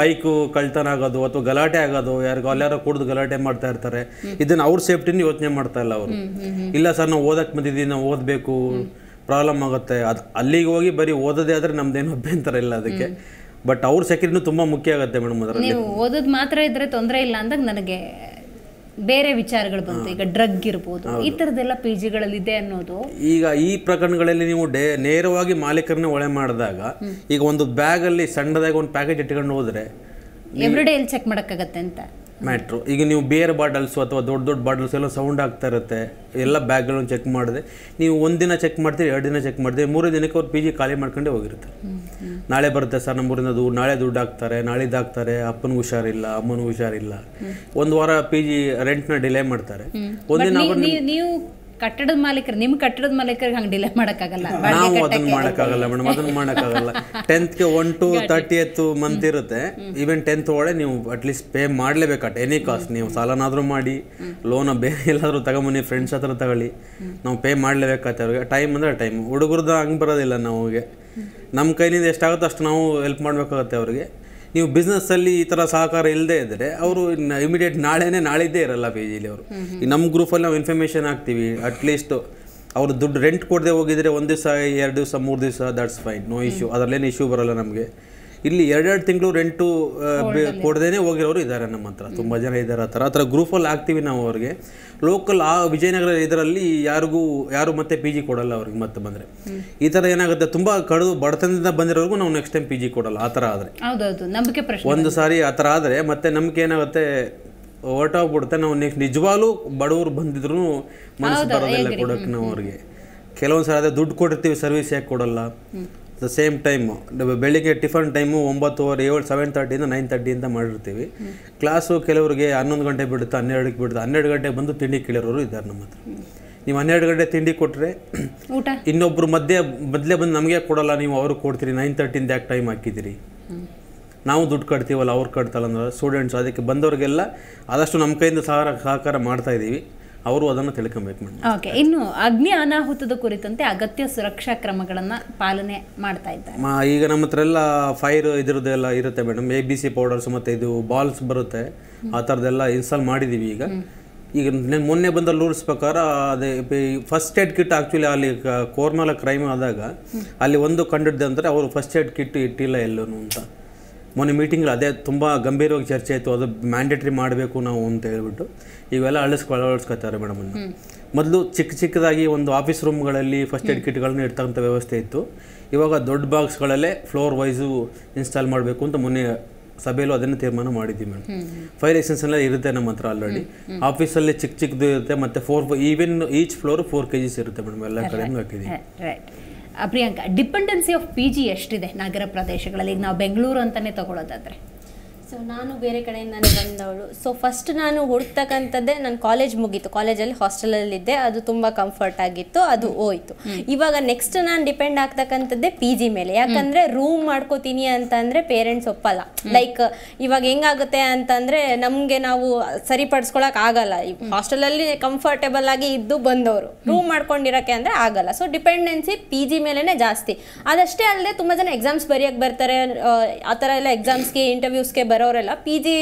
ಬೈಕು ಕಳ್ತನ ಆಗೋದು ಅಥವಾ ಗಲಾಟೆ ಆಗೋದು ಯಾರಿಗೋ ಅಲ್ಲಾರೋ ಕುಡ್ದು ಗಲಾಟೆ ಮಾಡ್ತಾ ಇರ್ತಾರೆ ಇದನ್ನ ಅವ್ರ ಸೇಫ್ಟಿನ ಯೋಚನೆ ಮಾಡ್ತಾ ಇಲ್ಲ ಅವರು ಇಲ್ಲ ಸರ್ ನಾವು ಓದಕ್ಕೆ ಬಂದಿದ್ದೀವಿ ನಾವು ಓದಬೇಕು ಪ್ರಾಬ್ಲಮ್ ಆಗುತ್ತೆ ಅದು ಅಲ್ಲಿಗೆ ಹೋಗಿ ಬರೀ ಓದೋದೇ ಆದ್ರೆ ನಮ್ದೇನು ಅಭ್ಯಂತರ ಇಲ್ಲ ಅದಕ್ಕೆ ಬಟ್ ಅವ್ರ ಸೆಕ್ಯೂರಿಟಿನೂ ತುಂಬಾ ಮುಖ್ಯ ಆಗುತ್ತೆ ಮೇಡಮ್ ಅದರಲ್ಲಿ
ಮಾತ್ರ ಇದ್ರೆ ತೊಂದರೆ ಇಲ್ಲ ಅಂದಾಗ ನನಗೆ ಬೇರೆ ವಿಚಾರಗಳು ಬಂತು ಈಗ ಡ್ರಗ್ ಇರ್ಬೋದು ಈ ತರದ್ದೆಲ್ಲ ಪಿ ಜಿಗಳಲ್ಲಿದೆ ಅನ್ನೋದು
ಈಗ ಈ ಪ್ರಕರಣಗಳಲ್ಲಿ ನೀವು ಡೇ ನೇರವಾಗಿ ಮಾಲೀಕರನ್ನ ಒಳೆ ಮಾಡಿದಾಗ ಈಗ ಒಂದು ಬ್ಯಾಗ್ ಅಲ್ಲಿ ಸಣ್ಣದಾಗಿ ಒಂದು ಪ್ಯಾಕೇಜ್ ಇಟ್ಕೊಂಡು ಹೋದ್ರೆ
ಎವ್ರಿಡೇ ಎಲ್ಲಿ ಚೆಕ್ ಮಾಡೋಕ್ಕಾಗತ್ತೆ ಅಂತ
ಮ್ಯಾಟ್ರು ಈಗ ನೀವು ಬಿಯರ್ ಬಾಟಲ್ಸು ಅಥವಾ ದೊಡ್ಡ ದೊಡ್ಡ ಬಾಟಲ್ಸ್ ಎಲ್ಲ ಸೌಂಡ್ ಆಗ್ತಾ ಇರುತ್ತೆ ಎಲ್ಲ ಬ್ಯಾಗ್ಗಳನ್ನು ಚೆಕ್ ಮಾಡಿದೆ ನೀವು ಒಂದಿನ ಚೆಕ್ ಮಾಡ್ತೀರಿ ಎರಡು ದಿನ ಚೆಕ್ ಮಾಡ್ತೀರಿ ಮೂರು ದಿನಕ್ಕೆ ಅವ್ರು ಪಿ ಜಿ ಖಾಲಿ ಮಾಡ್ಕೊಂಡೇ ಹೋಗಿರುತ್ತೆ ನಾಳೆ ಬರುತ್ತೆ ಸರ್ ನಮ್ಮೂರಿಂದ ಅದು ನಾಳೆ ದುಡ್ಡು ಹಾಕ್ತಾರೆ ನಾಳಿದ್ದು ಹಾಕ್ತಾರೆ ಅಪ್ಪನಿಗೆ ಹುಷಾರಿಲ್ಲ ಅಮ್ಮನಿಗೆ ಹುಷಾರಿಲ್ಲ ಒಂದು ವಾರ ಪಿ ಜಿ ರೆಂಟ್ನ ಡಿಲೇ ಮಾಡ್ತಾರೆ
ಒಂದಿನ ಕಟ್ಟಡದ ಮಾಲೀಕರು ನಿಮ್ಮ ಕಟ್ಟಡದ ಮಾಲೀಕರಿಗೆ ಹಂಗೆ ಡಿಲೇ ಮಾಡೋಕ್ಕಾಗಲ್ಲ ನಾವು ಅದನ್ನ ಮಾಡೋಕ್ಕಾಗಲ್ಲ
ಮೇಡಮ್ ಅದನ್ನ ಮಾಡೋಕ್ಕಾಗಲ್ಲ ಟೆಂತ್ಗೆ one to thirtieth month ಇರುತ್ತೆ ಈವನ್ ಟೆಂತ್ ಒಳಗೆ ನೀವು ಅಟ್ಲೀಸ್ಟ್ ಪೇ ಮಾಡಲೇಬೇಕು ಎನಿ ಕಾಸ್ಟ್ ನೀವು ಸಾಲನಾದರೂ ಮಾಡಿ ಲೋನ ಬೇರೆ ಎಲ್ಲಾದರೂ ತಗೊಂಬನ್ನಿ ಫ್ರೆಂಡ್ಸ್ ಹತ್ರ ತಗೊಳ್ಳಿ ನಾವು ಪೇ ಮಾಡಲೇಬೇಕಾಗತ್ತೆ ಅವ್ರಿಗೆ ಟೈಮ್ ಅಂದರೆ ಟೈಮ್ ಹುಡುಗರ್ದು ಹಂಗೆ ಬರೋದಿಲ್ಲ ನಮಗೆ ನಮ್ಮ ಕೈಲಿಂದ ಎಷ್ಟಾಗುತ್ತೋ ಅಷ್ಟು ನಾವು ಹೆಲ್ಪ್ ಮಾಡಬೇಕಾಗತ್ತೆ ಅವ್ರಿಗೆ ನೀವು ಬಿಸ್ನೆಸ್ಸಲ್ಲಿ ಈ ಥರ ಸಹಕಾರ ಇಲ್ಲದೆ ಇದ್ದರೆ ಅವರು ಇಮಿಡಿಯೇಟ್ ನಾಳೆನೇ ನಾಳಿದ್ದೇ ಇರಲ್ಲ ಪೇಜಿಲಿ ಅವರು ಈ ನಮ್ಮ ಗ್ರೂಪಲ್ಲಿ ನಾವು ಇನ್ಫಾರ್ಮೇಷನ್ ಹಾಕ್ತೀವಿ ಅಟ್ಲೀಸ್ಟ್ ಅವರು ದುಡ್ಡು ರೆಂಟ್ ಕೊಡದೆ ಹೋಗಿದ್ರೆ ಒಂದು ದಿವಸ ಎರಡು ದಿವಸ ಮೂರು ದಿವಸ ದಟ್ಸ್ ಫೈನ್ ನೋ ಇಶ್ಯೂ ಅದರಲ್ಲೇನು ಇಶ್ಯೂ ಬರಲ್ಲ ನಮಗೆ ಇಲ್ಲಿ ಎರಡೆರಡು ತಿಂಗಳು ರೆಂಟು ಕೊಡದೇನೆ ಹೋಗಿರೋರು ಇದ್ದಾರೆ ನಮ್ಮ ಹತ್ರ ತುಂಬ ಜನ ಇದ್ದಾರೆ ಆ ಥರ ಆ ಥರ ಗ್ರೂಫಲ್ಲಿ ಹಾಕ್ತೀವಿ ನಾವು ಅವ್ರಿಗೆ ಲೋಕಲ್ ಆ ವಿಜಯನಗರ ಇದರಲ್ಲಿ ಯಾರಿಗೂ ಯಾರು ಮತ್ತೆ ಪಿ ಜಿ ಕೊಡಲ್ಲ ಅವ್ರಿಗೆ ಮತ್ತೆ ಬಂದರೆ ಈ ಥರ ಏನಾಗುತ್ತೆ ತುಂಬ ಕಡಿದು ಬಡತನದಿಂದ ಬಂದಿರೋರ್ಗು ನಾವು ನೆಕ್ಸ್ಟ್ ಟೈಮ್ ಪಿ ಜಿ ಕೊಡಲ್ಲ ಆ ಥರ ಆದರೆ ಒಂದು ಸಾರಿ ಆ ಥರ ಆದರೆ ಮತ್ತೆ ನಮ್ಗೆ ಏನಾಗುತ್ತೆ ಹೊರಟಾಗ್ಬಿಡುತ್ತೆ ನಾವು ನೆಕ್ಸ್ಟ್ ನಿಜವಾಗ್ಲು ಬಡವರು ಬಂದಿದ್ರು
ಮನಸ್ಸು ಬರೋದಿಲ್ಲ ಕೊಡೋಕೆ ನಾವು
ಅವ್ರಿಗೆ ಕೆಲವೊಂದು ಅದೇ ದುಡ್ಡು ಕೊಟ್ಟಿರ್ತೀವಿ ಸರ್ವಿಸ್ ಯಾಕೆ ಕೊಡಲ್ಲ ದ ಸೇಮ್ ಟೈಮು ಬೆಳಿಗ್ಗೆ ಟಿಫನ್ ಟೈಮು ಒಂಬತ್ತುವರೆ ಏಳು ಸೆವೆನ್ ತರ್ಟಿಯಿಂದ ನೈನ್ ತರ್ಟಿಯಿಂದ ಮಾಡಿರ್ತೀವಿ ಕ್ಲಾಸು ಕೆಲವರಿಗೆ ಹನ್ನೊಂದು ಗಂಟೆ ಬಿಡುತ್ತೆ ಹನ್ನೆರಡಕ್ಕೆ ಬಿಡುತ್ತೆ ಹನ್ನೆರಡು ಗಂಟೆ ಬಂದು ತಿಂಡಿ ಕೇಳಿರೋರು ಇದ್ದಾರೆ ನಮ್ಮ ಹತ್ರ ನೀವು ಹನ್ನೆರಡು ಗಂಟೆ ತಿಂಡಿ ಕೊಟ್ಟರೆ ಇನ್ನೊಬ್ಬರು ಮಧ್ಯೆ ಮೊದಲೇ ಬಂದು ನಮಗೆ ಕೊಡೋಲ್ಲ ನೀವು ಅವ್ರಿಗೆ ಕೊಡ್ತೀರಿ ನೈನ್ ತರ್ಟಿಯಿಂದ ಯಾಕೆ ಟೈಮ್ ಹಾಕಿದ್ದೀರಿ ನಾವು ದುಡ್ಡು ಕಟ್ತೀವಲ್ಲ ಅವ್ರು ಕಟ್ತಲ್ಲ ಅಂದ್ರೆ ಸ್ಟೂಡೆಂಟ್ಸ್ ಅದಕ್ಕೆ ಬಂದವ್ರಿಗೆಲ್ಲ ಆದಷ್ಟು ನಮ್ಮ ಕೈಯಿಂದ ಸಹಕಾರ ಸಹಕಾರ ಮಾಡ್ತಾಯಿದ್ದೀವಿ ಅವರು ಅದನ್ನು ತಿಳ್ಕೊಬೇಕು
ಓಕೆ ಇನ್ನು ಅಗ್ನಿ ಅನಾಹುತದ ಕುರಿತಂತೆ ಅಗತ್ಯ ಸುರಕ್ಷಾ ಕ್ರಮಗಳನ್ನು ಪಾಲನೆ ಮಾಡ್ತಾ ಇದ್ದಾರೆ
ಈಗ ನಮ್ಮ ಹತ್ರ ಎಲ್ಲ ಫೈರ್ ಇದ್ರದ್ದೆಲ್ಲ ಇರುತ್ತೆ madam A B C powders ಮತ್ತು ಇದು ಬಾಲ್ಸ್ ಬರುತ್ತೆ ಆ ಥರದ್ದೆಲ್ಲ ಇನ್ಸ್ಟಾಲ್ ಮಾಡಿದ್ದೀವಿ ಈಗ ಈಗ ನಾನು ಮೊನ್ನೆ ಬಂದ ರೂಲ್ಸ್ ಪ್ರಕಾರ ಅದೇ ಫಸ್ಟ್ ಏಡ್ ಕಿಟ್ ಆ್ಯಕ್ಚುಲಿ ಅಲ್ಲಿ ಕೋರ್ನಲ್ಲ ಕ್ರೈಮ್ ಆದಾಗ ಅಲ್ಲಿ ಒಂದು ಕಂಡಿಡ್ದೆ ಅಂದರೆ ಅವರು ಫಸ್ಟ್ ಏಡ್ ಕಿಟ್ ಇಟ್ಟಿಲ್ಲ ಎಲ್ಲೂ ಅಂತ ಮೊನ್ನೆ ಮೀಟಿಂಗ್ಲಿ ಅದೇ ತುಂಬ ಗಂಭೀರವಾಗಿ ಚರ್ಚೆ ಆಯಿತು ಅದು ಮ್ಯಾಂಡೇಟ್ರಿ ಮಾಡಬೇಕು ನಾವು ಅಂತ ಹೇಳ್ಬಿಟ್ಟು ಇವೆಲ್ಲ ಅಳಿಸ್ಕೊ ಅಳವಡಿಸ್ಕೊತಾರೆ ಮೇಡಮ್ ಮೊದಲು ಚಿಕ್ಕ ಚಿಕ್ಕದಾಗಿ ಒಂದು ಆಫೀಸ್ ರೂಮ್ಗಳಲ್ಲಿ ಫಸ್ಟ್ ಏಡ್ ಕಿಟ್ಗಳನ್ನ ಇರ್ತಕ್ಕಂಥ ವ್ಯವಸ್ಥೆ ಇತ್ತು ಇವಾಗ ದೊಡ್ಡ ಬಾಕ್ಸ್ಗಳಲ್ಲೇ ಫ್ಲೋರ್ ವೈಸು ಇನ್ಸ್ಟಾಲ್ ಮಾಡಬೇಕು ಅಂತ ಮೊನ್ನೆ ಸಭೆಯಲ್ಲೂ ಅದನ್ನು ತೀರ್ಮಾನ ಮಾಡಿದ್ದೀವಿ ಮೇಡಮ್ ಫೈರ್ ಎಕ್ಸೆನ್ಸ್ ಎಲ್ಲ ಇರುತ್ತೆ ನಮ್ಮ ಹತ್ರ ಆಲ್ರೆಡಿ ಆಫೀಸಲ್ಲಿ ಚಿಕ್ಕ ಚಿಕ್ಕದು ಇರುತ್ತೆ ಮತ್ತು four even each floor four K Gs ಇರುತ್ತೆ ಮೇಡಮ್ ಎಲ್ಲ ಕಡೆಯೂ ಹಾಕಿದ್ದೀವಿ
Priyanka dependency of P G ಎಷ್ಟಿದೆ ನಗರ
ಪ್ರದೇಶಗಳಲ್ಲಿ ಈಗ ನಾವು ಬೆಂಗಳೂರು ಅಂತಲೇ ತಗೊಳ್ಳೋದಾದರೆ ಸೊ ನಾನು ಬೇರೆ ನಾನು ಬಂದವಳು ಸೊ ಫಸ್ಟ್ ನಾನು ಹುಡುಕ್ತಕ್ಕಂಥದ್ದೇ ನಾನು ಕಾಲೇಜ್ ಮುಗೀತು ಕಾಲೇಜಲ್ಲಿ ಹಾಸ್ಟೆಲಲ್ಲಿದ್ದೆ ಅದು ತುಂಬ ಕಂಫರ್ಟ್ ಆಗಿತ್ತು ಅದು ಹೋಯ್ತು ಇವಾಗ ನೆಕ್ಸ್ಟ್ ನಾನು ಡಿಪೆಂಡ್ ಆಗ್ತಕ್ಕಂಥದ್ದೇ ಪಿ ಜಿ ಮೇಲೆ ಯಾಕಂದರೆ ರೂಮ್ ಮಾಡ್ಕೋತೀನಿ ಅಂತ ಪೇರೆಂಟ್ಸ್ ಒಪ್ಪಲ್ಲ ಲೈಕ್ ಇವಾಗ ಹೆಂಗಾಗುತ್ತೆ ಅಂತಂದರೆ ನಮಗೆ ನಾವು ಸರಿಪಡಿಸ್ಕೊಳಕ್ಕೆ ಆಗಲ್ಲ ಈ ಹಾಸ್ಟೆಲಲ್ಲಿ ಕಂಫರ್ಟೇಬಲ್ ಆಗಿ ಇದ್ದು ಬಂದವರು ರೂಮ್ ಮಾಡ್ಕೊಂಡಿರೋಕ್ಕೆ ಅಂದರೆ ಆಗಲ್ಲ ಸೊ ಡಿಪೆಂಡೆನ್ಸಿ ಪಿ ಜಿ ಮೇಲೇ ಜಾಸ್ತಿ ಅದಷ್ಟೇ ಅಲ್ಲದೆ ತುಂಬ ಜನ ಎಕ್ಸಾಮ್ಸ್ ಬರೆಯೋಕ್ಕೆ ಬರ್ತಾರೆ ಆ ಥರ ಎಲ್ಲ ಎಕ್ಸಾಮ್ಸ್ಗೆ ಇಂಟರ್ವ್ಯೂಸ್ಗೆ ಬರೋ ಬರೋರೆಲ್ಲ ಪಿ ಜಿ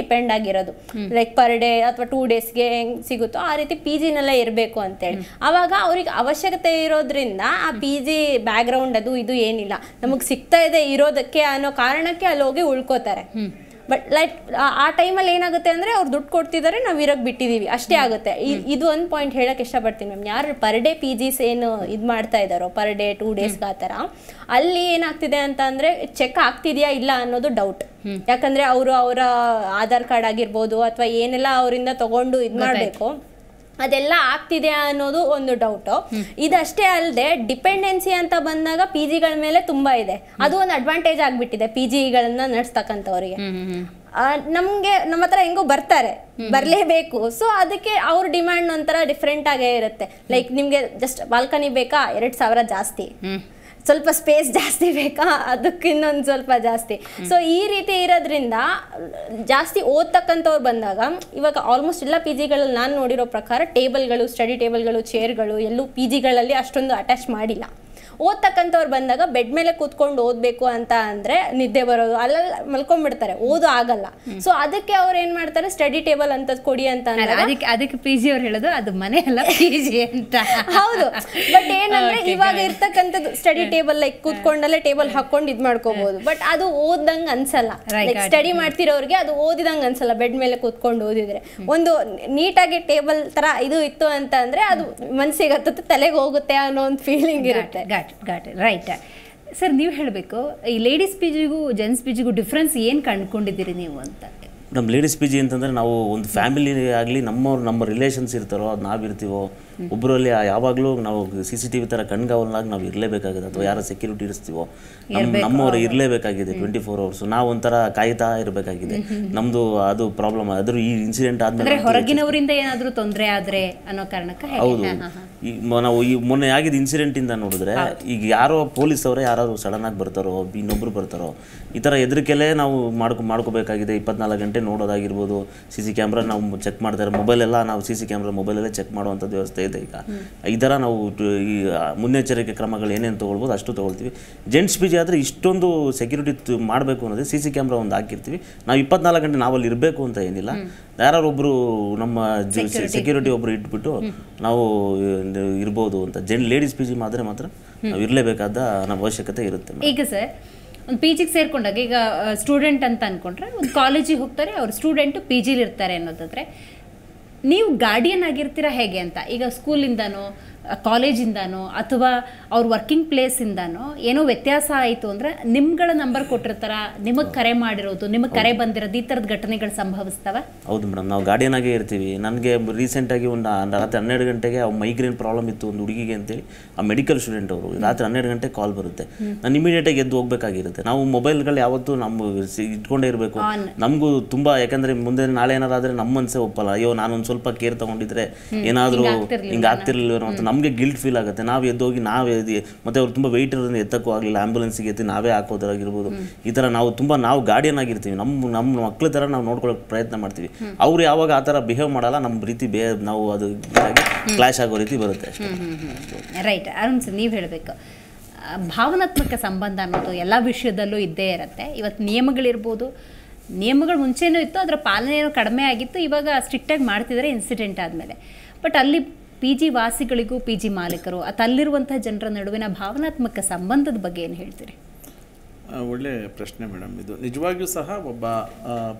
ಡಿಪೆಂಡ್ ಆಗಿರೋದು ಲೈಕ್ ಪರ್ ಡೇ ಅಥವಾ ಟೂ ಡೇಸ್ಗೆ ಹೆಂಗ್ ಸಿಗುತ್ತೋ ಆ ರೀತಿ ಪಿ ಜಿನೆಲ್ಲ ಇರಬೇಕು ಹೇಳಿ ಆವಾಗ ಅವ್ರಿಗೆ ಅವಶ್ಯಕತೆ ಇರೋದ್ರಿಂದ ಆ ಪಿ ಜಿ ಬ್ಯಾಕ್ಗ್ರೌಂಡ್ ಅದು ಇದು ಏನಿಲ್ಲ ನಮಗೆ ಸಿಗ್ತಾ ಇದೆ ಇರೋದಕ್ಕೆ ಅನ್ನೋ ಕಾರಣಕ್ಕೆ ಅಲ್ಲಿ ಹೋಗಿ ಉಳ್ಕೋತಾರೆ ಬಟ್ ಲೈಕ್ ಆ ಟೈಮಲ್ಲಿ ಏನಾಗುತ್ತೆ ಅಂದರೆ ಅವ್ರು ದುಡ್ಡು ಕೊಡ್ತಿದ್ದಾರೆ ನಾವು ಇರೋಕ್ಕೆ ಬಿಟ್ಟಿದ್ದೀವಿ ಅಷ್ಟೇ ಆಗುತ್ತೆ ಇದು ಒಂದು ಪಾಯಿಂಟ್ ಹೇಳೋಕ್ಕೆ ಇಷ್ಟಪಡ್ತೀನಿ ಮ್ಯಾಮ್ ಯಾರು ಪರ್ ಡೇ ಪಿ ಜಿಸ್ ಏನು ಇದು ಮಾಡ್ತಾ ಇದ್ದಾರೋ ಪರ್ ಡೇ ಟೂ ಡೇಸ್ಗೆ ಆ ಥರ ಅಲ್ಲಿ ಏನಾಗ್ತಿದೆ ಅಂತ ಅಂದರೆ ಚೆಕ್ ಆಗ್ತಿದೆಯಾ ಇಲ್ಲ ಅನ್ನೋದು ಡೌಟ್ ಯಾಕಂದರೆ ಅವರು ಅವರ ಆಧಾರ್ ಕಾರ್ಡ್ ಆಗಿರ್ಬೋದು ಅಥವಾ ಏನೆಲ್ಲ ಅವರಿಂದ ತೊಗೊಂಡು ಇದು ಮಾಡಬೇಕು ಅದೆಲ್ಲ ಆಗ್ತಿದೆ ಅನ್ನೋದು ಒಂದು ಡೌಟ್ ಇದಷ್ಟೇ ಅಲ್ಲದೆ ಡಿಪೆಂಡೆನ್ಸಿ ಅಂತ ಬಂದಾಗ ಪಿ ಜಿಗಳ ಮೇಲೆ ತುಂಬಾ ಇದೆ ಅದು ಒಂದು ಅಡ್ವಾಂಟೇಜ್ ಆಗಿಬಿಟ್ಟಿದೆ ಪಿ ಜಿಗಳನ್ನ ನಡೆಸ್ತಕ್ಕಂಥವ್ರಿಗೆ ನಮ್ಗೆ ನಮ್ಮ ಹತ್ರ ಹೆಂಗೋ ಬರ್ತಾರೆ ಬರ್ಲೇಬೇಕು ಸೊ ಅದಕ್ಕೆ ಅವ್ರ ಡಿಮ್ಯಾಂಡ್ ಒಂಥರ ಡಿಫ್ರೆಂಟ್ ಆಗೇ ಇರುತ್ತೆ ಲೈಕ್ ನಿಮ್ಗೆ ಜಸ್ಟ್ ಬಾಲ್ಕನಿ ಬೇಕಾ ಎರಡ್ ಸಾವಿರ ಜಾಸ್ತಿ ಸ್ವಲ್ಪ ಸ್ಪೇಸ್ ಜಾಸ್ತಿ ಬೇಕಾ ಅದಕ್ಕಿನ್ನೊಂದು ಸ್ವಲ್ಪ ಜಾಸ್ತಿ ಸೊ ಈ ರೀತಿ ಇರೋದ್ರಿಂದ ಜಾಸ್ತಿ ಓದ್ತಕ್ಕಂಥವ್ರು ಬಂದಾಗ ಇವಾಗ ಆಲ್ಮೋಸ್ಟ್ ಎಲ್ಲ ಪಿ ಜಿಗಳಲ್ಲಿ ನಾನು ನೋಡಿರೋ ಪ್ರಕಾರ ಟೇಬಲ್ಗಳು ಸ್ಟಡಿ ಟೇಬಲ್ಗಳು ಚೇರ್ಗಳು ಎಲ್ಲೂ ಪಿ ಜಿಗಳಲ್ಲಿ ಅಷ್ಟೊಂದು ಅಟ್ಯಾಚ್ ಮಾಡಿಲ್ಲ ಓದ್ತಕ್ಕಂಥವ್ರು ಬಂದಾಗ ಬೆಡ್ ಮೇಲೆ ಕೂತ್ಕೊಂಡು ಓದ್ಬೇಕು ಅಂತ ಅಂದ್ರೆ ನಿದ್ದೆ ಬರೋದು ಅಲ್ಲೆಲ್ಲ ಮಲ್ಕೊಂಡ್ಬಿಡ್ತಾರೆ ಓದು ಆಗಲ್ಲ ಸೊ ಅದಕ್ಕೆ ಅವ್ರು ಏನು ಮಾಡ್ತಾರೆ ಸ್ಟಡಿ ಟೇಬಲ್ ಅಂತ ಕೊಡಿ ಅಂತ ಅದಕ್ಕೆ ಅದಕ್ಕೆ ಪಿ ಜಿ ಅವ್ರು ಹೇಳೋದು ಅದು ಮನೆ ಅಲ್ಲ ಪಿ ಜಿ ಅಂತ ಹೌದು ಬಟ್ ಏನಂದ್ರೆ ಇವಾಗ ಇರ್ತಕ್ಕಂಥದ್ದು ಸ್ಟಡಿ ಟೇಬಲ್ ಲೈಕ್ ಕೂತ್ಕೊಂಡಲ್ಲೇ ಟೇಬಲ್ ಹಾಕೊಂಡು ಇದ್ ಮಾಡ್ಕೋಬಹುದು ಬಟ್ ಅದು ಓದ್ದಂಗ್ ಅನ್ಸಲ್ಲ ಸ್ಟಡಿ ಮಾಡ್ತಿರೋರಿಗೆ ಅದು ಓದಿದಂಗ್ ಅನ್ಸಲ್ಲ ಬೆಡ್ ಮೇಲೆ ಕೂತ್ಕೊಂಡು ಓದಿದ್ರೆ ಒಂದು ನೀಟಾಗಿ ಟೇಬಲ್ ತರ ಇದು ಇತ್ತು ಅಂತ ಅಂದ್ರೆ ಅದು ಮನ್ಸಿಗೆ ಹತ್ತುತ್ತೆ ತಲೆಗೆ ಹೋಗುತ್ತೆ ಅನ್ನೋ ಒಂದು ಫೀಲಿಂಗ್ ಇರುತ್ತೆ ಗಾಟ್ ಗಾಟ್ ರೈಟ್ ಸರ್ ನೀವು ಹೇಳಬೇಕು ಈ
ಲೇಡೀಸ್ ಪಿ ಜಿಗೂ ಜೆಂಟ್ಸ್ ಪಿ ಜಿಗೂ ಡಿಫ್ರೆನ್ಸ್ ಏನು ಕಂಡುಕೊಂಡಿದ್ದೀರಿ ನೀವು ಅಂತ
ನಮ್ಮ ಲೇಡೀಸ್ ಪಿ ಜಿ ಅಂತಂದರೆ ನಾವು ಒಂದು ಫ್ಯಾಮಿಲಿ ಆಗಲಿ ನಮ್ಮವ್ರು ನಮ್ಮ ರಿಲೇಷನ್ಸ್ ಇರ್ತಾರೋ ಅದು ನಾವಿರ್ತೀವೋ ಒಬ್ಬರಲ್ಲಿ ಯಾವಾಗಲೂ ನಾವು ಸಿ ಸಿ ಟಿ ವಿ ಥರ ಕಣ್ಗಾವಲ್ನಾಗಿ ನಾವು ಇರಲೇಬೇಕಾಗಿದೆ ಅಥವಾ ಯಾರ ಸೆಕ್ಯೂರಿಟಿ ಇರಿಸ್ತೀವೋ
ನಮ್ಮ ನಮ್ಮವರು ಇರಲೇಬೇಕಾಗಿದೆ ಟ್ವೆಂಟಿ
ಫೋರ್ ಅವರ್ಸ್ ನಾವು ಒಂಥರ ಕಾಯ್ತಾ ಇರಬೇಕಾಗಿದೆ ನಮ್ದು ಅದು ಪ್ರಾಬ್ಲಮ್ ಆದರೂ ಈ ಇನ್ಸಿಡೆಂಟ್ ಆದಮೇಲೆ
ಹೊರಗಿನವರಿಂದ ಏನಾದರೂ ತೊಂದರೆ ಆದರೆ ಅನ್ನೋ ಕಾರಣಕ್ಕೆ ಹೌದು
ಈ ನಾವು ಈ ಮೊನ್ನೆ ಆಗಿದ್ದ ಇನ್ಸಿಡೆಂಟಿಂದ ನೋಡಿದ್ರೆ ಈಗ ಯಾರೋ ಪೊಲೀಸ್ ಅವರೇ ಯಾರು ಸಡನ್ ಆಗಿ ಬರ್ತಾರೋ ಇನ್ನೊಬ್ರು ಬರ್ತಾರೋ ಈ ಥರ ಹೆದರಿಕೆಲೇ ನಾವು ಮಾಡ್ಕೊ ಮಾಡ್ಕೋಬೇಕಾಗಿದೆ ಇಪ್ಪತ್ನಾಲ್ಕು ಗಂಟೆ ನೋಡೋದಾಗಿರ್ಬೋದು ಸಿ ಸಿ ಕ್ಯಾಮ್ರಾ ನಾವು ಚೆಕ್ ಮಾಡ್ತಾರೆ ಮೊಬೈಲೆಲ್ಲ ನಾವು ಸಿ ಸಿ ಕ್ಯಾಮ್ರಾ ಮೊಬೈಲಲ್ಲೇ ಚೆಕ್ ಮಾಡುವಂಥ ವ್ಯವಸ್ಥೆ ಇದೆ ಈಗ ಈ ಥರ ನಾವು ಈ ಮುನ್ನೆಚ್ಚರಿಕೆ ಕ್ರಮಗಳು ಏನೇನು ತೊಗೊಳ್ಬೋದು ಅಷ್ಟು ತೊಗೊಳ್ತೀವಿ ಜೆಂಟ್ಸ್ ಜಿ ಆದರೆ ಇಷ್ಟೊಂದು ಸೆಕ್ಯೂರಿಟಿ ಮಾಡಬೇಕು ಅನ್ನೋದೇ ಸಿ ಸಿ ಕ್ಯಾಮ್ರಾ ಒಂದು ಹಾಕಿರ್ತೀವಿ ನಾವು ಇಪ್ಪತ್ನಾಲ್ಕು ಗಂಟೆ ನಾವಲ್ಲಿ ಇರಬೇಕು ಅಂತ ಏನಿಲ್ಲ ಯಾರೊಬ್ಬರು ನಮ್ಮ ಸೆಕ್ಯೂರಿಟಿ ಒಬ್ಬರು ಇಟ್ಬಿಟ್ಟು ನಾವು ಇರ್ಬೋದು ಅಂತ ಜೆಂಟ್ ಲೇಡೀಸ್ ಪಿ ಜಿ ಮಾತ್ರ ಮಾತ್ರ ನಾವು ಇರಲೇಬೇಕಾದ ಅವಶ್ಯಕತೆ ಇರುತ್ತೆ
ಈಗ ಸರ್ ಒಂದು ಪಿ ಜಿಗೆ ಸೇರ್ಕೊಂಡಾಗ ಈಗ ಸ್ಟೂಡೆಂಟ್ ಅಂತ ಅಂದ್ಕೊಂಡ್ರೆ ಒಂದು ಕಾಲೇಜಿಗೆ ಹೋಗ್ತಾರೆ ಅವ್ರು ಸ್ಟೂಡೆಂಟು ಪಿ ಜಿಲಿರ್ತಾರೆ ಅನ್ನೋದಾದರೆ ನೀವು ಗಾರ್ಡಿಯನ್ ಆಗಿರ್ತೀರಾ ಹೇಗೆ ಅಂತ ಈಗ ಸ್ಕೂಲಿಂದನೋ ಕಾಲೇಜಿಂದನೋ ಅಥವಾ ಅವ್ರ ವರ್ಕಿಂಗ್ ಪ್ಲೇಸಿಂದನೋ ಏನೋ ವ್ಯತ್ಯಾಸ ಆಯಿತು ಅಂದ್ರೆ ನಿಮ್ಗಳ ನಂಬರ್ ಕೊಟ್ಟಿರ್ತಾರ ನಿಮಗೆ ಕರೆ ಮಾಡಿರೋದು ನಿಮಗೆ ಕರೆ ಬಂದಿರೋದು ಈ ಥರದ ಘಟನೆಗಳು ಸಂಭವಿಸ್ತಾವ
ಹೌದು ಮೇಡಮ್ ನಾವು ಗಾರ್ಡಿಯನಾಗೇ ಇರ್ತೀವಿ ನನಗೆ ರೀಸೆಂಟಾಗಿ ಒಂದು ರಾತ್ರಿ ಹನ್ನೆರಡು ಗಂಟೆಗೆ ಮೈಗ್ರೇನ್ ಪ್ರಾಬ್ಲಮ್ ಇತ್ತು ಒಂದು ಹುಡುಗಿಗೆ ಹೇಳಿ ಆ ಮೆಡಿಕಲ್ ಸ್ಟೂಡೆಂಟ್ ಅವರು ರಾತ್ರಿ ಹನ್ನೆರಡು ಗಂಟೆ ಕಾಲ್ ಬರುತ್ತೆ ನಾನು ಆಗಿ ಎದ್ದು ಹೋಗ್ಬೇಕಾಗಿರುತ್ತೆ ನಾವು ಮೊಬೈಲ್ಗಳು ಯಾವತ್ತೂ ನಮ್ಮ ಇಟ್ಕೊಂಡೇ ಇರಬೇಕು ನಮಗೂ ತುಂಬಾ ಯಾಕಂದ್ರೆ ಮುಂದೆ ನಾಳೆ ಆದ್ರೆ ನಮ್ಮ ಮನಸ್ಸೇ ಒಪ್ಪಲ್ಲ ಅಯ್ಯೋ ನಾನು ಒಂದ್ ಸ್ವಲ್ಪ ಕೇರ್ ತಗೊಂಡಿದ್ರೆ ಏನಾದರೂ ಹಿಂಗೆ ಆಗ್ತಿರ್ಲಿಲ್ಲ ಅಂತ ನಮ್ಮ ನಮಗೆ ಗಿಲ್ಟ್ ಫೀಲ್ ಆಗುತ್ತೆ ನಾವು ಎದ್ದೋಗಿ ನಾವು ಎದ್ದು ಮತ್ತು ಅವ್ರು ತುಂಬ ವೆಯ್ಟ್ ಇರೋದ್ರಿಂದ ಎತ್ತಕ್ಕೂ ಆಗಲಿಲ್ಲ ಆ್ಯಂಬುಲೆನ್ಸಿಗೆ ಎತ್ತಿ ನಾವೇ ಹಾಕೋದಾಗಿರ್ಬೋದು ಈ ಥರ ನಾವು ತುಂಬ ನಾವು ಗಾರ್ಡಿಯನ್ ಆಗಿರ್ತೀವಿ ನಮ್ಮ ನಮ್ಮ ಮಕ್ಕಳ ಥರ ನಾವು ನೋಡ್ಕೊಳ್ಳೋಕೆ ಪ್ರಯತ್ನ ಮಾಡ್ತೀವಿ ಅವ್ರು ಯಾವಾಗ ಆ ಥರ ಬಿಹೇವ್ ಮಾಡಲ್ಲ ನಮ್ಮ ರೀತಿ ಬೇ ನಾವು ಅದು ಕ್ಲಾಶ್ ಆಗೋ ರೀತಿ ಬರುತ್ತೆ
ರೈಟ್ ಅರುಣ್ ಸರ್ ನೀವು ಹೇಳಬೇಕು ಭಾವನಾತ್ಮಕ ಸಂಬಂಧ ಅನ್ನೋದು ಎಲ್ಲ ವಿಷಯದಲ್ಲೂ ಇದ್ದೇ ಇರುತ್ತೆ ಇವತ್ತು ನಿಯಮಗಳಿರ್ಬೋದು ನಿಯಮಗಳು ಮುಂಚೆನೂ ಇತ್ತು ಅದರ ಪಾಲನೆ ಕಡಿಮೆ ಆಗಿತ್ತು ಇವಾಗ ಸ್ಟ್ರಿಕ್ಟಾಗಿ ಮಾಡ್ತಿದ್ದಾರೆ ಇನ್ಸಿಡೆಂಟ್ ಆದಮೇಲೆ ಬಟ್ ಅಲ್ಲಿ ಪಿ ಜಿ ವಾಸಿಗಳಿಗೂ ಪಿ ಜಿ ಮಾಲೀಕರು ಅಲ್ಲಿರುವಂಥ ಜನರ ನಡುವಿನ ಭಾವನಾತ್ಮಕ ಸಂಬಂಧದ ಬಗ್ಗೆ ಏನು ಹೇಳ್ತೀರಿ
ಒಳ್ಳೆ ಪ್ರಶ್ನೆ ಮೇಡಮ್ ಇದು ನಿಜವಾಗಿಯೂ ಸಹ ಒಬ್ಬ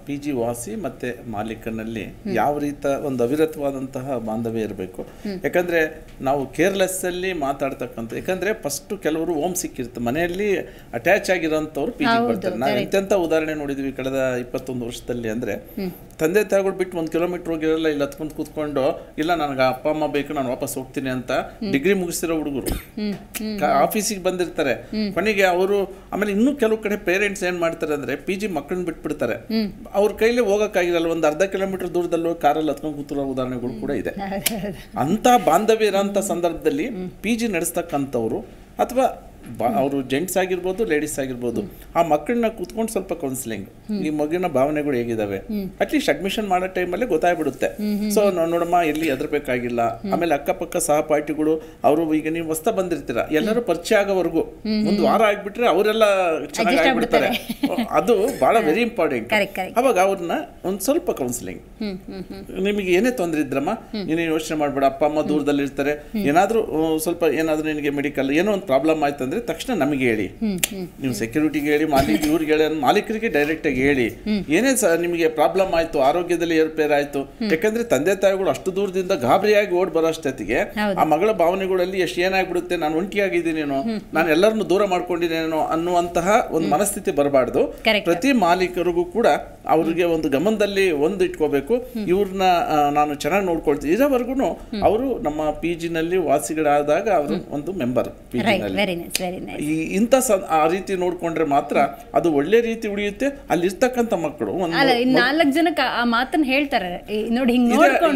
ಪಿ ಜಿ ವಾಸಿ ಮತ್ತೆ ಮಾಲೀಕನಲ್ಲಿ ಯಾವ ರೀತ ಒಂದು ಅವಿರತವಾದಂತಹ ಬಾಂಧವ್ಯ ಇರಬೇಕು ಯಾಕಂದ್ರೆ ನಾವು ಕೇರ್ಲೆಸ್ಸಲ್ಲಿ ಮಾತಾಡ್ತಕ್ಕಂಥ ಯಾಕಂದ್ರೆ ಫಸ್ಟ್ ಕೆಲವರು ಓಮ್ ಸಿಕ್ಕಿರ್ತಾರೆ ಮನೆಯಲ್ಲಿ ಅಟ್ಯಾಚ್ ಆಗಿರೋಂಥವ್ರು ಪಿ ಜಿ ಬರ್ತಾರೆ ನಾವು ಎಂತೆಂಥ ಉದಾಹರಣೆ ನೋಡಿದ್ವಿ ಕಳೆದ ಇಪ್ಪತ್ತೊಂದು ವರ್ಷದಲ್ಲಿ ಅಂದ್ರೆ ತಂದೆ ತಾಯಿಗಳು ಬಿಟ್ಟು ಒಂದು ಕಿಲೋಮೀಟರ್ ಹೋಗಿರಲ್ಲ ಇಲ್ಲಿ ಹತ್ಕೊಂಡು ಕೂತ್ಕೊಂಡು ಇಲ್ಲ ನನಗೆ ಅಪ್ಪ ಅಮ್ಮ ಬೇಕು ನಾನು ವಾಪಸ್ ಹೋಗ್ತೀನಿ ಅಂತ ಡಿಗ್ರಿ ಮುಗಿಸಿರೋ ಹುಡುಗರು ಆಫೀಸಿಗೆ ಬಂದಿರ್ತಾರೆ ಕೊನೆಗೆ ಅವರು ಆಮೇಲೆ ಇನ್ನೂ ಕೆಲವು ಕಡೆ ಪೇರೆಂಟ್ಸ್ ಏನ್ ಮಾಡ್ತಾರೆ ಅಂದ್ರೆ ಪಿ ಜಿ ಮಕ್ಕಳನ್ನ ಬಿಟ್ಬಿಡ್ತಾರೆ ಅವ್ರ ಕೈಲಿ ಹೋಗಕ್ಕಾಗಿರಲ್ಲ ಒಂದು ಅರ್ಧ ಕಿಲೋಮೀಟರ್ ದೂರದಲ್ಲೂ ಕಾರಲ್ಲಿ ಹತ್ಕೊಂಡು ಕೂತಿರೋ ಉದಾಹರಣೆಗಳು ಕೂಡ ಇದೆ ಅಂತ ಬಾಂಧವ್ಯ ಇರೋ ಸಂದರ್ಭದಲ್ಲಿ ಪಿ ಜಿ ನಡೆಸ್ತಕ್ಕಂಥವ್ರು ಅಥವಾ ಅವರು ಜೆಂಟ್ಸ್ ಆಗಿರ್ಬೋದು ಲೇಡೀಸ್ ಆಗಿರ್ಬೋದು ಆ ಮಕ್ಕಳನ್ನ ಕೂತ್ಕೊಂಡು ಸ್ವಲ್ಪ ಕೌನ್ಸಿಲಿಂಗ್ ಈ ಮಗುವಿನ ಭಾವನೆಗಳು ಹೇಗಿದಾವೆ ಅಟ್ಲೀಸ್ಟ್ ಅಡ್ಮಿಷನ್ ಮಾಡೋ ಟೈಮ್ ಅಲ್ಲಿ ಗೊತ್ತಾಗ್ಬಿಡುತ್ತೆ ಸೊ ನೋಡಮ್ಮ ಎಲ್ಲಿ ಹೆದರ್ಬೇಕಾಗಿಲ್ಲ ಆಮೇಲೆ ಅಕ್ಕಪಕ್ಕ ಸಹಪಾಠಿಗಳು ಅವರು ಈಗ ನೀವು ಹೊಸ ಬಂದಿರ್ತೀರ ಎಲ್ಲರೂ ಪರಿಚಯ ಆಗೋವರೆಗೂ ಒಂದು ವಾರ ಆಗ್ಬಿಟ್ರೆ ಅವರೆಲ್ಲ ಚೆನ್ನಾಗಿ ಆಗ್ಬಿಡ್ತಾರೆ ಅದು ಬಹಳ ವೆರಿ ಇಂಪಾರ್ಟೆಂಟ್ ಅವಾಗ ಅವ್ರನ್ನ ಒಂದ್ ಸ್ವಲ್ಪ ಕೌನ್ಸಿಲಿಂಗ್ ನಿಮಗೆ ಏನೇ ತೊಂದರೆ ಇದ್ರಮ್ಮ ನೀನೇ ಯೋಚನೆ ಮಾಡ್ಬೇಡ ಅಪ್ಪ ಅಮ್ಮ ದೂರದಲ್ಲಿ ಇರ್ತಾರೆ ಏನಾದರೂ ಸ್ವಲ್ಪ ಏನಾದರೂ ನಿನಗೆ ಮೆಡಿಕಲ್ ಏನೋ ಒಂದು ಪ್ರಾಬ್ಲಮ್ ಆಯ್ತಂದ್ರೆ ಅಂದ್ರೆ ತಕ್ಷಣ ನಮಗೆ ಹೇಳಿ ನೀವು ಸೆಕ್ಯೂರಿಟಿಗೆ ಹೇಳಿ ಮಾಲೀಕ ಇವ್ರಿಗೆ ಹೇಳಿ ಮಾಲೀಕರಿಗೆ ಡೈರೆಕ್ಟ್ ಆಗಿ ಹೇಳಿ ಏನೇ ನಿಮಗೆ ಪ್ರಾಬ್ಲಮ್ ಆಯ್ತು ಆರೋಗ್ಯದಲ್ಲಿ ಏರ್ಪೇರ್ ಆಯ್ತು ಯಾಕಂದ್ರೆ ತಂದೆ ತಾಯಿಗಳು ಅಷ್ಟು ದೂರದಿಂದ ಗಾಬರಿಯಾಗಿ ಓಡ್ ಬರೋ ಅಷ್ಟೊತ್ತಿಗೆ ಆ ಮಗಳ ಭಾವನೆಗಳಲ್ಲಿ ಎಷ್ಟು ಏನಾಗ್ಬಿಡುತ್ತೆ ನಾನು ಒಂಟಿಯಾಗಿದ್ದೀನೇನೋ ನಾನು ಎಲ್ಲರನ್ನು ದೂರ ಮಾಡ್ಕೊಂಡಿದ್ದೇನೋ ಅನ್ನುವಂತಹ ಒಂದು ಮನಸ್ಥಿತಿ ಬರಬಾರ್ದು ಪ್ರತಿ ಮಾಲೀಕರಿಗೂ ಕೂಡ ಅವ್ರಿಗೆ ಒಂದು ಗಮನದಲ್ಲಿ ಒಂದು ಇಟ್ಕೋಬೇಕು ಇವ್ರನ್ನ ನಾನು ಚೆನ್ನಾಗಿ ನೋಡ್ಕೊಳ್ತೀನಿ ಇರೋವರೆಗೂ ಅವರು ನಮ್ಮ ಪಿ ಜಿನಲ್ಲಿ ವಾಸಿಗಳಾದಾಗ ಅವರು ಒಂದು ಮೆಂಬರ್ ಪಿ ಜಿನಲ್ಲಿ ಈ ಇಂಥ ಆ ರೀತಿ ನೋಡ್ಕೊಂಡ್ರೆ ಮಾತ್ರ ಅದು ಒಳ್ಳೆ ರೀತಿ ಉಳಿಯುತ್ತೆ ಅಲ್ಲಿರ್ತಕ್ಕಂಥ ಮಕ್ಕಳು
ನಾಲ್ಕು ಜನಕ್ಕೆ ಆ ಮಾತನ್ನ ಹೇಳ್ತಾರೆ ನೋಡಿ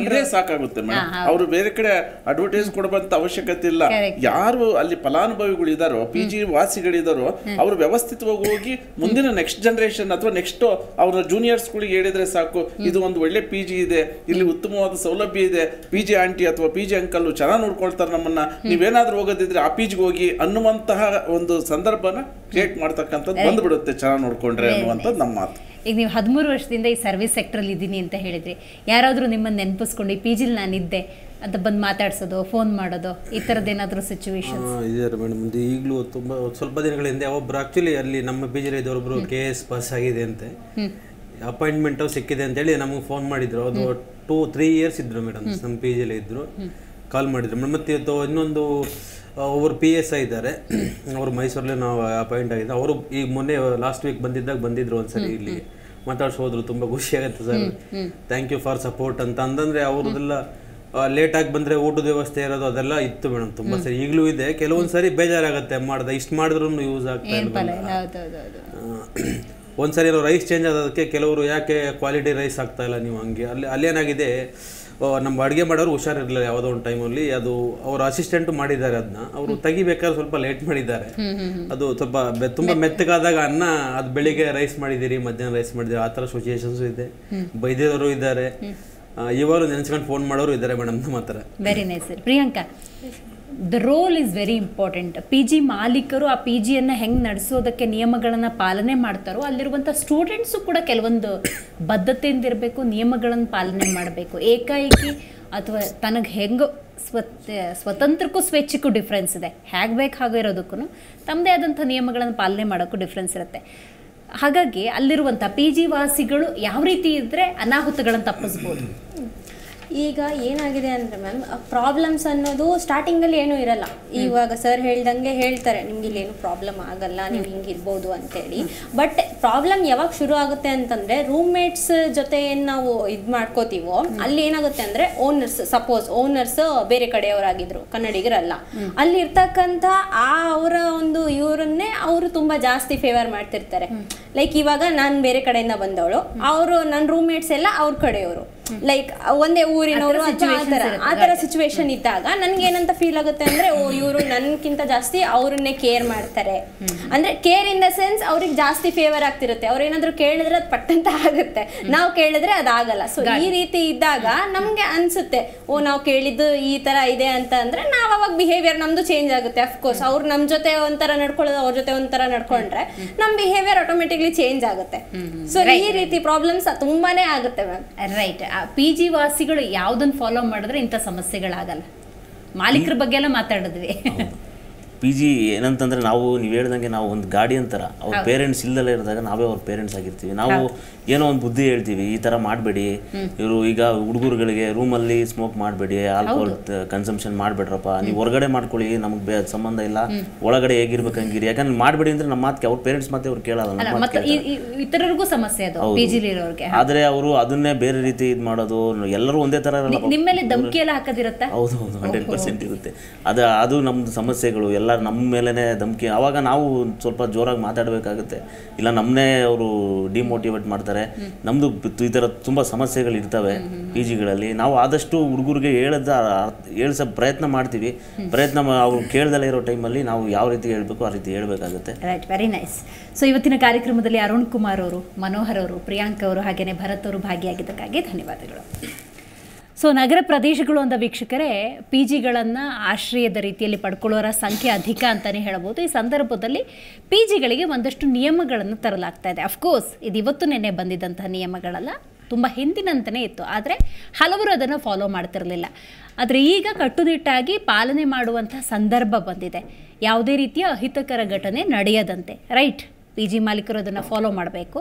ಇದೇ
ಸಾಕಾಗುತ್ತೆ ಮೇಡಮ್ ಅವರು ಬೇರೆ ಕಡೆ ಅಡ್ವರ್ಟೈಸ್ ಕೊಡುವಂತ ಅವಶ್ಯಕತೆ ಇಲ್ಲ ಯಾರು ಅಲ್ಲಿ ಫಲಾನುಭವಿಗಳಿದಾರೋ ಪಿ ಜಿ ವಾಸಿಗಳಿದಾರೋ ಅವರು ವ್ಯವಸ್ಥಿತವಾಗಿ ಹೋಗಿ ಮುಂದಿನ ನೆಕ್ಸ್ಟ್ ಜನರೇಷನ್ ಅಥವಾ ನೆಕ್ಸ್ಟ್ ಅವರ ಜೂನಿಯರ್ಸ್ಗಳಿಗೆ ಹೇಳಿದ್ರೆ ಸಾಕು ಇದು ಒಂದು ಒಳ್ಳೆ ಪಿ ಜಿ ಇದೆ ಇಲ್ಲಿ ಉತ್ತಮವಾದ ಸೌಲಭ್ಯ ಇದೆ ಪಿ ಜಿ ಆಂಟಿ ಅಥವಾ ಪಿ ಜಿ ಅಂಕಲ್ ಚೆನ್ನಾಗಿ ನೋಡ್ಕೊಳ್ತಾರೆ ನಮ್ಮನ್ನ ನೀವೇನಾದ್ರೂ ಹೋಗೋದಿದ್ರೆ ಆ ಪಿ ಜಿಗೆ ಹೋಗಿ ಅನ್ನುವಂತ ಅಂತಹ ಒಂದು ಸಂದರ್ಭನ ಕ್ರಿಯೇಟ್ ಮಾಡ್ತಕ್ಕಂಥದ್ದು ಬಂದ್ಬಿಡುತ್ತೆ ಚೆನ್ನಾಗಿ ನೋಡ್ಕೊಂಡ್ರೆ ಅನ್ನುವಂಥದ್ದು ನಮ್ಮ ಮಾತು
ಈಗ ನೀವು ಹದಿಮೂರು ವರ್ಷದಿಂದ ಈ ಸರ್ವಿಸ್ ಸೆಕ್ಟ್ರಲ್ಲಿ ಇದ್ದೀನಿ ಅಂತ ಹೇಳಿದ್ರಿ ಯಾರಾದರೂ ನಿಮ್ಮನ್ನು ನೆನಪಿಸ್ಕೊಂಡು ಈ ಪಿ ಜಿಲಿ ನಾನಿದ್ದೆ ಅಂತ ಬಂದು ಮಾತಾಡ್ಸೋದು ಫೋನ್ ಮಾಡೋದು ಈ ಥರದ್ದು ಏನಾದರೂ ಸಿಚುವೇಶನ್
ಇದ್ದಾರೆ ಮೇಡಮ್ ಇದು ಈಗಲೂ ತುಂಬ ಸ್ವಲ್ಪ ದಿನಗಳ ಹಿಂದೆ ಒಬ್ಬರು ಆ್ಯಕ್ಚುಲಿ ಅಲ್ಲಿ ನಮ್ಮ ಪಿ ಜಿಲಿ ಇದ್ದವರೊಬ್ಬರು ಕೆ ಎಸ್ ಪಾಸ್ ಆಗಿದೆ ಅಂತೆ ಅಪಾಯಿಂಟ್ಮೆಂಟು ಸಿಕ್ಕಿದೆ ಹೇಳಿ ನಮಗೆ ಫೋನ್ ಮಾಡಿದ್ರು ಅದು ಟೂ ತ್ರೀ ಇಯರ್ಸ್ ಇದ್ದರು ಮೇಡಮ್ ನಮ್ಮ ಪಿ ಜಿಲಿ ಇದ್ದರು ಕಾಲ್ ಮಾಡಿದ್ರು ಮೇಡಮ್ ಮತ್ತು ಇನ್ನೊಂದು ಒಬ್ಬರು ಪಿ ಎಸ್ ಐ ಇದ್ದಾರೆ ಅವರು ಮೈಸೂರಲ್ಲೇ ನಾವು ಅಪಾಯಿಂಟ್ ಆಗಿದ್ದೆ ಅವರು ಈಗ ಮೊನ್ನೆ ಲಾಸ್ಟ್ ವೀಕ್ ಬಂದಿದ್ದಾಗ ಬಂದಿದ್ರು ಒಂದ್ಸರಿ ಇಲ್ಲಿ ಮಾತಾಡ್ಸೋದ್ರು ತುಂಬಾ ತುಂಬ ಖುಷಿ ಆಗುತ್ತೆ sir thank you for support ಅಂತ ಅವ್ರದೆಲ್ಲ ಲೇಟ್ ಲೇಟಾಗಿ ಬಂದ್ರೆ ಊಟದ ವ್ಯವಸ್ಥೆ ಇರೋದು ಅದೆಲ್ಲ ಇತ್ತು ಮೇಡಮ್ ತುಂಬಾ ಸರಿ ಈಗಲೂ ಇದೆ ಕೆಲವೊಂದ್ಸರಿ ಬೇಜಾರಾಗುತ್ತೆ ಮಾಡ್ದೆ ಇಷ್ಟು ಮಾಡಿದ್ರು ಯೂಸ್ ಆಗ್ತಾ ಒಂದ್ಸರಿ ರೈಸ್ ಚೇಂಜ್ ಆದಕ್ಕೆ ಕೆಲವರು ಯಾಕೆ ಕ್ವಾಲಿಟಿ ರೈಸ್ ಆಗ್ತಾ ಇಲ್ಲ ನೀವು ಹಂಗೆ ಅಲ್ಲಿ ಅಲ್ಲೇನಾಗಿದೆ ನಮ್ಮ ಅಡುಗೆ ಮಾಡೋರು ಹುಷಾರಿರಲಿಲ್ಲ ಯಾವುದೋ ಒಂದು ಟೈಮಲ್ಲಿ ಅದು ಅವ್ರ ಅಸಿಸ್ಟೆಂಟ್ ಮಾಡಿದ್ದಾರೆ ಅದನ್ನ ಅವರು ತೆಗಿಬೇಕಾದ್ರೆ ಸ್ವಲ್ಪ ಲೇಟ್ ಮಾಡಿದ್ದಾರೆ ಅದು ಸ್ವಲ್ಪ ತುಂಬ ಮೆತ್ತಗಾದಾಗ ಅನ್ನ ಅದು ಬೆಳಿಗ್ಗೆ ರೈಸ್ ಮಾಡಿದ್ದೀರಿ ಮಧ್ಯಾಹ್ನ ರೈಸ್ ಮಾಡಿದ್ದೀರಿ ಆ ಥರ ಸಿಚುಯೇಷನ್ಸ್ ಇದೆ ಬೈದಿದವರು ಇದ್ದಾರೆ ಇವರು ನೆನೆಸ್ಕೊಂಡು ಫೋನ್ ಮಾಡೋರು ಇದ್ದಾರೆ ಮೇಡಮ್ ನಮ್ಮ ಹತ್ರ
very nice Priyanka the role is very important P G ಮಾಲೀಕರು ಆ ಪಿ ಜಿಯನ್ನು ಹೆಂಗೆ ನಡೆಸೋದಕ್ಕೆ ನಿಯಮಗಳನ್ನು ಪಾಲನೆ ಮಾಡ್ತಾರೋ ಅಲ್ಲಿರುವಂಥ ಸ್ಟೂಡೆಂಟ್ಸು ಕೂಡ ಕೆಲವೊಂದು ಬದ್ಧತೆಯಿಂದ ಇರಬೇಕು ನಿಯಮಗಳನ್ನು ಪಾಲನೆ ಮಾಡಬೇಕು ಏಕಾಏಕಿ ಅಥವಾ ತನಗೆ ಹೆಂಗೋ ಸ್ವತ್ ಸ್ವತಂತ್ರಕ್ಕೂ ಸ್ವೇಚ್ಛಕ್ಕೂ ಡಿಫ್ರೆನ್ಸ್ ಇದೆ ಹೇಗೆ ಬೇಕು ಹಾಗೆ ಇರೋದಕ್ಕೂ ತಮ್ಮದೇ ಆದಂಥ ನಿಯಮಗಳನ್ನು ಪಾಲನೆ ಮಾಡೋಕ್ಕೂ ಡಿಫ್ರೆನ್ಸ್ ಇರುತ್ತೆ ಹಾಗಾಗಿ ಅಲ್ಲಿರುವಂಥ ಪಿ ಜಿ ವಾಸಿಗಳು ಯಾವ ರೀತಿ ಇದ್ದರೆ ಅನಾಹುತಗಳನ್ನು ತಪ್ಪಿಸ್ಬೋದು
ಈಗ ಏನಾಗಿದೆ ಅಂದರೆ ಮ್ಯಾಮ್ ಪ್ರಾಬ್ಲಮ್ಸ್ ಅನ್ನೋದು ಸ್ಟಾರ್ಟಿಂಗಲ್ಲಿ ಏನೂ ಇರಲ್ಲ ಇವಾಗ ಸರ್ ಹೇಳ್ದಂಗೆ ಹೇಳ್ತಾರೆ ನಿಮ್ಗೆ ಇಲ್ಲೇನು ಪ್ರಾಬ್ಲಮ್ ಆಗಲ್ಲ ನೀವು ಇರ್ಬೋದು ಅಂತೇಳಿ ಬಟ್ ಪ್ರಾಬ್ಲಮ್ ಯಾವಾಗ ಶುರು ಆಗುತ್ತೆ ಅಂತಂದರೆ ರೂಮ್ಮೇಟ್ಸ್ ಜೊತೆ ಏನು ನಾವು ಇದು ಮಾಡ್ಕೋತೀವೋ ಅಲ್ಲಿ ಏನಾಗುತ್ತೆ ಅಂದರೆ ಓನರ್ಸ್ ಸಪೋಸ್ ಓನರ್ಸ್ ಬೇರೆ ಕಡೆಯವರಾಗಿದ್ರು ಕನ್ನಡಿಗರಲ್ಲ ಅಲ್ಲಿ ಇರ್ತಕ್ಕಂಥ ಆ ಅವರ ಒಂದು ಇವರನ್ನೇ ಅವರು ತುಂಬ ಜಾಸ್ತಿ ಫೇವರ್ ಮಾಡ್ತಿರ್ತಾರೆ ಲೈಕ್ ಇವಾಗ ನಾನು ಬೇರೆ ಕಡೆಯಿಂದ ಬಂದವಳು ಅವರು ನನ್ನ ರೂಮ್ಮೇಟ್ಸ್ ಎಲ್ಲ ಅವ್ರ ಕಡೆಯವರು ಲೈಕ್ ಒಂದೇ ಊರಿನವರು ಆ ತರ ಸಿಚುವೇಶನ್ ಇದ್ದಾಗ ನನ್ಗೆ ಏನಂತ ಫೀಲ್ ಆಗುತ್ತೆ ಅಂದ್ರೆ ಓ ಇವರು ನನ್ಕಿಂತ ಜಾಸ್ತಿ ಅವ್ರನ್ನೇ ಕೇರ್ ಮಾಡ್ತಾರೆ ಅಂದ್ರೆ ಕೇರ್ ಇನ್ ದ ಸೆನ್ಸ್ ಅವ್ರಿಗೆ ಜಾಸ್ತಿ ಫೇವರ್ ಆಗ್ತಿರುತ್ತೆ ಅವ್ರು ಏನಾದ್ರು ಕೇಳಿದ್ರೆ ಅದು ಪಟ್ಟಂತ ಆಗುತ್ತೆ ನಾವು ಕೇಳಿದ್ರೆ ಅದಾಗಲ್ಲ ಸೊ ಈ ರೀತಿ ಇದ್ದಾಗ ನಮ್ಗೆ ಅನ್ಸುತ್ತೆ ಓ ನಾವು ಕೇಳಿದ್ದು ಈ ತರ ಇದೆ ಅಂತ ಅಂದ್ರೆ ನಾವ್ ಅವಾಗ ಬಿಹೇವಿಯರ್ ನಮ್ದು ಚೇಂಜ್ ಆಗುತ್ತೆ ಅಫ್ಕೋರ್ಸ್ ಅವ್ರು ನಮ್ ಜೊತೆ ಒಂಥರ ನಡ್ಕೊಳ್ಳೋದು ಅವ್ರ ಜೊತೆ ಒಂಥರ ನಡ್ಕೊಂಡ್ರೆ ನಮ್ ಬಿಹೇವಿಯರ್ ಆಟೋಮೆಟಿಕ್ಲಿ ಚೇಂಜ್ ಆಗುತ್ತೆ ಸೊ ಈ ರೀತಿ ಪ್ರಾಬ್ಲಮ್ಸ್ ತುಂಬಾನೇ ಆಗುತ್ತೆ ಮ್ಯಾಮ್ ರೈಟ್
ಪಿ ಜಿ ವಾಸಿಗಳು ಯಾವುದನ್ನು ಫಾಲೋ ಮಾಡಿದ್ರೆ ಇಂಥ ಸಮಸ್ಯೆಗಳಾಗಲ್ಲ ಮಾಲೀಕರ ಬಗ್ಗೆ ಎಲ್ಲ
ಮಾತಾಡಿದ್ವಿ
ಪಿ ಜಿ ಏನಂತಂದ್ರೆ ನಾವು ನೀವು ಹೇಳ್ದಂಗೆ ನಾವು ಒಂದು ಗಾಡಿ ಅಂತಾರ ಅವ್ರ ಪೇರೆಂಟ್ಸ್ ಇಲ್ದಲ್ಲ ಇರಿದಾಗ ನಾವೇ ಅವ್ರ ಪೇರೆಂಟ್ಸ್ ಆಗಿರ್ತೀವಿ ನಾವು ಏನೋ ಒಂದು ಬುದ್ಧಿ ಹೇಳ್ತೀವಿ ಈ ಥರ ಮಾಡಬೇಡಿ ಇವರು ಈಗ ಹುಡುಗರುಗಳಿಗೆ ರೂಮಲ್ಲಿ ಸ್ಮೋಕ್ ಮಾಡಬೇಡಿ ಆಲ್ಕೋಹಾಲ್ ಕನ್ಸಂಪ್ಷನ್ ಮಾಡಬೇಡ್ರಪ್ಪ ನೀವು ಹೊರಗಡೆ ಮಾಡ್ಕೊಳ್ಳಿ ನಮಗೆ ಸಂಬಂಧ ಇಲ್ಲ ಒಳಗಡೆ ಹೇಗಿರ್ಬೇಕು ಹಂಗಿರಿ ಯಾಕಂದ್ರೆ ಮಾಡಬೇಡಿ ಅಂದ್ರೆ ನಮ್ಮ ಮಾತಿಗೆ ಅವ್ರ ಪೇರೆಂಟ್ಸ್ ಮತ್ತೆ ಅವ್ರು ಕೇಳಲ್ಲ
ಇತರರಿಗೂ ಸಮಸ್ಯೆ
ಆದರೆ ಅವರು ಅದನ್ನೇ ಬೇರೆ ರೀತಿ ಇದು ಮಾಡೋದು ಎಲ್ಲರೂ ಒಂದೇ ಥರ ನಿಮ್ಮ ಹೌದು ಹೌದು ಹಂಡ್ರೆಡ್ ಪರ್ಸೆಂಟ್ ಇರುತ್ತೆ ಅದು ಅದು ನಮ್ದು ಸಮಸ್ಯೆಗಳು ಎಲ್ಲ ಎಲ್ಲರೂ ನಮ್ಮ ಮೇಲೇ ಧಮಕಿ ಆವಾಗ ನಾವು ಸ್ವಲ್ಪ ಜೋರಾಗಿ ಮಾತಾಡಬೇಕಾಗುತ್ತೆ ಇಲ್ಲ ನಮ್ಮನ್ನೇ ಅವರು ಡಿಮೋಟಿವೇಟ್ ಮಾಡ್ತಾರೆ ನಮ್ಮದು ಈ ಥರ ತುಂಬ ಸಮಸ್ಯೆಗಳು ಪಿ ಜಿಗಳಲ್ಲಿ ನಾವು ಆದಷ್ಟು ಹುಡುಗರಿಗೆ ಹೇಳದ ಹೇಳ್ಸೋ ಪ್ರಯತ್ನ ಮಾಡ್ತೀವಿ ಪ್ರಯತ್ನ ಅವ್ರು ಕೇಳ್ದಲ್ಲೇ ಇರೋ ಟೈಮಲ್ಲಿ ನಾವು ಯಾವ ರೀತಿ ಹೇಳಬೇಕು ಆ ರೀತಿ ಹೇಳಬೇಕಾಗುತ್ತೆ
ರೈಟ್ ವೆರಿ ನೈಸ್ ಸೊ ಇವತ್ತಿನ ಕಾರ್ಯಕ್ರಮದಲ್ಲಿ ಅರುಣ್ ಕುಮಾರ್ ಅವರು ಮನೋಹರ್ ಅವರು ಪ್ರಿಯಾಂಕ್ ಅವರು ಹಾಗೆಯೇ ಭರತ್ ಅವರು ಭಾಗಿಯಾಗಿದ್ದಕ್ಕಾಗಿ ಧನ್ಯವಾದಗಳು ಸೊ ನಗರ ಪ್ರದೇಶಗಳು ಅಂದ ವೀಕ್ಷಕರೇ ಪಿ ಜಿಗಳನ್ನು ಆಶ್ರಯದ ರೀತಿಯಲ್ಲಿ ಪಡ್ಕೊಳ್ಳೋರ ಸಂಖ್ಯೆ ಅಧಿಕ ಅಂತಲೇ ಹೇಳ್ಬೋದು ಈ ಸಂದರ್ಭದಲ್ಲಿ ಪಿ ಜಿಗಳಿಗೆ ಒಂದಷ್ಟು ನಿಯಮಗಳನ್ನು ತರಲಾಗ್ತಾ ಇದೆ ಅಫ್ಕೋರ್ಸ್ ಇದು ಇವತ್ತು ನಿನ್ನೆ ಬಂದಿದ್ದಂತಹ ನಿಯಮಗಳಲ್ಲ ತುಂಬ ಹಿಂದಿನಂತಲೇ ಇತ್ತು ಆದರೆ ಹಲವರು ಅದನ್ನು ಫಾಲೋ ಮಾಡ್ತಿರಲಿಲ್ಲ ಆದರೆ ಈಗ ಕಟ್ಟುನಿಟ್ಟಾಗಿ ಪಾಲನೆ ಮಾಡುವಂಥ ಸಂದರ್ಭ ಬಂದಿದೆ ಯಾವುದೇ ರೀತಿಯ ಅಹಿತಕರ ಘಟನೆ ನಡೆಯದಂತೆ ರೈಟ್ ಪಿ ಜಿ ಮಾಲೀಕರು ಅದನ್ನು ಫಾಲೋ ಮಾಡಬೇಕು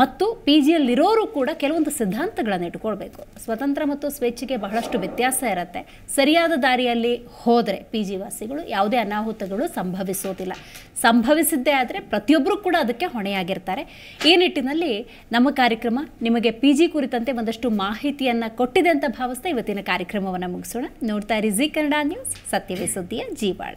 ಮತ್ತು ಪಿ ಜಿಯಲ್ಲಿರೋರು ಕೂಡ ಕೆಲವೊಂದು ಸಿದ್ಧಾಂತಗಳನ್ನು ಇಟ್ಕೊಳ್ಬೇಕು ಸ್ವತಂತ್ರ ಮತ್ತು ಸ್ವೇಚ್ಛೆಗೆ ಬಹಳಷ್ಟು ವ್ಯತ್ಯಾಸ ಇರುತ್ತೆ ಸರಿಯಾದ ದಾರಿಯಲ್ಲಿ ಹೋದರೆ ಪಿ ಜಿ ವಾಸಿಗಳು ಯಾವುದೇ ಅನಾಹುತಗಳು ಸಂಭವಿಸೋದಿಲ್ಲ ಸಂಭವಿಸಿದ್ದೇ ಆದರೆ ಪ್ರತಿಯೊಬ್ಬರೂ ಕೂಡ ಅದಕ್ಕೆ ಹೊಣೆಯಾಗಿರ್ತಾರೆ ಈ ನಿಟ್ಟಿನಲ್ಲಿ ನಮ್ಮ ಕಾರ್ಯಕ್ರಮ ನಿಮಗೆ ಪಿ ಜಿ ಕುರಿತಂತೆ ಒಂದಷ್ಟು ಮಾಹಿತಿಯನ್ನು ಕೊಟ್ಟಿದೆ ಅಂತ ಭಾವಿಸ್ತಾ ಇವತ್ತಿನ ಕಾರ್ಯಕ್ರಮವನ್ನು ಮುಗಿಸೋಣ ನೋಡ್ತಾ ಇರಿ ಜಿ ಕನ್ನಡ ನ್ಯೂಸ್ ಸತ್ಯವೇ
ಸುದ್ದಿಯ ಜೀವಾಳ